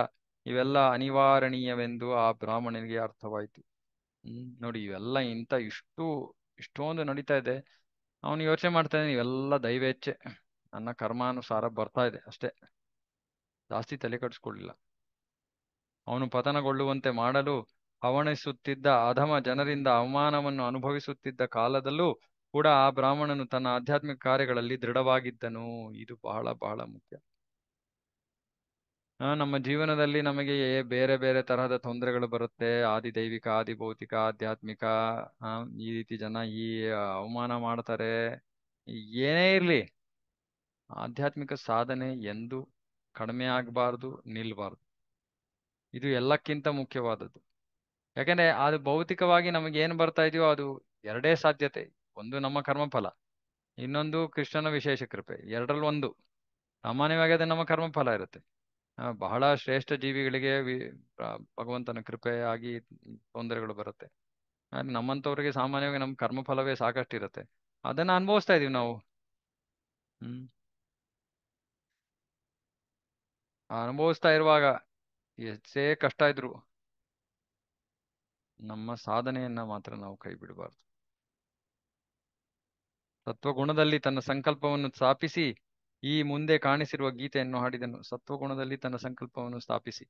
ಇವೆಲ್ಲ ಅನಿವಾರಣೀಯವೆಂದು ಆ ಬ್ರಾಹ್ಮಣನಿಗೆ ಅರ್ಥವಾಯಿತು ಹ್ಮ್ ನೋಡಿ ಇವೆಲ್ಲ ಇಂಥ ಇಷ್ಟು ಇಷ್ಟೊಂದು ನಡೀತಾ ಇದೆ ಅವನು ಯೋಚನೆ ಮಾಡ್ತಾನೆ ಇವೆಲ್ಲ ದೈವೇಚ್ಛೆ ನನ್ನ ಕರ್ಮಾನುಸಾರ ಬರ್ತಾ ಇದೆ ಅಷ್ಟೇ ಜಾಸ್ತಿ ತಲೆ ಅವನು ಪತನಗೊಳ್ಳುವಂತೆ ಮಾಡಲು ಹವಣಿಸುತ್ತಿದ್ದ ಅಧಮ ಜನರಿಂದ ಅವಮಾನವನ್ನು ಅನುಭವಿಸುತ್ತಿದ್ದ ಕಾಲದಲ್ಲೂ ಕೂಡ ಆ ಬ್ರಾಹ್ಮಣನು ತನ್ನ ಆಧ್ಯಾತ್ಮಿಕ ಕಾರ್ಯಗಳಲ್ಲಿ ದೃಢವಾಗಿದ್ದನು ಇದು ಬಹಳ ಬಹಳ ಮುಖ್ಯ ನಮ್ಮ ಜೀವನದಲ್ಲಿ ನಮಗೆ ಬೇರೆ ಬೇರೆ ತರಹದ ತೊಂದರೆಗಳು ಬರುತ್ತೆ ದೈವಿಕ ಆದಿ ಭೌತಿಕ ಆಧ್ಯಾತ್ಮಿಕ ಈ ರೀತಿ ಜನ ಈ ಅವಮಾನ ಮಾಡ್ತಾರೆ ಏನೇ ಇರ್ಲಿ ಆಧ್ಯಾತ್ಮಿಕ ಸಾಧನೆ ಎಂದು ಕಡಿಮೆ ಆಗಬಾರ್ದು ನಿಲ್ಬಾರ್ದು ಇದು ಎಲ್ಲಕ್ಕಿಂತ ಮುಖ್ಯವಾದದ್ದು ಯಾಕಂದ್ರೆ ಅದು ಭೌತಿಕವಾಗಿ ನಮಗೆ ಏನ್ ಬರ್ತಾ ಇದೆಯೋ ಅದು ಎರಡೇ ಸಾಧ್ಯತೆ ಒಂದು ನಮ್ಮ ಕರ್ಮಫಲ ಇನ್ನೊಂದು ಕೃಷ್ಣನ ವಿಶೇಷ ಕೃಪೆ ಎರಡರಲ್ಲಿ ಒಂದು ಸಾಮಾನ್ಯವಾಗಿ ಅದು ನಮ್ಮ ಕರ್ಮಫಲ ಇರುತ್ತೆ ಬಹಳ ಶ್ರೇಷ್ಠ ಜೀವಿಗಳಿಗೆ ಭಗವಂತನ ಕೃಪೆಯಾಗಿ ತೊಂದರೆಗಳು ಬರುತ್ತೆ ನಮ್ಮಂತವ್ರಿಗೆ ಸಾಮಾನ್ಯವಾಗಿ ನಮ್ಮ ಕರ್ಮಫಲವೇ ಇರುತ್ತೆ ಅದನ್ನ ಅನುಭವಿಸ್ತಾ ಇದೀವಿ ನಾವು ಹ್ಮ್ ಅನುಭವಿಸ್ತಾ ಇರುವಾಗ ಎಷ್ಟೇ ಕಷ್ಟ ಇದ್ರು ನಮ್ಮ ಸಾಧನೆಯನ್ನ ಮಾತ್ರ ನಾವು ಕೈ ಬಿಡಬಾರ್ದು ಸತ್ವಗುಣದಲ್ಲಿ ತನ್ನ ಸಂಕಲ್ಪವನ್ನು ಸ್ಥಾಪಿಸಿ ಈ ಮುಂದೆ ಕಾಣಿಸಿರುವ ಗೀತೆಯನ್ನು ಹಾಡಿದನು ಸತ್ವಗುಣದಲ್ಲಿ ತನ್ನ ಸಂಕಲ್ಪವನ್ನು ಸ್ಥಾಪಿಸಿ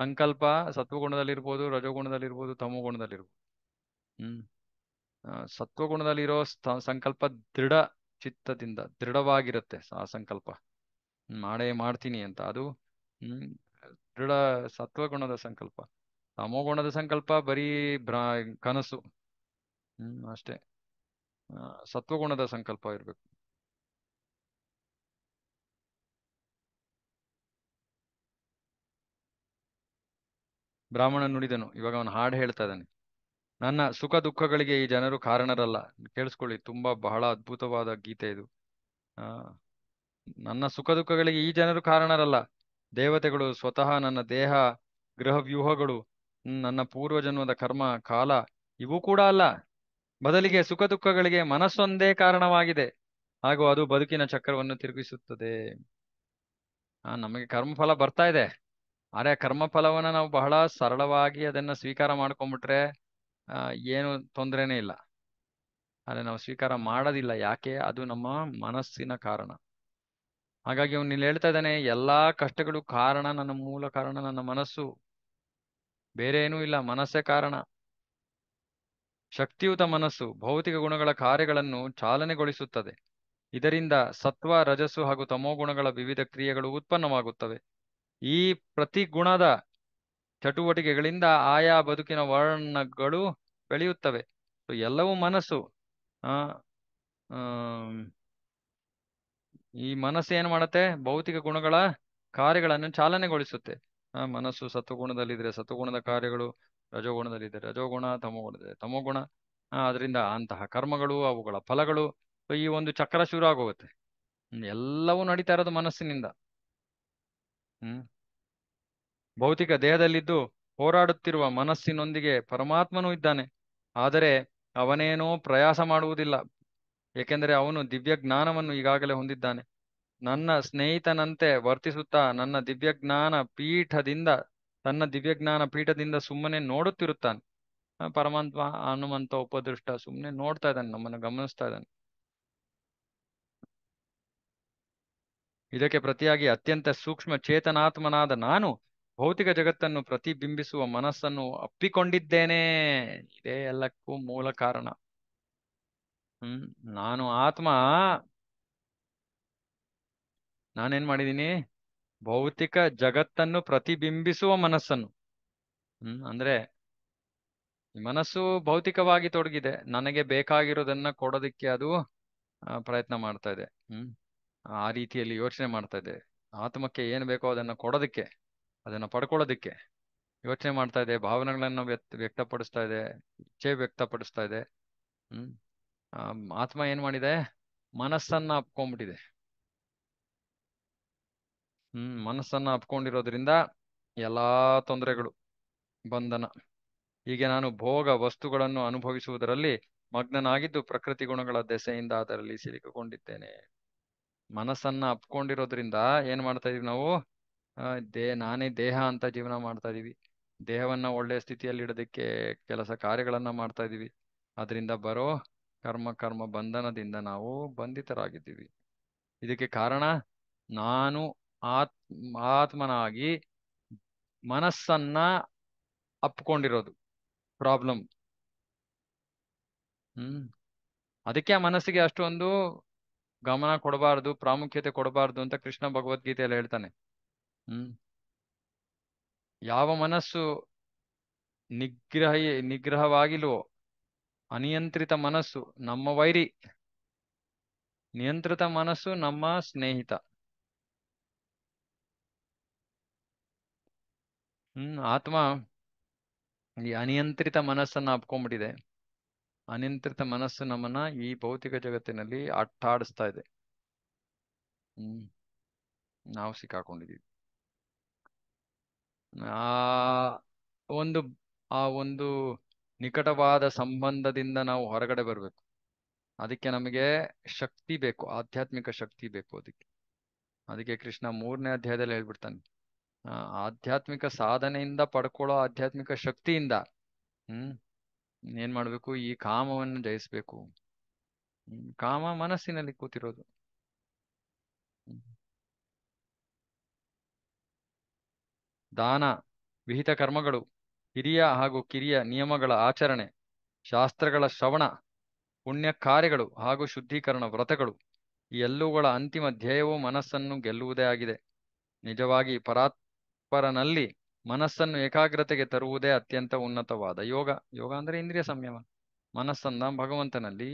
ಸಂಕಲ್ಪ ಸತ್ವಗುಣದಲ್ಲಿರ್ಬೋದು ರಜೋಗುಣದಲ್ಲಿರ್ಬೋದು ತಮೋಗುಣದಲ್ಲಿರ್ಬೋದು ಹ್ಮ್ ಸತ್ವಗುಣದಲ್ಲಿರೋ ಸಂಕಲ್ಪ ದೃಢ ಚಿತ್ತದಿಂದ ದೃಢವಾಗಿರುತ್ತೆ ಆ ಸಂಕಲ್ಪ ಮಾಡೇ ಮಾಡ್ತೀನಿ ಅಂತ ಅದು ಹ್ಮ್ ದೃಢ ಸತ್ವಗುಣದ ಸಂಕಲ್ಪ ತಮೋಗುಣದ ಸಂಕಲ್ಪ ಬರೀ ಭ್ರ ಕನಸು ಹ್ಮ್ ಅಷ್ಟೇ ಸತ್ವಗುಣದ ಸಂಕಲ್ಪ ಇರಬೇಕು ಬ್ರಾಹ್ಮಣ ನುಡಿದನು ಇವಾಗ ಅವನು ಹಾಡು ಹೇಳ್ತಾ ಇದ್ದಾನೆ ನನ್ನ ಸುಖ ದುಃಖಗಳಿಗೆ ಈ ಜನರು ಕಾರಣರಲ್ಲ ಕೇಳಿಸ್ಕೊಳ್ಳಿ ತುಂಬಾ ಬಹಳ ಅದ್ಭುತವಾದ ಗೀತೆ ಇದು ಆ ನನ್ನ ಸುಖ ದುಃಖಗಳಿಗೆ ಈ ಜನರು ಕಾರಣರಲ್ಲ ದೇವತೆಗಳು ಸ್ವತಃ ನನ್ನ ದೇಹ ಗೃಹವ್ಯೂಹಗಳು ನನ್ನ ಪೂರ್ವಜನ್ಮದ ಕರ್ಮ ಕಾಲ ಇವು ಕೂಡ ಅಲ್ಲ ಬದಲಿಗೆ ಸುಖ ದುಃಖಗಳಿಗೆ ಮನಸ್ಸೊಂದೇ ಕಾರಣವಾಗಿದೆ ಹಾಗೂ ಅದು ಬದುಕಿನ ಚಕ್ರವನ್ನು ತಿರುಗಿಸುತ್ತದೆ ಆ ನಮಗೆ ಕರ್ಮಫಲ ಬರ್ತಾ ಇದೆ ಆದರೆ ಕರ್ಮಫಲವನ್ನು ನಾವು ಬಹಳ ಸರಳವಾಗಿ ಅದನ್ನು ಸ್ವೀಕಾರ ಮಾಡ್ಕೊಂಬಿಟ್ರೆ ಏನು ತೊಂದರೆನೇ ಇಲ್ಲ ಆದರೆ ನಾವು ಸ್ವೀಕಾರ ಮಾಡೋದಿಲ್ಲ ಯಾಕೆ ಅದು ನಮ್ಮ ಮನಸ್ಸಿನ ಕಾರಣ ಹಾಗಾಗಿ ಅವನು ಇಲ್ಲಿ ಹೇಳ್ತಾ ಇದ್ದಾನೆ ಎಲ್ಲಾ ಕಷ್ಟಗಳು ಕಾರಣ ನನ್ನ ಮೂಲ ಕಾರಣ ನನ್ನ ಮನಸ್ಸು ಬೇರೆ ಏನೂ ಇಲ್ಲ ಮನಸ್ಸೇ ಕಾರಣ ಶಕ್ತಿಯುತ ಮನಸ್ಸು ಭೌತಿಕ ಗುಣಗಳ ಕಾರ್ಯಗಳನ್ನು ಚಾಲನೆಗೊಳಿಸುತ್ತದೆ ಇದರಿಂದ ಸತ್ವ ರಜಸ್ಸು ಹಾಗೂ ತಮೋ ಗುಣಗಳ ವಿವಿಧ ಕ್ರಿಯೆಗಳು ಉತ್ಪನ್ನವಾಗುತ್ತವೆ ಈ ಪ್ರತಿ ಗುಣದ ಚಟುವಟಿಕೆಗಳಿಂದ ಆಯಾ ಬದುಕಿನ ವರ್ಣಗಳು ಬೆಳೆಯುತ್ತವೆ ಎಲ್ಲವೂ ಮನಸ್ಸು ಆ ಈ ಮನಸ್ಸು ಏನ್ ಮಾಡತ್ತೆ ಭೌತಿಕ ಗುಣಗಳ ಕಾರ್ಯಗಳನ್ನು ಚಾಲನೆಗೊಳಿಸುತ್ತೆ ಆ ಮನಸ್ಸು ಸತ್ವಗುಣದಲ್ಲಿದ್ರೆ ಸತ್ವಗುಣದ ಕಾರ್ಯಗಳು ರಜೋಗುಣದಲ್ಲಿದೆ ರಜೋಗುಣ ತಮೋ ತಮೋಗುಣ ಅದರಿಂದ ಅಂತಹ ಕರ್ಮಗಳು ಅವುಗಳ ಫಲಗಳು ಈ ಒಂದು ಚಕ್ರ ಶುರು ಆಗೋಗುತ್ತೆ ಎಲ್ಲವೂ ನಡೀತಾ ಇರೋದು ಮನಸ್ಸಿನಿಂದ ಹ್ಮ್ ಭೌತಿಕ ದೇಹದಲ್ಲಿದ್ದು ಹೋರಾಡುತ್ತಿರುವ ಮನಸ್ಸಿನೊಂದಿಗೆ ಪರಮಾತ್ಮನೂ ಇದ್ದಾನೆ ಆದರೆ ಅವನೇನೋ ಪ್ರಯಾಸ ಮಾಡುವುದಿಲ್ಲ ಏಕೆಂದರೆ ಅವನು ದಿವ್ಯ ಜ್ಞಾನವನ್ನು ಈಗಾಗಲೇ ಹೊಂದಿದ್ದಾನೆ ನನ್ನ ಸ್ನೇಹಿತನಂತೆ ವರ್ತಿಸುತ್ತಾ ನನ್ನ ದಿವ್ಯಜ್ಞಾನ ಪೀಠದಿಂದ ತನ್ನ ದಿವ್ಯಜ್ಞಾನ ಪೀಠದಿಂದ ಸುಮ್ಮನೆ ನೋಡುತ್ತಿರುತ್ತಾನೆ ಪರಮಾತ್ಮ ಹನುಮಂತ ಉಪದೃಷ್ಟ ಸುಮ್ಮನೆ ನೋಡ್ತಾ ಇದ್ದಾನೆ ನಮ್ಮನ್ನು ಗಮನಿಸ್ತಾ ಇದ್ದಾನೆ ಇದಕ್ಕೆ ಪ್ರತಿಯಾಗಿ ಅತ್ಯಂತ ಸೂಕ್ಷ್ಮ ಚೇತನಾತ್ಮನಾದ ನಾನು ಭೌತಿಕ ಜಗತ್ತನ್ನು ಪ್ರತಿಬಿಂಬಿಸುವ ಮನಸ್ಸನ್ನು ಅಪ್ಪಿಕೊಂಡಿದ್ದೇನೆ ಇದೇ ಎಲ್ಲಕ್ಕೂ ಮೂಲ ಕಾರಣ ಹ್ಮ್ ನಾನು ಆತ್ಮ ನಾನೇನ್ ಮಾಡಿದೀನಿ ಭೌತಿಕ ಜಗತ್ತನ್ನು ಪ್ರತಿಬಿಂಬಿಸುವ ಮನಸ್ಸನ್ನು ಹ್ಮ್ ಅಂದ್ರೆ ಮನಸ್ಸು ಭೌತಿಕವಾಗಿ ತೊಡಗಿದೆ ನನಗೆ ಬೇಕಾಗಿರೋದನ್ನ ಕೊಡೋದಕ್ಕೆ ಅದು ಪ್ರಯತ್ನ ಮಾಡ್ತಾ ಇದೆ ಹ್ಮ್ ಆ ರೀತಿಯಲ್ಲಿ ಯೋಚನೆ ಮಾಡ್ತಾ ಇದೆ ಆತ್ಮಕ್ಕೆ ಏನ್ ಬೇಕೋ ಅದನ್ನ ಕೊಡೋದಕ್ಕೆ ಅದನ್ನ ಪಡ್ಕೊಳ್ಳೋದಕ್ಕೆ ಯೋಚನೆ ಮಾಡ್ತಾ ಇದೆ ಭಾವನೆಗಳನ್ನು ವ್ಯಕ್ತಪಡಿಸ್ತಾ ಇದೆ ಇಚ್ಛೆ ವ್ಯಕ್ತಪಡಿಸ್ತಾ ಇದೆ ಹ್ಮ್ ಆತ್ಮ ಏನ್ ಮಾಡಿದೆ ಮನಸ್ಸನ್ನ ಅಪ್ಕೊಂಡ್ಬಿಟ್ಟಿದೆ ಹ್ಮ್ ಮನಸ್ಸನ್ನ ಅಪ್ಕೊಂಡಿರೋದ್ರಿಂದ ಎಲ್ಲಾ ತೊಂದರೆಗಳು ಬಂಧನ ಹೀಗೆ ನಾನು ಭೋಗ ವಸ್ತುಗಳನ್ನು ಅನುಭವಿಸುವುದರಲ್ಲಿ ಮಗ್ನನಾಗಿದ್ದು ಪ್ರಕೃತಿ ಗುಣಗಳ ದೆಸೆಯಿಂದ ಅದರಲ್ಲಿ ಸಿಲುಕಿಕೊಂಡಿದ್ದೇನೆ ಮನಸ್ಸನ್ನ ಅಪ್ಕೊಂಡಿರೋದ್ರಿಂದ ಏನ್ ಮಾಡ್ತಾ ಇದೀವಿ ನಾವು ದೇ ನಾನೇ ದೇಹ ಅಂತ ಜೀವನ ಮಾಡ್ತಾ ಇದೀವಿ ದೇಹವನ್ನ ಒಳ್ಳೆ ಸ್ಥಿತಿಯಲ್ಲಿ ಇಡೋದಕ್ಕೆ ಕೆಲಸ ಕಾರ್ಯಗಳನ್ನ ಮಾಡ್ತಾ ಇದೀವಿ ಅದರಿಂದ ಬರೋ ಕರ್ಮ ಕರ್ಮ ಬಂಧನದಿಂದ ನಾವು ಬಂಧಿತರಾಗಿದ್ದೀವಿ ಇದಕ್ಕೆ ಕಾರಣ ನಾನು ಆತ್ ಆತ್ಮನಾಗಿ ಮನಸ್ಸನ್ನ ಅಪ್ಕೊಂಡಿರೋದು ಪ್ರಾಬ್ಲಮ್ ಹ್ಮ್ ಅದಕ್ಕೆ ಆ ಮನಸ್ಸಿಗೆ ಅಷ್ಟೊಂದು ಗಮನ ಕೊಡಬಾರ್ದು ಪ್ರಾಮುಖ್ಯತೆ ಕೊಡಬಾರ್ದು ಅಂತ ಕೃಷ್ಣ ಭಗವದ್ಗೀತೆಯಲ್ಲಿ ಹೇಳ್ತಾನೆ ಹ್ಮ್ ಯಾವ ಮನಸ್ಸು ನಿಗ್ರಹ ನಿಗ್ರಹವಾಗಿಲ್ವೋ ಅನಿಯಂತ್ರಿತ ಮನಸ್ಸು ನಮ್ಮ ವೈರಿ ನಿಯಂತ್ರಿತ ಮನಸ್ಸು ನಮ್ಮ ಸ್ನೇಹಿತ ಹ್ಮ್ ಆತ್ಮ ಈ ಅನಿಯಂತ್ರಿತ ಮನಸ್ಸನ್ನ ಅಪ್ಕೊಂಡ್ಬಿಟ್ಟಿದೆ ಅನಿಯಂತ್ರಿತ ಮನಸ್ಸು ನಮ್ಮನ್ನ ಈ ಭೌತಿಕ ಜಗತ್ತಿನಲ್ಲಿ ಅಟ್ಟಾಡಿಸ್ತಾ ಇದೆ ಹ್ಮ್ ನಾವು ಸಿಕ್ಕಾಕೊಂಡಿದ್ದೀವಿ ಆ ಒಂದು ಆ ಒಂದು ನಿಕಟವಾದ ಸಂಬಂಧದಿಂದ ನಾವು ಹೊರಗಡೆ ಬರಬೇಕು ಅದಕ್ಕೆ ನಮಗೆ ಶಕ್ತಿ ಬೇಕು ಆಧ್ಯಾತ್ಮಿಕ ಶಕ್ತಿ ಬೇಕು ಅದಕ್ಕೆ ಅದಕ್ಕೆ ಕೃಷ್ಣ ಮೂರನೇ ಅಧ್ಯಾಯದಲ್ಲಿ ಹೇಳ್ಬಿಡ್ತಾನೆ ಆಧ್ಯಾತ್ಮಿಕ ಸಾಧನೆಯಿಂದ ಪಡ್ಕೊಳ್ಳೋ ಆಧ್ಯಾತ್ಮಿಕ ಶಕ್ತಿಯಿಂದ ಹ್ಮ್ ಏನ್ ಮಾಡಬೇಕು ಈ ಕಾಮವನ್ನು ಜಯಿಸ್ಬೇಕು ಕಾಮ ಮನಸ್ಸಿನಲ್ಲಿ ಕೂತಿರೋದು ದಾನ ವಿಹಿತ ಕರ್ಮಗಳು ಹಿರಿಯ ಹಾಗೂ ಕಿರಿಯ ನಿಯಮಗಳ ಆಚರಣೆ ಶಾಸ್ತ್ರಗಳ ಶ್ರವಣ ಪುಣ್ಯ ಕಾರ್ಯಗಳು ಹಾಗೂ ಶುದ್ಧೀಕರಣ ವ್ರತಗಳು ಈ ಎಲ್ಲವುಗಳ ಅಂತಿಮ ಧ್ಯೇಯವು ಮನಸ್ಸನ್ನು ಗೆಲ್ಲುವುದೇ ಆಗಿದೆ ನಿಜವಾಗಿ ಪರಾತ್ಪರನಲ್ಲಿ ಮನಸ್ಸನ್ನು ಏಕಾಗ್ರತೆಗೆ ತರುವುದೇ ಅತ್ಯಂತ ಉನ್ನತವಾದ ಯೋಗ ಯೋಗ ಅಂದ್ರೆ ಇಂದ್ರಿಯ ಸಂಯಮ ಮನಸ್ಸನ್ನ ಭಗವಂತನಲ್ಲಿ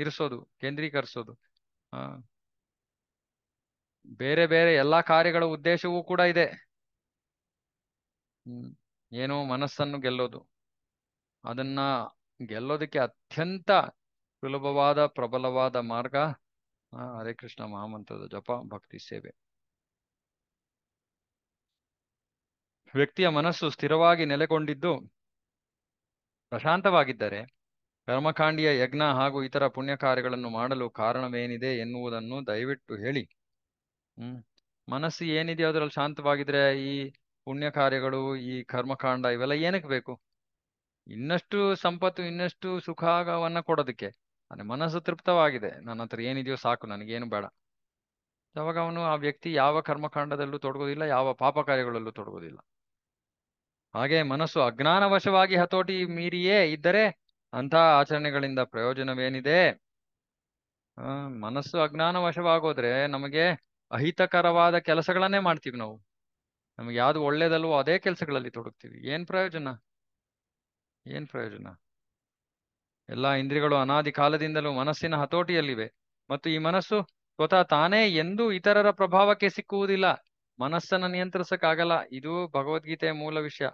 ಇರಿಸೋದು ಕೇಂದ್ರೀಕರಿಸೋದು ಆ ಬೇರೆ ಬೇರೆ ಎಲ್ಲಾ ಕಾರ್ಯಗಳ ಉದ್ದೇಶವೂ ಕೂಡ ಇದೆ ಹ್ಮ್ ಏನೋ ಮನಸ್ಸನ್ನು ಗೆಲ್ಲೋದು ಅದನ್ನ ಗೆಲ್ಲೋದಕ್ಕೆ ಅತ್ಯಂತ ಸುಲಭವಾದ ಪ್ರಬಲವಾದ ಮಾರ್ಗ ಹರೇ ಕೃಷ್ಣ ಮಹಾಮಂತ್ರದ ಜಪ ಭಕ್ತಿ ಸೇವೆ ವ್ಯಕ್ತಿಯ ಮನಸ್ಸು ಸ್ಥಿರವಾಗಿ ನೆಲೆಗೊಂಡಿದ್ದು ಪ್ರಶಾಂತವಾಗಿದ್ದರೆ ಕರ್ಮಕಾಂಡಿಯ ಯಜ್ಞ ಹಾಗೂ ಇತರ ಪುಣ್ಯ ಕಾರ್ಯಗಳನ್ನು ಮಾಡಲು ಕಾರಣವೇನಿದೆ ಎನ್ನುವುದನ್ನು ದಯವಿಟ್ಟು ಹೇಳಿ ಹ್ಮ್ ಮನಸ್ಸು ಏನಿದೆಯೋ ಅದರಲ್ಲಿ ಶಾಂತವಾಗಿದ್ರೆ ಈ ಪುಣ್ಯ ಕಾರ್ಯಗಳು ಈ ಕರ್ಮಕಾಂಡ ಇವೆಲ್ಲ ಏನಕ್ಕೆ ಬೇಕು ಇನ್ನಷ್ಟು ಸಂಪತ್ತು ಇನ್ನಷ್ಟು ಸುಖವನ್ನ ಕೊಡೋದಕ್ಕೆ ಅಂದರೆ ಮನಸ್ಸು ತೃಪ್ತವಾಗಿದೆ ನನ್ನ ಹತ್ರ ಏನಿದೆಯೋ ಸಾಕು ನನಗೇನು ಬೇಡ ಯಾವಾಗ ಅವನು ಆ ವ್ಯಕ್ತಿ ಯಾವ ಕರ್ಮಕಾಂಡದಲ್ಲೂ ತೊಡಗೋದಿಲ್ಲ ಯಾವ ಪಾಪ ಕಾರ್ಯಗಳಲ್ಲೂ ತೊಡಗೋದಿಲ್ಲ ಹಾಗೆ ಮನಸ್ಸು ಅಜ್ಞಾನವಶವಾಗಿ ಹತೋಟಿ ಮೀರಿಯೇ ಇದ್ದರೆ ಅಂತ ಆಚರಣೆಗಳಿಂದ ಪ್ರಯೋಜನವೇನಿದೆ ಮನಸ್ಸು ಅಜ್ಞಾನವಶವಾಗೋದ್ರೆ ನಮಗೆ ಅಹಿತಕರವಾದ ಕೆಲಸಗಳನ್ನೇ ಮಾಡ್ತೀವಿ ನಾವು ನಮ್ಗೆ ಯಾವ್ದು ಒಳ್ಳೇದಲ್ವೋ ಅದೇ ಕೆಲಸಗಳಲ್ಲಿ ತೊಡಗ್ತೀವಿ ಏನ್ ಪ್ರಯೋಜನ ಏನ್ ಪ್ರಯೋಜನ ಎಲ್ಲ ಇಂದ್ರಿಗಳು ಅನಾದಿ ಕಾಲದಿಂದಲೂ ಮನಸ್ಸಿನ ಹತೋಟಿಯಲ್ಲಿವೆ ಮತ್ತು ಈ ಮನಸ್ಸು ಸ್ವತಃ ತಾನೇ ಎಂದೂ ಇತರರ ಪ್ರಭಾವಕ್ಕೆ ಸಿಕ್ಕುವುದಿಲ್ಲ ಮನಸ್ಸನ್ನು ನಿಯಂತ್ರಿಸಕ್ಕಾಗಲ್ಲ ಇದು ಭಗವದ್ಗೀತೆಯ ಮೂಲ ವಿಷಯ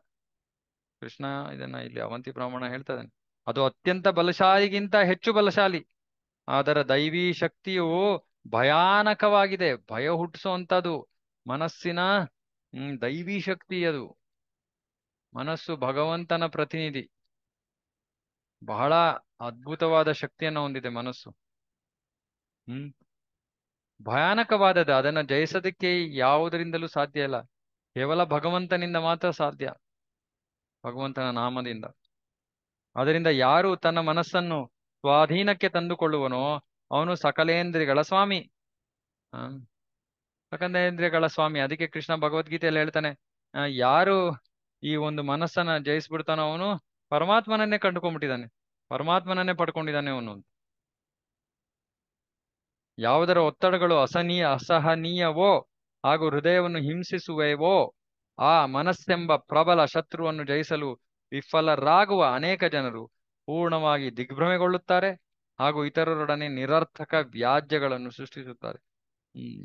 ಕೃಷ್ಣ ಇದನ್ನ ಇಲ್ಲಿ ಅವಂತಿ ಪ್ರಮಾಣ ಹೇಳ್ತದೆ ಅದು ಅತ್ಯಂತ ಬಲಶಾಲಿಗಿಂತ ಹೆಚ್ಚು ಬಲಶಾಲಿ ಅದರ ದೈವಿ ಶಕ್ತಿಯು ಭಯಾನಕವಾಗಿದೆ ಭಯ ಹುಟ್ಟಿಸುವಂಥದ್ದು ಮನಸ್ಸಿನ ಹ್ಮ್ ದೈವಿ ಶಕ್ತಿ ಅದು ಮನಸ್ಸು ಭಗವಂತನ ಪ್ರತಿನಿಧಿ ಬಹಳ ಅದ್ಭುತವಾದ ಶಕ್ತಿಯನ್ನು ಹೊಂದಿದೆ ಮನಸ್ಸು ಹ್ಮ್ ಭಯಾನಕವಾದದ್ದು ಅದನ್ನು ಜಯಿಸೋದಕ್ಕೆ ಯಾವುದರಿಂದಲೂ ಸಾಧ್ಯ ಇಲ್ಲ ಕೇವಲ ಭಗವಂತನಿಂದ ಮಾತ್ರ ಸಾಧ್ಯ ಭಗವಂತನ ನಾಮದಿಂದ ಅದರಿಂದ ಯಾರು ತನ್ನ ಮನಸ್ಸನ್ನು ಸ್ವಾಧೀನಕ್ಕೆ ತಂದುಕೊಳ್ಳುವನೋ ಅವನು ಸಕಲೇಂದ್ರಿಗಳ ಸ್ವಾಮಿ ಸ್ವಕಂದೇಂದ್ರಿಯಗಳ ಸ್ವಾಮಿ ಅದಕ್ಕೆ ಕೃಷ್ಣ ಭಗವದ್ಗೀತೆಯಲ್ಲಿ ಹೇಳ್ತಾನೆ ಯಾರು ಈ ಒಂದು ಮನಸ್ಸನ್ನ ಜಯಿಸ್ಬಿಡ್ತಾನೋ ಅವನು ಪರಮಾತ್ಮನನ್ನೇ ಕಂಡುಕೊಂಡ್ಬಿಟ್ಟಿದ್ದಾನೆ ಪರಮಾತ್ಮನನ್ನೇ ಪಡ್ಕೊಂಡಿದ್ದಾನೆ ಅವನು ಯಾವುದರ ಒತ್ತಡಗಳು ಅಸನೀಯ ಅಸಹನೀಯವೋ ಹಾಗೂ ಹೃದಯವನ್ನು ಹಿಂಸಿಸುವೆವೋ ಆ ಮನಸ್ಸೆಂಬ ಪ್ರಬಲ ಶತ್ರುವನ್ನು ಜಯಿಸಲು ವಿಫಲರಾಗುವ ಅನೇಕ ಜನರು ಪೂರ್ಣವಾಗಿ ದಿಗ್ಭ್ರಮೆಗೊಳ್ಳುತ್ತಾರೆ ಹಾಗೂ ಇತರರೊಡನೆ ನಿರರ್ಥಕ ವ್ಯಾಜ್ಯಗಳನ್ನು ಸೃಷ್ಟಿಸುತ್ತಾರೆ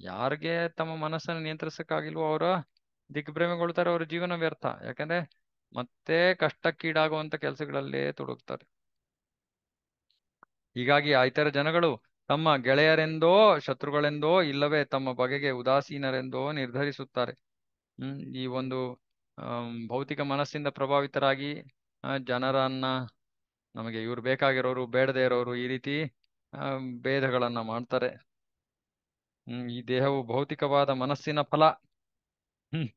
ಯಾರಿಗೆ ತಮ್ಮ ಮನಸ್ಸನ್ನು ನಿಯಂತ್ರಿಸಕ್ಕಾಗಿಲ್ವೋ ಅವರ ದಿಗ್ಭ್ರಮೆಗೊಳ್ತಾರೆ ಅವರ ಜೀವನ ವ್ಯರ್ಥ ಯಾಕಂದ್ರೆ ಮತ್ತೆ ಕಷ್ಟಕ್ಕೀಡಾಗುವಂತ ಕೆಲಸಗಳಲ್ಲೇ ತೊಡಗ್ತಾರೆ ಹೀಗಾಗಿ ಆಯ್ತರ ಜನಗಳು ತಮ್ಮ ಗೆಳೆಯರೆಂದೋ ಶತ್ರುಗಳೆಂದೋ ಇಲ್ಲವೇ ತಮ್ಮ ಬಗೆಗೆ ಉದಾಸೀನರೆಂದೋ ನಿರ್ಧರಿಸುತ್ತಾರೆ ಹ್ಮ್ ಈ ಒಂದು ಭೌತಿಕ ಮನಸ್ಸಿಂದ ಪ್ರಭಾವಿತರಾಗಿ ಜನರನ್ನ ನಮಗೆ ಇವ್ರು ಬೇಕಾಗಿರೋರು ಬೇಡದೇ ಇರೋರು ಈ ರೀತಿ ಭೇದಗಳನ್ನ ಮಾಡ್ತಾರೆ ಹ್ಮ್ ಈ ದೇಹವು ಭೌತಿಕವಾದ ಮನಸ್ಸಿನ ಫಲ ಹ್ಮ್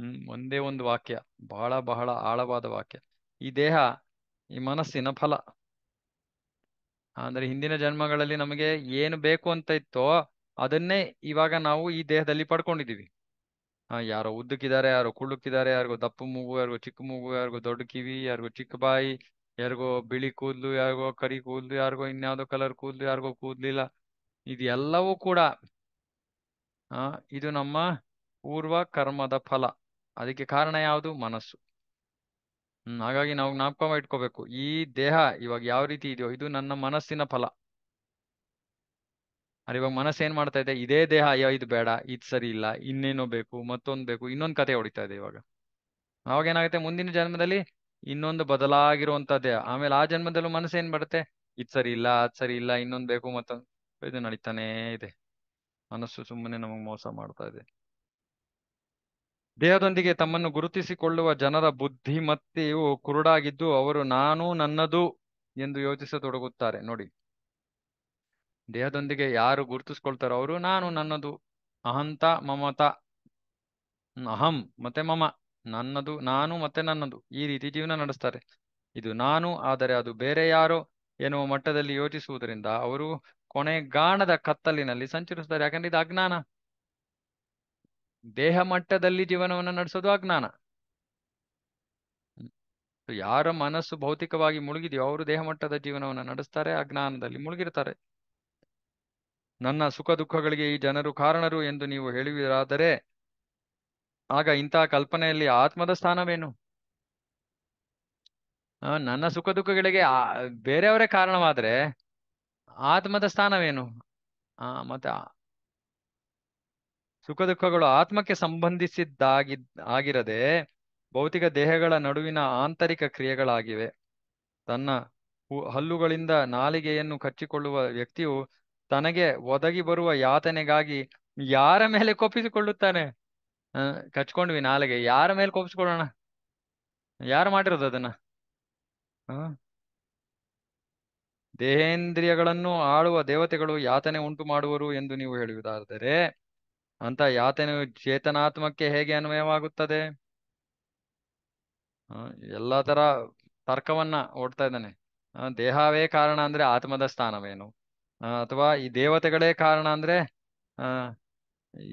ಹ್ಮ್ ಒಂದೇ ಒಂದು ವಾಕ್ಯ ಬಹಳ ಬಹಳ ಆಳವಾದ ವಾಕ್ಯ ಈ ದೇಹ ಈ ಮನಸ್ಸಿನ ಫಲ ಅಂದ್ರೆ ಹಿಂದಿನ ಜನ್ಮಗಳಲ್ಲಿ ನಮಗೆ ಏನು ಬೇಕು ಅಂತ ಇತ್ತೋ ಅದನ್ನೇ ಇವಾಗ ನಾವು ಈ ದೇಹದಲ್ಲಿ ಪಡ್ಕೊಂಡಿದೀವಿ ಹಾ ಯಾರೋ ಉದ್ದಕ್ಕಿದ್ದಾರೆ ಯಾರೋ ಕುಳ್ಳುಕ್ಕಿದ್ದಾರೆ ಯಾರಿಗೋ ದಪ್ಪು ಮೂಗು ಯಾರಿಗೋ ಚಿಕ್ಕ ಮೂಗು ಯಾರಿಗೋ ದೊಡ್ಡ ಕಿವಿ ಯಾರಿಗೋ ಚಿಕ್ಕ ಬಾಯಿ ಯಾರಿಗೋ ಬಿಳಿ ಕೂದಲು ಯಾರಿಗೋ ಕರಿ ಕೂದಲು ಯಾರಿಗೋ ಇನ್ಯಾವುದೋ ಕಲರ್ ಕೂದಲು ಯಾರಿಗೋ ಕೂದ್ಲಿಲ್ಲ ಇದೆಲ್ಲವೂ ಕೂಡ ಆ ಇದು ನಮ್ಮ ಪೂರ್ವ ಕರ್ಮದ ಫಲ ಅದಕ್ಕೆ ಕಾರಣ ಯಾವುದು ಮನಸ್ಸು ಹ್ಮ್ ಹಾಗಾಗಿ ನಾವು ಜ್ಞಾಪಕ ಇಟ್ಕೋಬೇಕು ಈ ದೇಹ ಇವಾಗ ಯಾವ ರೀತಿ ಇದೆಯೋ ಇದು ನನ್ನ ಮನಸ್ಸಿನ ಫಲ ಅರೆ ಇವಾಗ ಮನಸ್ಸು ಏನ್ ಮಾಡ್ತಾ ಇದೆ ಇದೇ ದೇಹ ಅಯ್ಯೋ ಇದು ಬೇಡ ಇದು ಸರಿ ಇಲ್ಲ ಇನ್ನೇನೋ ಬೇಕು ಮತ್ತೊಂದು ಬೇಕು ಇನ್ನೊಂದು ಕತೆ ಹೊಡಿತಾ ಇದೆ ಇವಾಗ ಅವಾಗ ಏನಾಗುತ್ತೆ ಮುಂದಿನ ಜನ್ಮದಲ್ಲಿ ಇನ್ನೊಂದು ಬದಲಾಗಿರುವಂತ ದೇಹ ಆಮೇಲೆ ಆ ಜನ್ಮದಲ್ಲೂ ಮನಸ್ಸು ಬರುತ್ತೆ ಇದು ಸರಿ ಇಲ್ಲ ಅದ್ ಸರಿ ಇಲ್ಲ ಇನ್ನೊಂದು ಬೇಕು ಮತ್ತೊಂದು ಇದು ನಡೀತಾನೇ ಇದೆ ಮನಸ್ಸು ಸುಮ್ಮನೆ ನಮಗೆ ಮೋಸ ಮಾಡ್ತಾ ಇದೆ ದೇಹದೊಂದಿಗೆ ತಮ್ಮನ್ನು ಗುರುತಿಸಿಕೊಳ್ಳುವ ಜನರ ಬುದ್ಧಿಮತ್ತೆಯು ಕುರುಡಾಗಿದ್ದು ಅವರು ನಾನು ನನ್ನದು ಎಂದು ಯೋಚಿಸತೊಡಗುತ್ತಾರೆ ನೋಡಿ ದೇಹದೊಂದಿಗೆ ಯಾರು ಗುರುತಿಸ್ಕೊಳ್ತಾರೋ ಅವರು ನಾನು ನನ್ನದು ಅಹಂತ ಮಮತ ಅಹಂ ಮತ್ತೆ ಮಮ ನನ್ನದು ನಾನು ಮತ್ತೆ ನನ್ನದು ಈ ರೀತಿ ಜೀವನ ನಡೆಸ್ತಾರೆ ಇದು ನಾನು ಆದರೆ ಅದು ಬೇರೆ ಯಾರೋ ಎನ್ನುವ ಮಟ್ಟದಲ್ಲಿ ಯೋಚಿಸುವುದರಿಂದ ಅವರು ಕೊನೆಗಾಣದ ಕತ್ತಲಿನಲ್ಲಿ ಸಂಚರಿಸುತ್ತಾರೆ ಯಾಕಂದ್ರೆ ಇದು ಅಜ್ಞಾನ ದೇಹ ಮಟ್ಟದಲ್ಲಿ ಜೀವನವನ್ನು ನಡೆಸೋದು ಅಜ್ಞಾನ ಯಾರ ಮನಸ್ಸು ಭೌತಿಕವಾಗಿ ಮುಳುಗಿದೆಯೋ ಅವರು ದೇಹ ಮಟ್ಟದ ಜೀವನವನ್ನು ನಡೆಸ್ತಾರೆ ಅಜ್ಞಾನದಲ್ಲಿ ಮುಳುಗಿರ್ತಾರೆ ನನ್ನ ಸುಖ ದುಃಖಗಳಿಗೆ ಈ ಜನರು ಕಾರಣರು ಎಂದು ನೀವು ಹೇಳುವಿರಾದರೆ ಆಗ ಇಂತಹ ಕಲ್ಪನೆಯಲ್ಲಿ ಆತ್ಮದ ಸ್ಥಾನವೇನು ನನ್ನ ಸುಖ ದುಃಖಗಳಿಗೆ ಬೇರೆಯವರೇ ಕಾರಣವಾದರೆ ಆತ್ಮದ ಸ್ಥಾನವೇನು ಆ ಮತ್ತೆ ಸುಖ ದುಃಖಗಳು ಆತ್ಮಕ್ಕೆ ಸಂಬಂಧಿಸಿದ್ದಾಗಿ ಆಗಿರದೆ ಭೌತಿಕ ದೇಹಗಳ ನಡುವಿನ ಆಂತರಿಕ ಕ್ರಿಯೆಗಳಾಗಿವೆ ತನ್ನ ಹಲ್ಲುಗಳಿಂದ ನಾಲಿಗೆಯನ್ನು ಕಚ್ಚಿಕೊಳ್ಳುವ ವ್ಯಕ್ತಿಯು ತನಗೆ ಒದಗಿ ಬರುವ ಯಾತನೆಗಾಗಿ ಯಾರ ಮೇಲೆ ಕೋಪಿಸಿಕೊಳ್ಳುತ್ತಾನೆ ಕಚ್ಕೊಂಡ್ವಿ ನಾಲಿಗೆ ಯಾರ ಮೇಲೆ ಕೋಪಿಸ್ಕೊಳ್ಳೋಣ ಯಾರು ಮಾಡಿರೋದು ಅದನ್ನ ದೇಹೇಂದ್ರಿಯಗಳನ್ನು ಆಳುವ ದೇವತೆಗಳು ಯಾತನೆ ಉಂಟು ಮಾಡುವರು ಎಂದು ನೀವು ಹೇಳುವುದಾದರೆ ಅಂತ ಯಾತನೆಯು ಚೇತನಾತ್ಮಕ್ಕೆ ಹೇಗೆ ಅನ್ವಯವಾಗುತ್ತದೆ ಎಲ್ಲಾ ತರ ತರ್ಕವನ್ನ ಓಡ್ತಾ ಇದ್ದಾನೆ ದೇಹವೇ ಕಾರಣ ಅಂದ್ರೆ ಆತ್ಮದ ಸ್ಥಾನವೇನು ಅಥವಾ ಈ ದೇವತೆಗಳೇ ಕಾರಣ ಅಂದ್ರೆ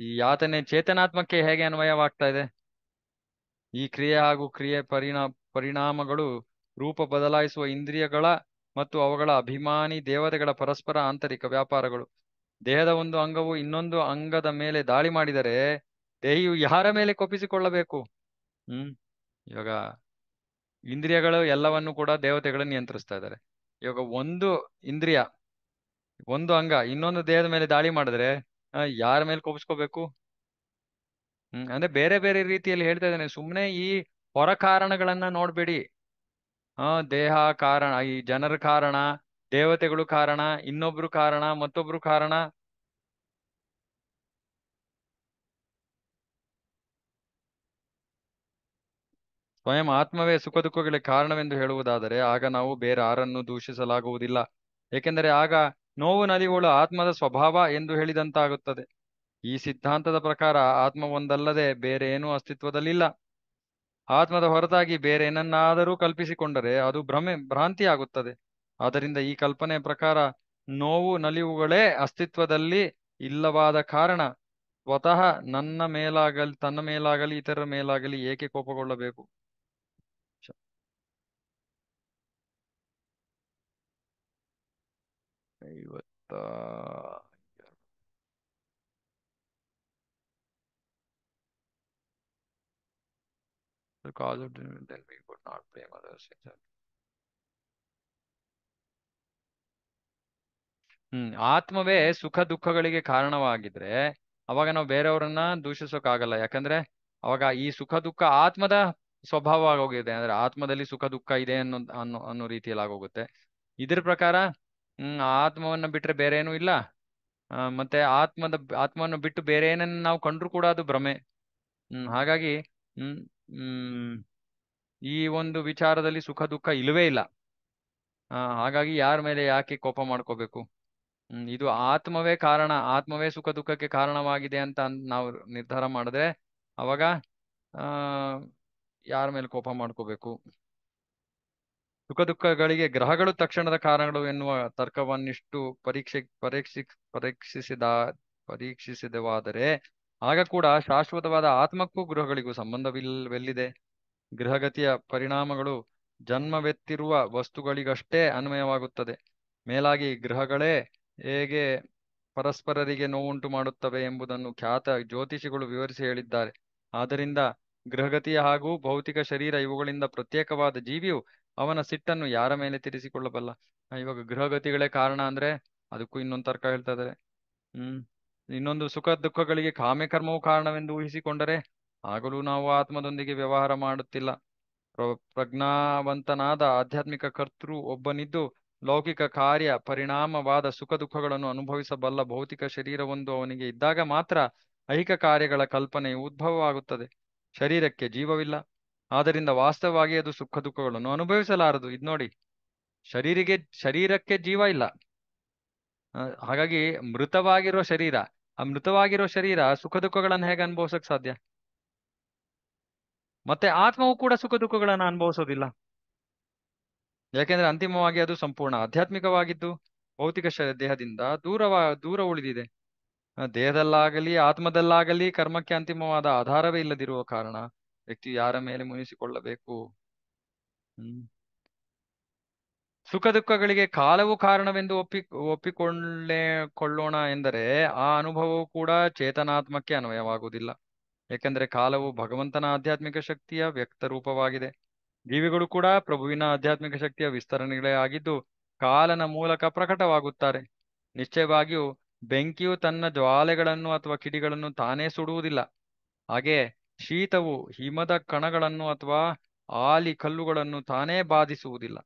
ಈ ಯಾತನೆ ಚೇತನಾತ್ಮಕ್ಕೆ ಹೇಗೆ ಅನ್ವಯವಾಗ್ತಾ ಇದೆ ಈ ಕ್ರಿಯೆ ಹಾಗೂ ಕ್ರಿಯೆ ಪರಿಣಾ ಪರಿಣಾಮಗಳು ರೂಪ ಬದಲಾಯಿಸುವ ಇಂದ್ರಿಯಗಳ ಮತ್ತು ಅವುಗಳ ಅಭಿಮಾನಿ ದೇವತೆಗಳ ಪರಸ್ಪರ ಆಂತರಿಕ ವ್ಯಾಪಾರಗಳು ದೇಹದ ಒಂದು ಅಂಗವು ಇನ್ನೊಂದು ಅಂಗದ ಮೇಲೆ ದಾಳಿ ಮಾಡಿದರೆ ದೇಹಿಯು ಯಾರ ಮೇಲೆ ಕೊಪ್ಪಿಸಿಕೊಳ್ಳಬೇಕು ಹ್ಮ್ ಇವಾಗ ಇಂದ್ರಿಯಗಳು ಎಲ್ಲವನ್ನು ಕೂಡ ದೇವತೆಗಳು ನಿಯಂತ್ರಿಸ್ತಾ ಇದ್ದಾರೆ ಇವಾಗ ಒಂದು ಇಂದ್ರಿಯ ಒಂದು ಅಂಗ ಇನ್ನೊಂದು ದೇಹದ ಮೇಲೆ ದಾಳಿ ಮಾಡಿದ್ರೆ ಯಾರ ಮೇಲೆ ಕೋಪಿಸ್ಕೋಬೇಕು ಹ್ಮ್ ಅಂದ್ರೆ ಬೇರೆ ಬೇರೆ ರೀತಿಯಲ್ಲಿ ಹೇಳ್ತಾ ಇದ್ದೇನೆ ಸುಮ್ಮನೆ ಈ ಹೊರ ಕಾರಣಗಳನ್ನ ನೋಡ್ಬೇಡಿ ಆ ದೇಹ ಕಾರಣ ಈ ಜನರ ಕಾರಣ ದೇವತೆಗಳು ಕಾರಣ ಇನ್ನೊಬ್ರು ಕಾರಣ ಮತ್ತೊಬ್ರು ಕಾರಣ ಸ್ವಯಂ ಆತ್ಮವೇ ಸುಖ ದುಃಖಗಳಿಗೆ ಕಾರಣವೆಂದು ಹೇಳುವುದಾದರೆ ಆಗ ನಾವು ಬೇರೆ ಯಾರನ್ನು ದೂಷಿಸಲಾಗುವುದಿಲ್ಲ ಏಕೆಂದರೆ ಆಗ ನೋವು ನದಿಗಳು ಆತ್ಮದ ಸ್ವಭಾವ ಎಂದು ಹೇಳಿದಂತಾಗುತ್ತದೆ ಈ ಸಿದ್ಧಾಂತದ ಪ್ರಕಾರ ಆತ್ಮ ಒಂದಲ್ಲದೆ ಬೇರೆ ಏನೂ ಅಸ್ತಿತ್ವದಲ್ಲಿಲ್ಲ ಆತ್ಮದ ಹೊರತಾಗಿ ಬೇರೆ ಏನನ್ನಾದರೂ ಕಲ್ಪಿಸಿಕೊಂಡರೆ ಅದು ಭ್ರಮೆ ಭ್ರಾಂತಿ ಆಗುತ್ತದೆ ಆದ್ದರಿಂದ ಈ ಕಲ್ಪನೆ ಪ್ರಕಾರ ನೋವು ನಲಿವುಗಳೇ ಅಸ್ತಿತ್ವದಲ್ಲಿ ಇಲ್ಲವಾದ ಕಾರಣ ಸ್ವತಃ ನನ್ನ ಮೇಲಾಗಲಿ ತನ್ನ ಮೇಲಾಗಲಿ ಇತರರ ಮೇಲಾಗಲಿ ಏಕೆ ಕೋಪಗೊಳ್ಳಬೇಕು ಐವತ್ತ of then we not blame others ಹ್ಮ್ ಆತ್ಮವೇ ಸುಖ ದುಃಖಗಳಿಗೆ ಕಾರಣವಾಗಿದ್ರೆ ಅವಾಗ ನಾವು ಬೇರೆಯವರನ್ನ ದೂಷಿಸೋಕಾಗಲ್ಲ ಯಾಕಂದ್ರೆ ಅವಾಗ ಈ ಸುಖ ದುಃಖ ಆತ್ಮದ ಸ್ವಭಾವ ಆಗೋಗಿದೆ ಅಂದ್ರೆ ಆತ್ಮದಲ್ಲಿ ಸುಖ ದುಃಖ ಇದೆ ಅನ್ನೋ ಅನ್ನೋ ಅನ್ನೋ ರೀತಿಯಲ್ಲಿ ಆಗೋಗುತ್ತೆ ಇದ್ರ ಪ್ರಕಾರ ಹ್ಮ್ ಆತ್ಮವನ್ನ ಬಿಟ್ರೆ ಬೇರೆ ಏನೂ ಇಲ್ಲ ಮತ್ತೆ ಆತ್ಮದ ಆತ್ಮವನ್ನು ಬಿಟ್ಟು ಬೇರೆ ಏನನ್ನ ನಾವು ಕಂಡ್ರು ಕೂಡ ಅದು ಭ್ರಮೆ ಹ್ಮ್ ಹಾಗಾಗಿ ಹ್ಮ್ hmm, ಹ್ಮ್ ಈ ಒಂದು ವಿಚಾರದಲ್ಲಿ ಸುಖ ದುಃಖ ಇಲ್ಲವೇ ಇಲ್ಲ ಹಾಗಾಗಿ ಯಾರ ಮೇಲೆ ಯಾಕೆ ಕೋಪ ಮಾಡ್ಕೋಬೇಕು ಹ್ಮ್ ಇದು ಆತ್ಮವೇ ಕಾರಣ ಆತ್ಮವೇ ಸುಖ ದುಃಖಕ್ಕೆ ಕಾರಣವಾಗಿದೆ ಅಂತ ನಾವು ನಿರ್ಧಾರ ಮಾಡಿದ್ರೆ ಅವಾಗ ಆ ಯಾರ ಮೇಲೆ ಕೋಪ ಮಾಡ್ಕೋಬೇಕು ಸುಖ ದುಃಖಗಳಿಗೆ ಗ್ರಹಗಳು ತಕ್ಷಣದ ಕಾರಣಗಳು ಎನ್ನುವ ತರ್ಕವನ್ನಿಷ್ಟು ಪರೀಕ್ಷೆ ಪರೀಕ್ಷಿ ಪರೀಕ್ಷಿಸಿದ ಪರೀಕ್ಷಿಸಿದವಾದರೆ ಆಗ ಕೂಡ ಶಾಶ್ವತವಾದ ಆತ್ಮಕ್ಕೂ ಗೃಹಗಳಿಗೂ ಸಂಬಂಧವಿಲ್ಲವೆಲ್ಲಿದೆ ಗೃಹಗತಿಯ ಪರಿಣಾಮಗಳು ಜನ್ಮವೆತ್ತಿರುವ ವಸ್ತುಗಳಿಗಷ್ಟೇ ಅನ್ವಯವಾಗುತ್ತದೆ ಮೇಲಾಗಿ ಗೃಹಗಳೇ ಹೇಗೆ ಪರಸ್ಪರರಿಗೆ ನೋವುಂಟು ಮಾಡುತ್ತವೆ ಎಂಬುದನ್ನು ಖ್ಯಾತ ಜ್ಯೋತಿಷಿಗಳು ವಿವರಿಸಿ ಹೇಳಿದ್ದಾರೆ ಆದ್ದರಿಂದ ಗೃಹಗತಿಯ ಹಾಗೂ ಭೌತಿಕ ಶರೀರ ಇವುಗಳಿಂದ ಪ್ರತ್ಯೇಕವಾದ ಜೀವಿಯು ಅವನ ಸಿಟ್ಟನ್ನು ಯಾರ ಮೇಲೆ ತಿರಿಸಿಕೊಳ್ಳಬಲ್ಲ ಇವಾಗ ಗೃಹಗತಿಗಳೇ ಕಾರಣ ಅಂದ್ರೆ ಅದಕ್ಕೂ ಇನ್ನೊಂದು ತರ್ಕ ಹೇಳ್ತಾ ಇದ್ದಾರೆ ಹ್ಮ್ ಇನ್ನೊಂದು ಸುಖ ದುಃಖಗಳಿಗೆ ಕಾಮ್ಯಕರ್ಮವು ಕಾರಣವೆಂದು ಊಹಿಸಿಕೊಂಡರೆ ಆಗಲೂ ನಾವು ಆತ್ಮದೊಂದಿಗೆ ವ್ಯವಹಾರ ಮಾಡುತ್ತಿಲ್ಲ ಪ್ರಜ್ಞಾವಂತನಾದ ಆಧ್ಯಾತ್ಮಿಕ ಕರ್ತೃ ಒಬ್ಬನಿದ್ದು ಲೌಕಿಕ ಕಾರ್ಯ ಪರಿಣಾಮವಾದ ಸುಖ ದುಃಖಗಳನ್ನು ಅನುಭವಿಸಬಲ್ಲ ಭೌತಿಕ ಶರೀರವೊಂದು ಅವನಿಗೆ ಇದ್ದಾಗ ಮಾತ್ರ ಐಹಿಕ ಕಾರ್ಯಗಳ ಕಲ್ಪನೆಯು ಉದ್ಭವವಾಗುತ್ತದೆ ಶರೀರಕ್ಕೆ ಜೀವವಿಲ್ಲ ಆದ್ದರಿಂದ ವಾಸ್ತವವಾಗಿ ಅದು ಸುಖ ದುಃಖಗಳನ್ನು ಅನುಭವಿಸಲಾರದು ಇದು ನೋಡಿ ಶರೀರಿಗೆ ಶರೀರಕ್ಕೆ ಜೀವ ಇಲ್ಲ ಹಾಗಾಗಿ ಮೃತವಾಗಿರುವ ಶರೀರ ಆ ಮೃತವಾಗಿರೋ ಶರೀರ ಸುಖ ದುಃಖಗಳನ್ನ ಹೇಗೆ ಅನುಭವಿಸಕ್ ಸಾಧ್ಯ ಮತ್ತೆ ಆತ್ಮವು ಕೂಡ ಸುಖ ದುಃಖಗಳನ್ನ ಅನುಭವಿಸೋದಿಲ್ಲ ಯಾಕೆಂದ್ರೆ ಅಂತಿಮವಾಗಿ ಅದು ಸಂಪೂರ್ಣ ಆಧ್ಯಾತ್ಮಿಕವಾಗಿದ್ದು ಭೌತಿಕ ದೇಹದಿಂದ ದೂರವ ದೂರ ಉಳಿದಿದೆ ದೇಹದಲ್ಲಾಗಲಿ ಆತ್ಮದಲ್ಲಾಗಲಿ ಕರ್ಮಕ್ಕೆ ಅಂತಿಮವಾದ ಆಧಾರವೇ ಇಲ್ಲದಿರುವ ಕಾರಣ ವ್ಯಕ್ತಿ ಯಾರ ಮೇಲೆ ಮುನಿಸಿಕೊಳ್ಳಬೇಕು ಹ್ಮ್ ಸುಖ ದುಃಖಗಳಿಗೆ ಕಾಲವು ಕಾರಣವೆಂದು ಒಪ್ಪಿ ಒಪ್ಪಿಕೊಳ್ಳೆ ಕೊಳ್ಳೋಣ ಎಂದರೆ ಆ ಅನುಭವವು ಕೂಡ ಚೇತನಾತ್ಮಕ್ಕೆ ಅನ್ವಯವಾಗುವುದಿಲ್ಲ ಏಕೆಂದರೆ ಕಾಲವು ಭಗವಂತನ ಆಧ್ಯಾತ್ಮಿಕ ಶಕ್ತಿಯ ವ್ಯಕ್ತ ರೂಪವಾಗಿದೆ ಜೀವಿಗಳು ಕೂಡ ಪ್ರಭುವಿನ ಆಧ್ಯಾತ್ಮಿಕ ಶಕ್ತಿಯ ವಿಸ್ತರಣೆಗಳೇ ಆಗಿದ್ದು ಕಾಲನ ಮೂಲಕ ಪ್ರಕಟವಾಗುತ್ತಾರೆ ನಿಶ್ಚಯವಾಗಿಯೂ ಬೆಂಕಿಯು ತನ್ನ ಜ್ವಾಲೆಗಳನ್ನು ಅಥವಾ ಕಿಡಿಗಳನ್ನು ತಾನೇ ಸುಡುವುದಿಲ್ಲ ಹಾಗೆ ಶೀತವು ಹಿಮದ ಕಣಗಳನ್ನು ಅಥವಾ ಆಲಿ ಕಲ್ಲುಗಳನ್ನು ತಾನೇ ಬಾಧಿಸುವುದಿಲ್ಲ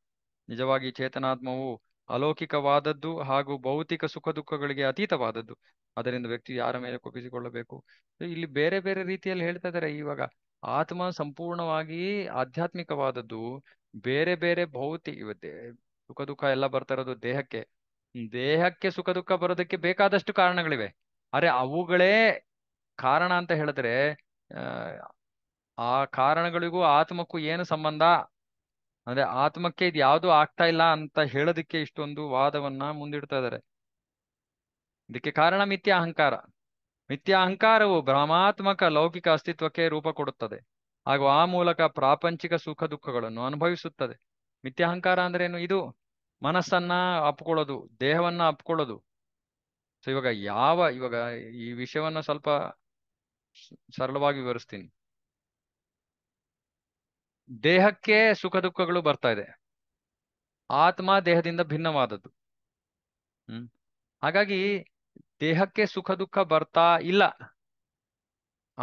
ನಿಜವಾಗಿ ಚೇತನಾತ್ಮವು ಅಲೌಕಿಕವಾದದ್ದು ಹಾಗೂ ಭೌತಿಕ ಸುಖ ದುಃಖಗಳಿಗೆ ಅತೀತವಾದದ್ದು ಅದರಿಂದ ವ್ಯಕ್ತಿ ಯಾರ ಮೇಲೆ ಕೊಪ್ಪಿಸಿಕೊಳ್ಳಬೇಕು ಇಲ್ಲಿ ಬೇರೆ ಬೇರೆ ರೀತಿಯಲ್ಲಿ ಹೇಳ್ತಾ ಇದ್ದಾರೆ ಇವಾಗ ಆತ್ಮ ಸಂಪೂರ್ಣವಾಗಿ ಆಧ್ಯಾತ್ಮಿಕವಾದದ್ದು ಬೇರೆ ಬೇರೆ ಭೌತಿಕ ಸುಖ ದುಃಖ ಎಲ್ಲ ಬರ್ತಾ ಇರೋದು ದೇಹಕ್ಕೆ ದೇಹಕ್ಕೆ ಸುಖ ದುಃಖ ಬರೋದಕ್ಕೆ ಬೇಕಾದಷ್ಟು ಕಾರಣಗಳಿವೆ ಅರೆ ಅವುಗಳೇ ಕಾರಣ ಅಂತ ಹೇಳಿದ್ರೆ ಆ ಕಾರಣಗಳಿಗೂ ಆತ್ಮಕ್ಕೂ ಏನು ಸಂಬಂಧ ಅಂದ್ರೆ ಆತ್ಮಕ್ಕೆ ಇದು ಯಾವುದು ಆಗ್ತಾ ಇಲ್ಲ ಅಂತ ಹೇಳೋದಕ್ಕೆ ಇಷ್ಟೊಂದು ವಾದವನ್ನ ಮುಂದಿಡ್ತಾ ಇದ್ದಾರೆ ಇದಕ್ಕೆ ಕಾರಣ ಮಿಥ್ಯ ಅಹಂಕಾರ ಮಿಥ್ಯ ಅಹಂಕಾರವು ಭ್ರಮಾತ್ಮಕ ಲೌಕಿಕ ಅಸ್ತಿತ್ವಕ್ಕೆ ರೂಪ ಕೊಡುತ್ತದೆ ಹಾಗೂ ಆ ಮೂಲಕ ಪ್ರಾಪಂಚಿಕ ಸುಖ ದುಃಖಗಳನ್ನು ಅನುಭವಿಸುತ್ತದೆ ಮಿಥ್ಯ ಅಹಂಕಾರ ಏನು ಇದು ಮನಸ್ಸನ್ನ ಅಪ್ಕೊಳ್ಳೋದು ದೇಹವನ್ನ ಅಪ್ಕೊಳ್ಳೋದು ಸೊ ಇವಾಗ ಯಾವ ಇವಾಗ ಈ ವಿಷಯವನ್ನ ಸ್ವಲ್ಪ ಸರಳವಾಗಿ ವಿವರಿಸ್ತೀನಿ ದೇಹಕ್ಕೆ ಸುಖ ದುಃಖಗಳು ಬರ್ತಾ ಇದೆ ಆತ್ಮ ದೇಹದಿಂದ ಭಿನ್ನವಾದದ್ದು ಹ್ಮ್ ಹಾಗಾಗಿ ದೇಹಕ್ಕೆ ಸುಖ ದುಃಖ ಬರ್ತಾ ಇಲ್ಲ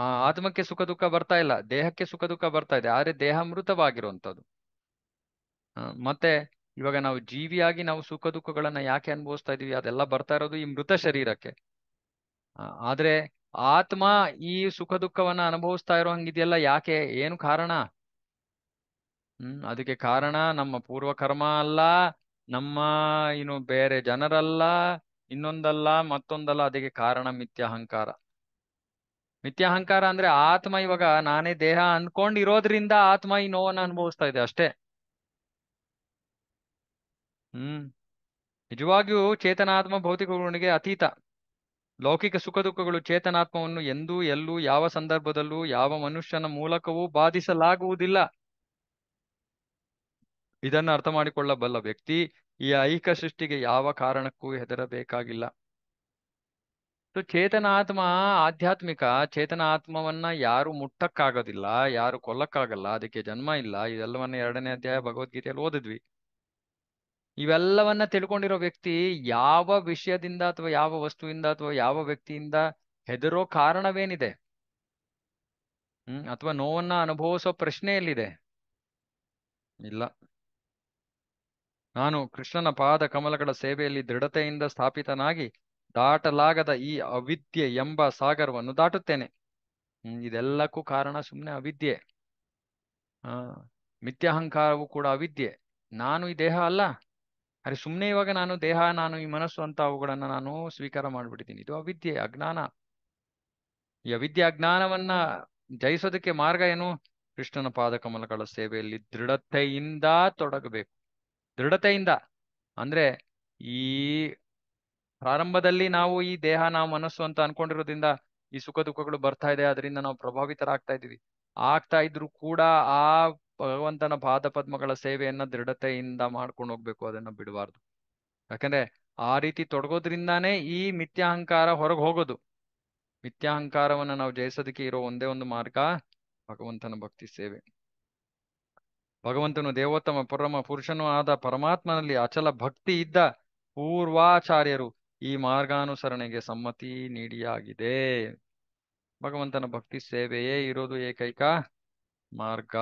ಆ ಆತ್ಮಕ್ಕೆ ಸುಖ ದುಃಖ ಬರ್ತಾ ಇಲ್ಲ ದೇಹಕ್ಕೆ ಸುಖ ದುಃಖ ಬರ್ತಾ ಇದೆ ಆದ್ರೆ ದೇಹ ಮೃತವಾಗಿರುವಂಥದ್ದು ಮತ್ತೆ ಇವಾಗ ನಾವು ಜೀವಿಯಾಗಿ ನಾವು ಸುಖ ದುಃಖಗಳನ್ನ ಯಾಕೆ ಅನುಭವಿಸ್ತಾ ಇದೀವಿ ಅದೆಲ್ಲ ಬರ್ತಾ ಇರೋದು ಈ ಮೃತ ಶರೀರಕ್ಕೆ ಆದ್ರೆ ಆತ್ಮ ಈ ಸುಖ ದುಃಖವನ್ನ ಅನುಭವಿಸ್ತಾ ಇರೋ ಹಂಗಿದೆಯಲ್ಲ ಯಾಕೆ ಏನು ಕಾರಣ ಹ್ಮ್ ಅದಕ್ಕೆ ಕಾರಣ ನಮ್ಮ ಪೂರ್ವಕರ್ಮ ಅಲ್ಲ ನಮ್ಮ ಏನು ಬೇರೆ ಜನರಲ್ಲ ಇನ್ನೊಂದಲ್ಲ ಮತ್ತೊಂದಲ್ಲ ಅದಕ್ಕೆ ಕಾರಣ ಮಿಥ್ಯಾಹಂಕಾರ ಮಿಥ್ಯಾಹಂಕಾರ ಅಂದ್ರೆ ಆತ್ಮ ಇವಾಗ ನಾನೇ ದೇಹ ಇರೋದ್ರಿಂದ ಆತ್ಮ ಈ ನೋವನ್ನು ಅನುಭವಿಸ್ತಾ ಇದೆ ಅಷ್ಟೇ ಹ್ಮ್ ನಿಜವಾಗಿಯೂ ಚೇತನಾತ್ಮ ಭೌತಿಕ ಗುಣಿಗೆ ಅತೀತ ಲೌಕಿಕ ಸುಖ ದುಃಖಗಳು ಚೇತನಾತ್ಮವನ್ನು ಎಂದೂ ಎಲ್ಲೂ ಯಾವ ಸಂದರ್ಭದಲ್ಲೂ ಯಾವ ಮನುಷ್ಯನ ಮೂಲಕವೂ ಬಾಧಿಸಲಾಗುವುದಿಲ್ಲ ಇದನ್ನು ಅರ್ಥ ಮಾಡಿಕೊಳ್ಳಬಲ್ಲ ವ್ಯಕ್ತಿ ಈ ಐಕ ಸೃಷ್ಟಿಗೆ ಯಾವ ಕಾರಣಕ್ಕೂ ಹೆದರಬೇಕಾಗಿಲ್ಲ ಸೊ ಚೇತನಾತ್ಮ ಆಧ್ಯಾತ್ಮಿಕ ಚೇತನಾತ್ಮವನ್ನ ಆತ್ಮವನ್ನ ಯಾರು ಮುಟ್ಟಕ್ಕಾಗೋದಿಲ್ಲ ಯಾರು ಕೊಲ್ಲಕ್ಕಾಗಲ್ಲ ಅದಕ್ಕೆ ಜನ್ಮ ಇಲ್ಲ ಇದೆಲ್ಲವನ್ನ ಎರಡನೇ ಅಧ್ಯಾಯ ಭಗವದ್ಗೀತೆಯಲ್ಲಿ ಓದಿದ್ವಿ ಇವೆಲ್ಲವನ್ನ ತಿಳ್ಕೊಂಡಿರೋ ವ್ಯಕ್ತಿ ಯಾವ ವಿಷಯದಿಂದ ಅಥವಾ ಯಾವ ವಸ್ತುವಿಂದ ಅಥವಾ ಯಾವ ವ್ಯಕ್ತಿಯಿಂದ ಹೆದರೋ ಕಾರಣವೇನಿದೆ ಹ್ಮ್ ಅಥವಾ ನೋವನ್ನ ಅನುಭವಿಸೋ ಪ್ರಶ್ನೆ ಎಲ್ಲಿದೆ ಇಲ್ಲ ನಾನು ಕೃಷ್ಣನ ಪಾದ ಕಮಲಗಳ ಸೇವೆಯಲ್ಲಿ ದೃಢತೆಯಿಂದ ಸ್ಥಾಪಿತನಾಗಿ ದಾಟಲಾಗದ ಈ ಅವಿದ್ಯೆ ಎಂಬ ಸಾಗರವನ್ನು ದಾಟುತ್ತೇನೆ ಇದೆಲ್ಲಕ್ಕೂ ಕಾರಣ ಸುಮ್ಮನೆ ಅವಿದ್ಯೆ ಆ ಮಿಥ್ಯಾಹಂಕಾರವು ಕೂಡ ಅವಿದ್ಯೆ ನಾನು ಈ ದೇಹ ಅಲ್ಲ ಅರೆ ಸುಮ್ಮನೆ ಇವಾಗ ನಾನು ದೇಹ ನಾನು ಈ ಮನಸ್ಸು ಅಂತ ಅವುಗಳನ್ನ ನಾನು ಸ್ವೀಕಾರ ಮಾಡ್ಬಿಟ್ಟಿದ್ದೀನಿ ಇದು ಅವಿದ್ಯೆ ಅಜ್ಞಾನ ಈ ಅವಿದ್ಯೆ ಅಜ್ಞಾನವನ್ನ ಜಯಿಸೋದಕ್ಕೆ ಮಾರ್ಗ ಏನು ಕೃಷ್ಣನ ಕಮಲಗಳ ಸೇವೆಯಲ್ಲಿ ದೃಢತೆಯಿಂದ ತೊಡಗಬೇಕು ದೃಢತೆಯಿಂದ ಅಂದ್ರೆ ಈ ಪ್ರಾರಂಭದಲ್ಲಿ ನಾವು ಈ ದೇಹ ನಾವು ಮನಸ್ಸು ಅಂತ ಅನ್ಕೊಂಡಿರೋದ್ರಿಂದ ಈ ಸುಖ ದುಃಖಗಳು ಬರ್ತಾ ಇದೆ ಅದರಿಂದ ನಾವು ಪ್ರಭಾವಿತರಾಗ್ತಾ ಇದ್ದೀವಿ ಆಗ್ತಾ ಇದ್ರು ಕೂಡ ಆ ಭಗವಂತನ ಪಾದ ಪದ್ಮಗಳ ಸೇವೆಯನ್ನ ದೃಢತೆಯಿಂದ ಮಾಡ್ಕೊಂಡು ಹೋಗ್ಬೇಕು ಅದನ್ನ ಬಿಡಬಾರ್ದು ಯಾಕಂದ್ರೆ ಆ ರೀತಿ ತೊಡಗೋದ್ರಿಂದಾನೇ ಈ ಮಿಥ್ಯಾಹಂಕಾರ ಹೊರಗೆ ಹೋಗೋದು ಮಿಥ್ಯಾಹಂಕಾರವನ್ನ ನಾವು ಜಯಿಸೋದಕ್ಕೆ ಇರೋ ಒಂದೇ ಒಂದು ಮಾರ್ಗ ಭಗವಂತನ ಭಕ್ತಿ ಸೇವೆ ಭಗವಂತನು ದೇವೋತ್ತಮ ಪರಮ ಪುರುಷನೂ ಆದ ಪರಮಾತ್ಮನಲ್ಲಿ ಅಚಲ ಭಕ್ತಿ ಇದ್ದ ಪೂರ್ವಾಚಾರ್ಯರು ಈ ಮಾರ್ಗಾನುಸರಣೆಗೆ ಸಮ್ಮತಿ ನೀಡಿಯಾಗಿದೆ ಭಗವಂತನ ಭಕ್ತಿ ಸೇವೆಯೇ ಇರೋದು ಏಕೈಕ ಮಾರ್ಗ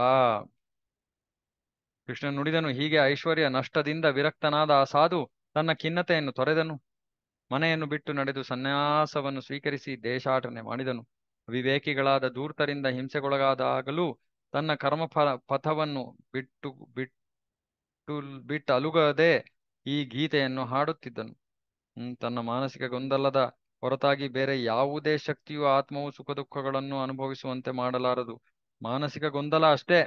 ಕೃಷ್ಣ ನುಡಿದನು ಹೀಗೆ ಐಶ್ವರ್ಯ ನಷ್ಟದಿಂದ ವಿರಕ್ತನಾದ ಆ ಸಾಧು ತನ್ನ ಖಿನ್ನತೆಯನ್ನು ತೊರೆದನು ಮನೆಯನ್ನು ಬಿಟ್ಟು ನಡೆದು ಸನ್ಯಾಸವನ್ನು ಸ್ವೀಕರಿಸಿ ದೇಶಾಟನೆ ಮಾಡಿದನು ವಿವೇಕಿಗಳಾದ ದೂರ್ತರಿಂದ ಹಿಂಸೆಗೊಳಗಾದಾಗಲೂ ತನ್ನ ಕರ್ಮ ಪಥವನ್ನು ಬಿಟ್ಟು ಬಿಟ್ಟು ಬಿಟ್ಟು ಅಲುಗದೆ ಈ ಗೀತೆಯನ್ನು ಹಾಡುತ್ತಿದ್ದನು ತನ್ನ ಮಾನಸಿಕ ಗೊಂದಲದ ಹೊರತಾಗಿ ಬೇರೆ ಯಾವುದೇ ಶಕ್ತಿಯು ಆತ್ಮವು ಸುಖ ದುಃಖಗಳನ್ನು ಅನುಭವಿಸುವಂತೆ ಮಾಡಲಾರದು ಮಾನಸಿಕ ಗೊಂದಲ ಅಷ್ಟೇ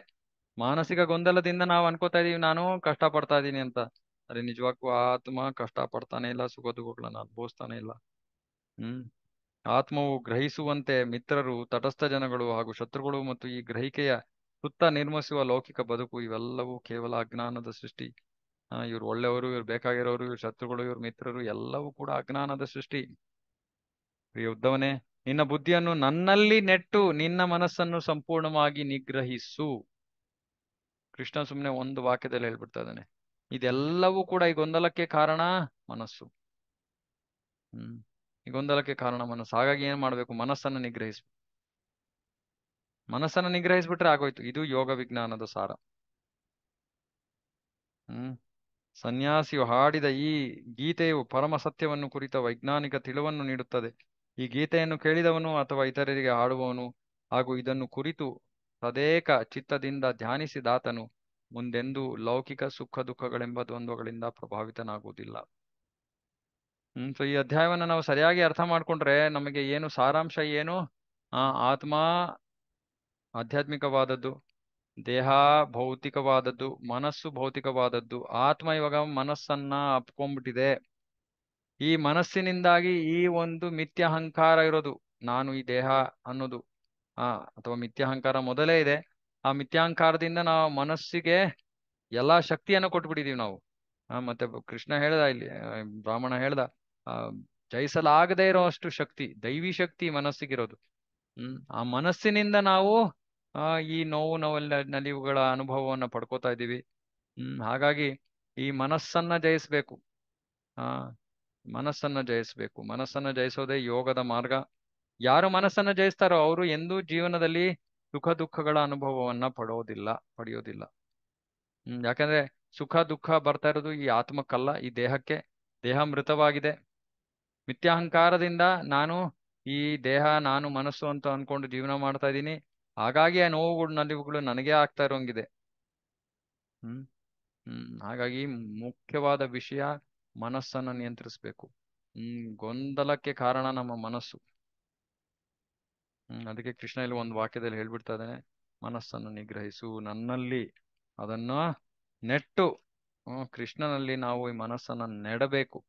ಮಾನಸಿಕ ಗೊಂದಲದಿಂದ ನಾವು ಅನ್ಕೋತಾ ಇದೀವಿ ನಾನು ಕಷ್ಟ ಪಡ್ತಾ ಇದ್ದೀನಿ ಅಂತ ಅರೆ ನಿಜವಾಗ್ಲೂ ಆತ್ಮ ಕಷ್ಟ ಪಡ್ತಾನೆ ಇಲ್ಲ ಸುಖ ದುಃಖಗಳನ್ನ ಅನುಭವಿಸ್ತಾನೆ ಇಲ್ಲ ಹ್ಮ್ ಆತ್ಮವು ಗ್ರಹಿಸುವಂತೆ ಮಿತ್ರರು ತಟಸ್ಥ ಜನಗಳು ಹಾಗೂ ಶತ್ರುಗಳು ಮತ್ತು ಈ ಗ್ರಹಿಕೆಯ ಸುತ್ತ ನಿರ್ಮಿಸುವ ಲೌಕಿಕ ಬದುಕು ಇವೆಲ್ಲವೂ ಕೇವಲ ಅಜ್ಞಾನದ ಸೃಷ್ಟಿ ಇವರು ಒಳ್ಳೆಯವರು ಇವ್ರು ಬೇಕಾಗಿರೋರು ಇವ್ರ ಶತ್ರುಗಳು ಇವ್ರ ಮಿತ್ರರು ಎಲ್ಲವೂ ಕೂಡ ಅಜ್ಞಾನದ ಸೃಷ್ಟಿ ಪ್ರಿಯ ಉದ್ದವನೇ ನಿನ್ನ ಬುದ್ಧಿಯನ್ನು ನನ್ನಲ್ಲಿ ನೆಟ್ಟು ನಿನ್ನ ಮನಸ್ಸನ್ನು ಸಂಪೂರ್ಣವಾಗಿ ನಿಗ್ರಹಿಸು ಕೃಷ್ಣ ಸುಮ್ಮನೆ ಒಂದು ವಾಕ್ಯದಲ್ಲಿ ಹೇಳ್ಬಿಡ್ತಾ ಇದ್ದಾನೆ ಇದೆಲ್ಲವೂ ಕೂಡ ಈ ಗೊಂದಲಕ್ಕೆ ಕಾರಣ ಮನಸ್ಸು ಹ್ಮ್ ಈ ಗೊಂದಲಕ್ಕೆ ಕಾರಣ ಮನಸ್ಸು ಹಾಗಾಗಿ ಏನ್ ಮಾಡಬೇಕು ಮನಸ್ಸನ್ನು ನಿಗ್ರಹಿಸ್ಬೇಕು ಮನಸ್ಸನ್ನು ನಿಗ್ರಹಿಸ್ಬಿಟ್ರೆ ಆಗೋಯ್ತು ಇದು ಯೋಗ ವಿಜ್ಞಾನದ ಸಾರ ಹ್ಮ್ ಸನ್ಯಾಸಿಯು ಹಾಡಿದ ಈ ಗೀತೆಯು ಪರಮ ಸತ್ಯವನ್ನು ಕುರಿತ ವೈಜ್ಞಾನಿಕ ತಿಳುವನ್ನು ನೀಡುತ್ತದೆ ಈ ಗೀತೆಯನ್ನು ಕೇಳಿದವನು ಅಥವಾ ಇತರರಿಗೆ ಹಾಡುವವನು ಹಾಗೂ ಇದನ್ನು ಕುರಿತು ತದೇಕ ಚಿತ್ತದಿಂದ ಧ್ಯಾನಿಸಿದಾತನು ಮುಂದೆಂದೂ ಲೌಕಿಕ ಸುಖ ದುಃಖಗಳೆಂಬ ದ್ವಂದ್ವಗಳಿಂದ ಪ್ರಭಾವಿತನಾಗುವುದಿಲ್ಲ ಹ್ಮ್ ಸೊ ಈ ಅಧ್ಯಾಯವನ್ನು ನಾವು ಸರಿಯಾಗಿ ಅರ್ಥ ಮಾಡ್ಕೊಂಡ್ರೆ ನಮಗೆ ಏನು ಸಾರಾಂಶ ಏನು ಆ ಆತ್ಮ ಆಧ್ಯಾತ್ಮಿಕವಾದದ್ದು ದೇಹ ಭೌತಿಕವಾದದ್ದು ಮನಸ್ಸು ಭೌತಿಕವಾದದ್ದು ಆತ್ಮ ಇವಾಗ ಮನಸ್ಸನ್ನ ಅಪ್ಕೊಂಡ್ಬಿಟ್ಟಿದೆ ಈ ಮನಸ್ಸಿನಿಂದಾಗಿ ಈ ಒಂದು ಮಿಥ್ಯಾಹಂಕಾರ ಇರೋದು ನಾನು ಈ ದೇಹ ಅನ್ನೋದು ಆ ಅಥವಾ ಮಿಥ್ಯಾಹಂಕಾರ ಮೊದಲೇ ಇದೆ ಆ ಮಿಥ್ಯಾಹಂಕಾರದಿಂದ ನಾವು ಮನಸ್ಸಿಗೆ ಎಲ್ಲಾ ಶಕ್ತಿಯನ್ನು ಕೊಟ್ಬಿಟ್ಟಿದೀವಿ ನಾವು ಮತ್ತೆ ಕೃಷ್ಣ ಹೇಳ್ದ ಇಲ್ಲಿ ಬ್ರಾಹ್ಮಣ ಹೇಳ್ದ ಆ ಜಯಿಸಲಾಗದೇ ಅಷ್ಟು ಶಕ್ತಿ ದೈವಿ ಶಕ್ತಿ ಮನಸ್ಸಿಗಿರೋದು ಹ್ಮ್ ಆ ಮನಸ್ಸಿನಿಂದ ನಾವು ಆ ಈ ನೋವು ನೋವಲ್ ನಲಿವುಗಳ ಅನುಭವವನ್ನ ಪಡ್ಕೋತಾ ಇದ್ದೀವಿ ಹ್ಮ್ ಹಾಗಾಗಿ ಈ ಮನಸ್ಸನ್ನ ಜಯಿಸ್ಬೇಕು ಆ ಮನಸ್ಸನ್ನ ಜಯಿಸ್ಬೇಕು ಮನಸ್ಸನ್ನ ಜಯಿಸೋದೇ ಯೋಗದ ಮಾರ್ಗ ಯಾರು ಮನಸ್ಸನ್ನ ಜಯಿಸ್ತಾರೋ ಅವರು ಎಂದೂ ಜೀವನದಲ್ಲಿ ಸುಖ ದುಃಖಗಳ ಅನುಭವವನ್ನ ಪಡೋದಿಲ್ಲ ಪಡೆಯೋದಿಲ್ಲ ಯಾಕಂದ್ರೆ ಸುಖ ದುಃಖ ಬರ್ತಾ ಇರೋದು ಈ ಆತ್ಮಕ್ಕಲ್ಲ ಈ ದೇಹಕ್ಕೆ ದೇಹ ಮೃತವಾಗಿದೆ ಮಿಥ್ಯಾಹಂಕಾರದಿಂದ ನಾನು ಈ ದೇಹ ನಾನು ಮನಸ್ಸು ಅಂತ ಅನ್ಕೊಂಡು ಜೀವನ ಮಾಡ್ತಾ ಇದ್ದೀನಿ ಹಾಗಾಗಿ ಆ ನೋವುಗಳು ನಲಿವುಗಳು ನನಗೆ ಆಗ್ತಾ ಇರೋಂಗಿದೆ ಹ್ಮ್ ಹಾಗಾಗಿ ಮುಖ್ಯವಾದ ವಿಷಯ ಮನಸ್ಸನ್ನ ನಿಯಂತ್ರಿಸ್ಬೇಕು ಹ್ಮ್ ಗೊಂದಲಕ್ಕೆ ಕಾರಣ ನಮ್ಮ ಮನಸ್ಸು ಹ್ಮ್ ಅದಕ್ಕೆ ಕೃಷ್ಣ ಇಲ್ಲಿ ಒಂದು ವಾಕ್ಯದಲ್ಲಿ ಹೇಳ್ಬಿಡ್ತಾ ಇದ್ದಾನೆ ಮನಸ್ಸನ್ನು ನಿಗ್ರಹಿಸು ನನ್ನಲ್ಲಿ ಅದನ್ನ ನೆಟ್ಟು ಕೃಷ್ಣನಲ್ಲಿ ನಾವು ಈ ಮನಸ್ಸನ್ನ ನೆಡಬೇಕು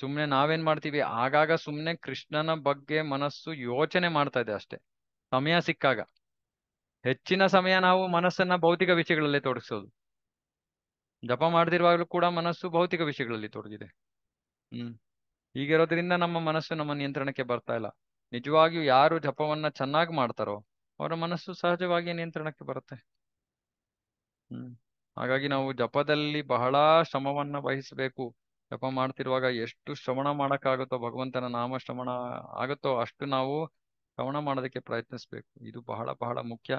ಸುಮ್ನೆ ನಾವೇನ್ ಮಾಡ್ತೀವಿ ಆಗಾಗ ಸುಮ್ನೆ ಕೃಷ್ಣನ ಬಗ್ಗೆ ಮನಸ್ಸು ಯೋಚನೆ ಮಾಡ್ತಾ ಇದೆ ಅಷ್ಟೇ ಸಮಯ ಸಿಕ್ಕಾಗ ಹೆಚ್ಚಿನ ಸಮಯ ನಾವು ಮನಸ್ಸನ್ನ ಭೌತಿಕ ವಿಷಯಗಳಲ್ಲೇ ತೊಡಗಿಸೋದು ಜಪ ಮಾಡದಿರುವಾಗಲೂ ಕೂಡ ಮನಸ್ಸು ಭೌತಿಕ ವಿಷಯಗಳಲ್ಲಿ ತೊಡಗಿದೆ ಹ್ಮ್ ಹೀಗಿರೋದ್ರಿಂದ ನಮ್ಮ ಮನಸ್ಸು ನಮ್ಮ ನಿಯಂತ್ರಣಕ್ಕೆ ಬರ್ತಾ ಇಲ್ಲ ನಿಜವಾಗಿಯೂ ಯಾರು ಜಪವನ್ನ ಚೆನ್ನಾಗಿ ಮಾಡ್ತಾರೋ ಅವರ ಮನಸ್ಸು ಸಹಜವಾಗಿ ನಿಯಂತ್ರಣಕ್ಕೆ ಬರುತ್ತೆ ಹ್ಮ್ ಹಾಗಾಗಿ ನಾವು ಜಪದಲ್ಲಿ ಬಹಳ ಶ್ರಮವನ್ನ ವಹಿಸಬೇಕು ಜಪ ಮಾಡ್ತಿರುವಾಗ ಎಷ್ಟು ಶ್ರವಣ ಮಾಡೋಕ್ಕಾಗುತ್ತೋ ಭಗವಂತನ ನಾಮ ಶ್ರವಣ ಆಗುತ್ತೋ ಅಷ್ಟು ನಾವು ಶ್ರವಣ ಮಾಡೋದಕ್ಕೆ ಪ್ರಯತ್ನಿಸ್ಬೇಕು ಇದು ಬಹಳ ಬಹಳ ಮುಖ್ಯ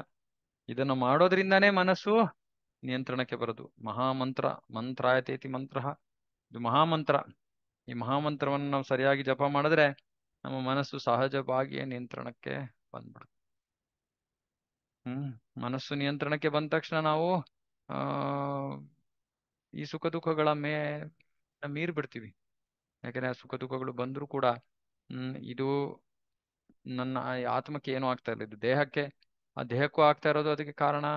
ಇದನ್ನು ಮಾಡೋದ್ರಿಂದಾನೇ ಮನಸ್ಸು ನಿಯಂತ್ರಣಕ್ಕೆ ಬರೋದು ಮಹಾಮಂತ್ರ ಮಂತ್ರಾಯತೇತಿ ಮಂತ್ರ ಇದು ಮಹಾಮಂತ್ರ ಈ ಮಹಾಮಂತ್ರವನ್ನು ನಾವು ಸರಿಯಾಗಿ ಜಪ ಮಾಡಿದ್ರೆ ನಮ್ಮ ಮನಸ್ಸು ಸಹಜವಾಗಿಯೇ ನಿಯಂತ್ರಣಕ್ಕೆ ಬಂದ್ಬಿಡುತ್ತೆ ಹ್ಮ್ ಮನಸ್ಸು ನಿಯಂತ್ರಣಕ್ಕೆ ಬಂದ ತಕ್ಷಣ ನಾವು ಆ ಈ ಸುಖ ದುಃಖಗಳ ಮೇ ನಾವು ಮೀರಿ ಬಿಡ್ತೀವಿ ಯಾಕಂದ್ರೆ ಆ ಸುಖ ದುಃಖಗಳು ಬಂದರೂ ಕೂಡ ಹ್ಮ್ ಇದು ನನ್ನ ಆತ್ಮಕ್ಕೆ ಏನೂ ಆಗ್ತಾ ಇರಲಿಲ್ಲ ದೇಹಕ್ಕೆ ಆ ದೇಹಕ್ಕೂ ಆಗ್ತಾ ಇರೋದು ಅದಕ್ಕೆ ಕಾರಣ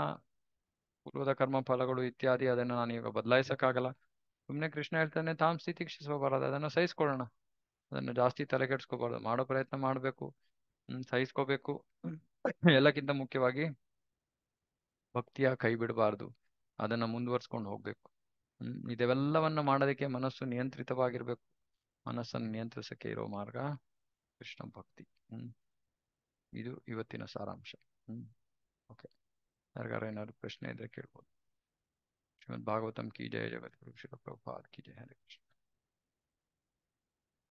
ಪೂರ್ವದ ಕರ್ಮ ಫಲಗಳು ಇತ್ಯಾದಿ ಅದನ್ನು ನಾನು ಈಗ ಬದಲಾಯಿಸಕ್ಕಾಗಲ್ಲ ಸುಮ್ಮನೆ ಕೃಷ್ಣ ಹೇಳ್ತಾನೆ ತಾಮ್ ಸ್ಥಿತಿ ಕ್ಷಿಸ್ಕೋಬಾರದು ಅದನ್ನು ಸಹಿಸ್ಕೊಳ್ಳೋಣ ಅದನ್ನು ಜಾಸ್ತಿ ತಲೆ ಕೆಡ್ಸ್ಕೋಬಾರ್ದು ಮಾಡೋ ಪ್ರಯತ್ನ ಮಾಡಬೇಕು ಸಹಿಸ್ಕೋಬೇಕು ಎಲ್ಲಕ್ಕಿಂತ ಮುಖ್ಯವಾಗಿ ಭಕ್ತಿಯ ಕೈ ಬಿಡಬಾರ್ದು ಅದನ್ನ ಮುಂದುವರ್ಸ್ಕೊಂಡು ಹೋಗ್ಬೇಕು ಇದೆಲ್ಲವನ್ನು ಮಾಡೋದಕ್ಕೆ ಮನಸ್ಸು ನಿಯಂತ್ರಿತವಾಗಿರ್ಬೇಕು ಮನಸ್ಸನ್ನು ನಿಯಂತ್ರಿಸಕ್ಕೆ ಇರೋ ಮಾರ್ಗ ಕೃಷ್ಣ ಭಕ್ತಿ ಹ್ಮ್ ಇದು ಇವತ್ತಿನ ಸಾರಾಂಶ ಹ್ಮ್ ಓಕೆ ಯಾರಿಗಾರ ಏನಾದ್ರು ಪ್ರಶ್ನೆ ಇದ್ರೆ ಕೇಳ್ಬೋದು ಶ್ರೀಮದ್ ಭಾಗವತಂ ಕಿ ಜಯ ಜಗದ್ಗುರು ಶಿವಪ್ರಭಾತ್ ಕಿ ಜಯ ಹರೇ ಕೃಷ್ಣ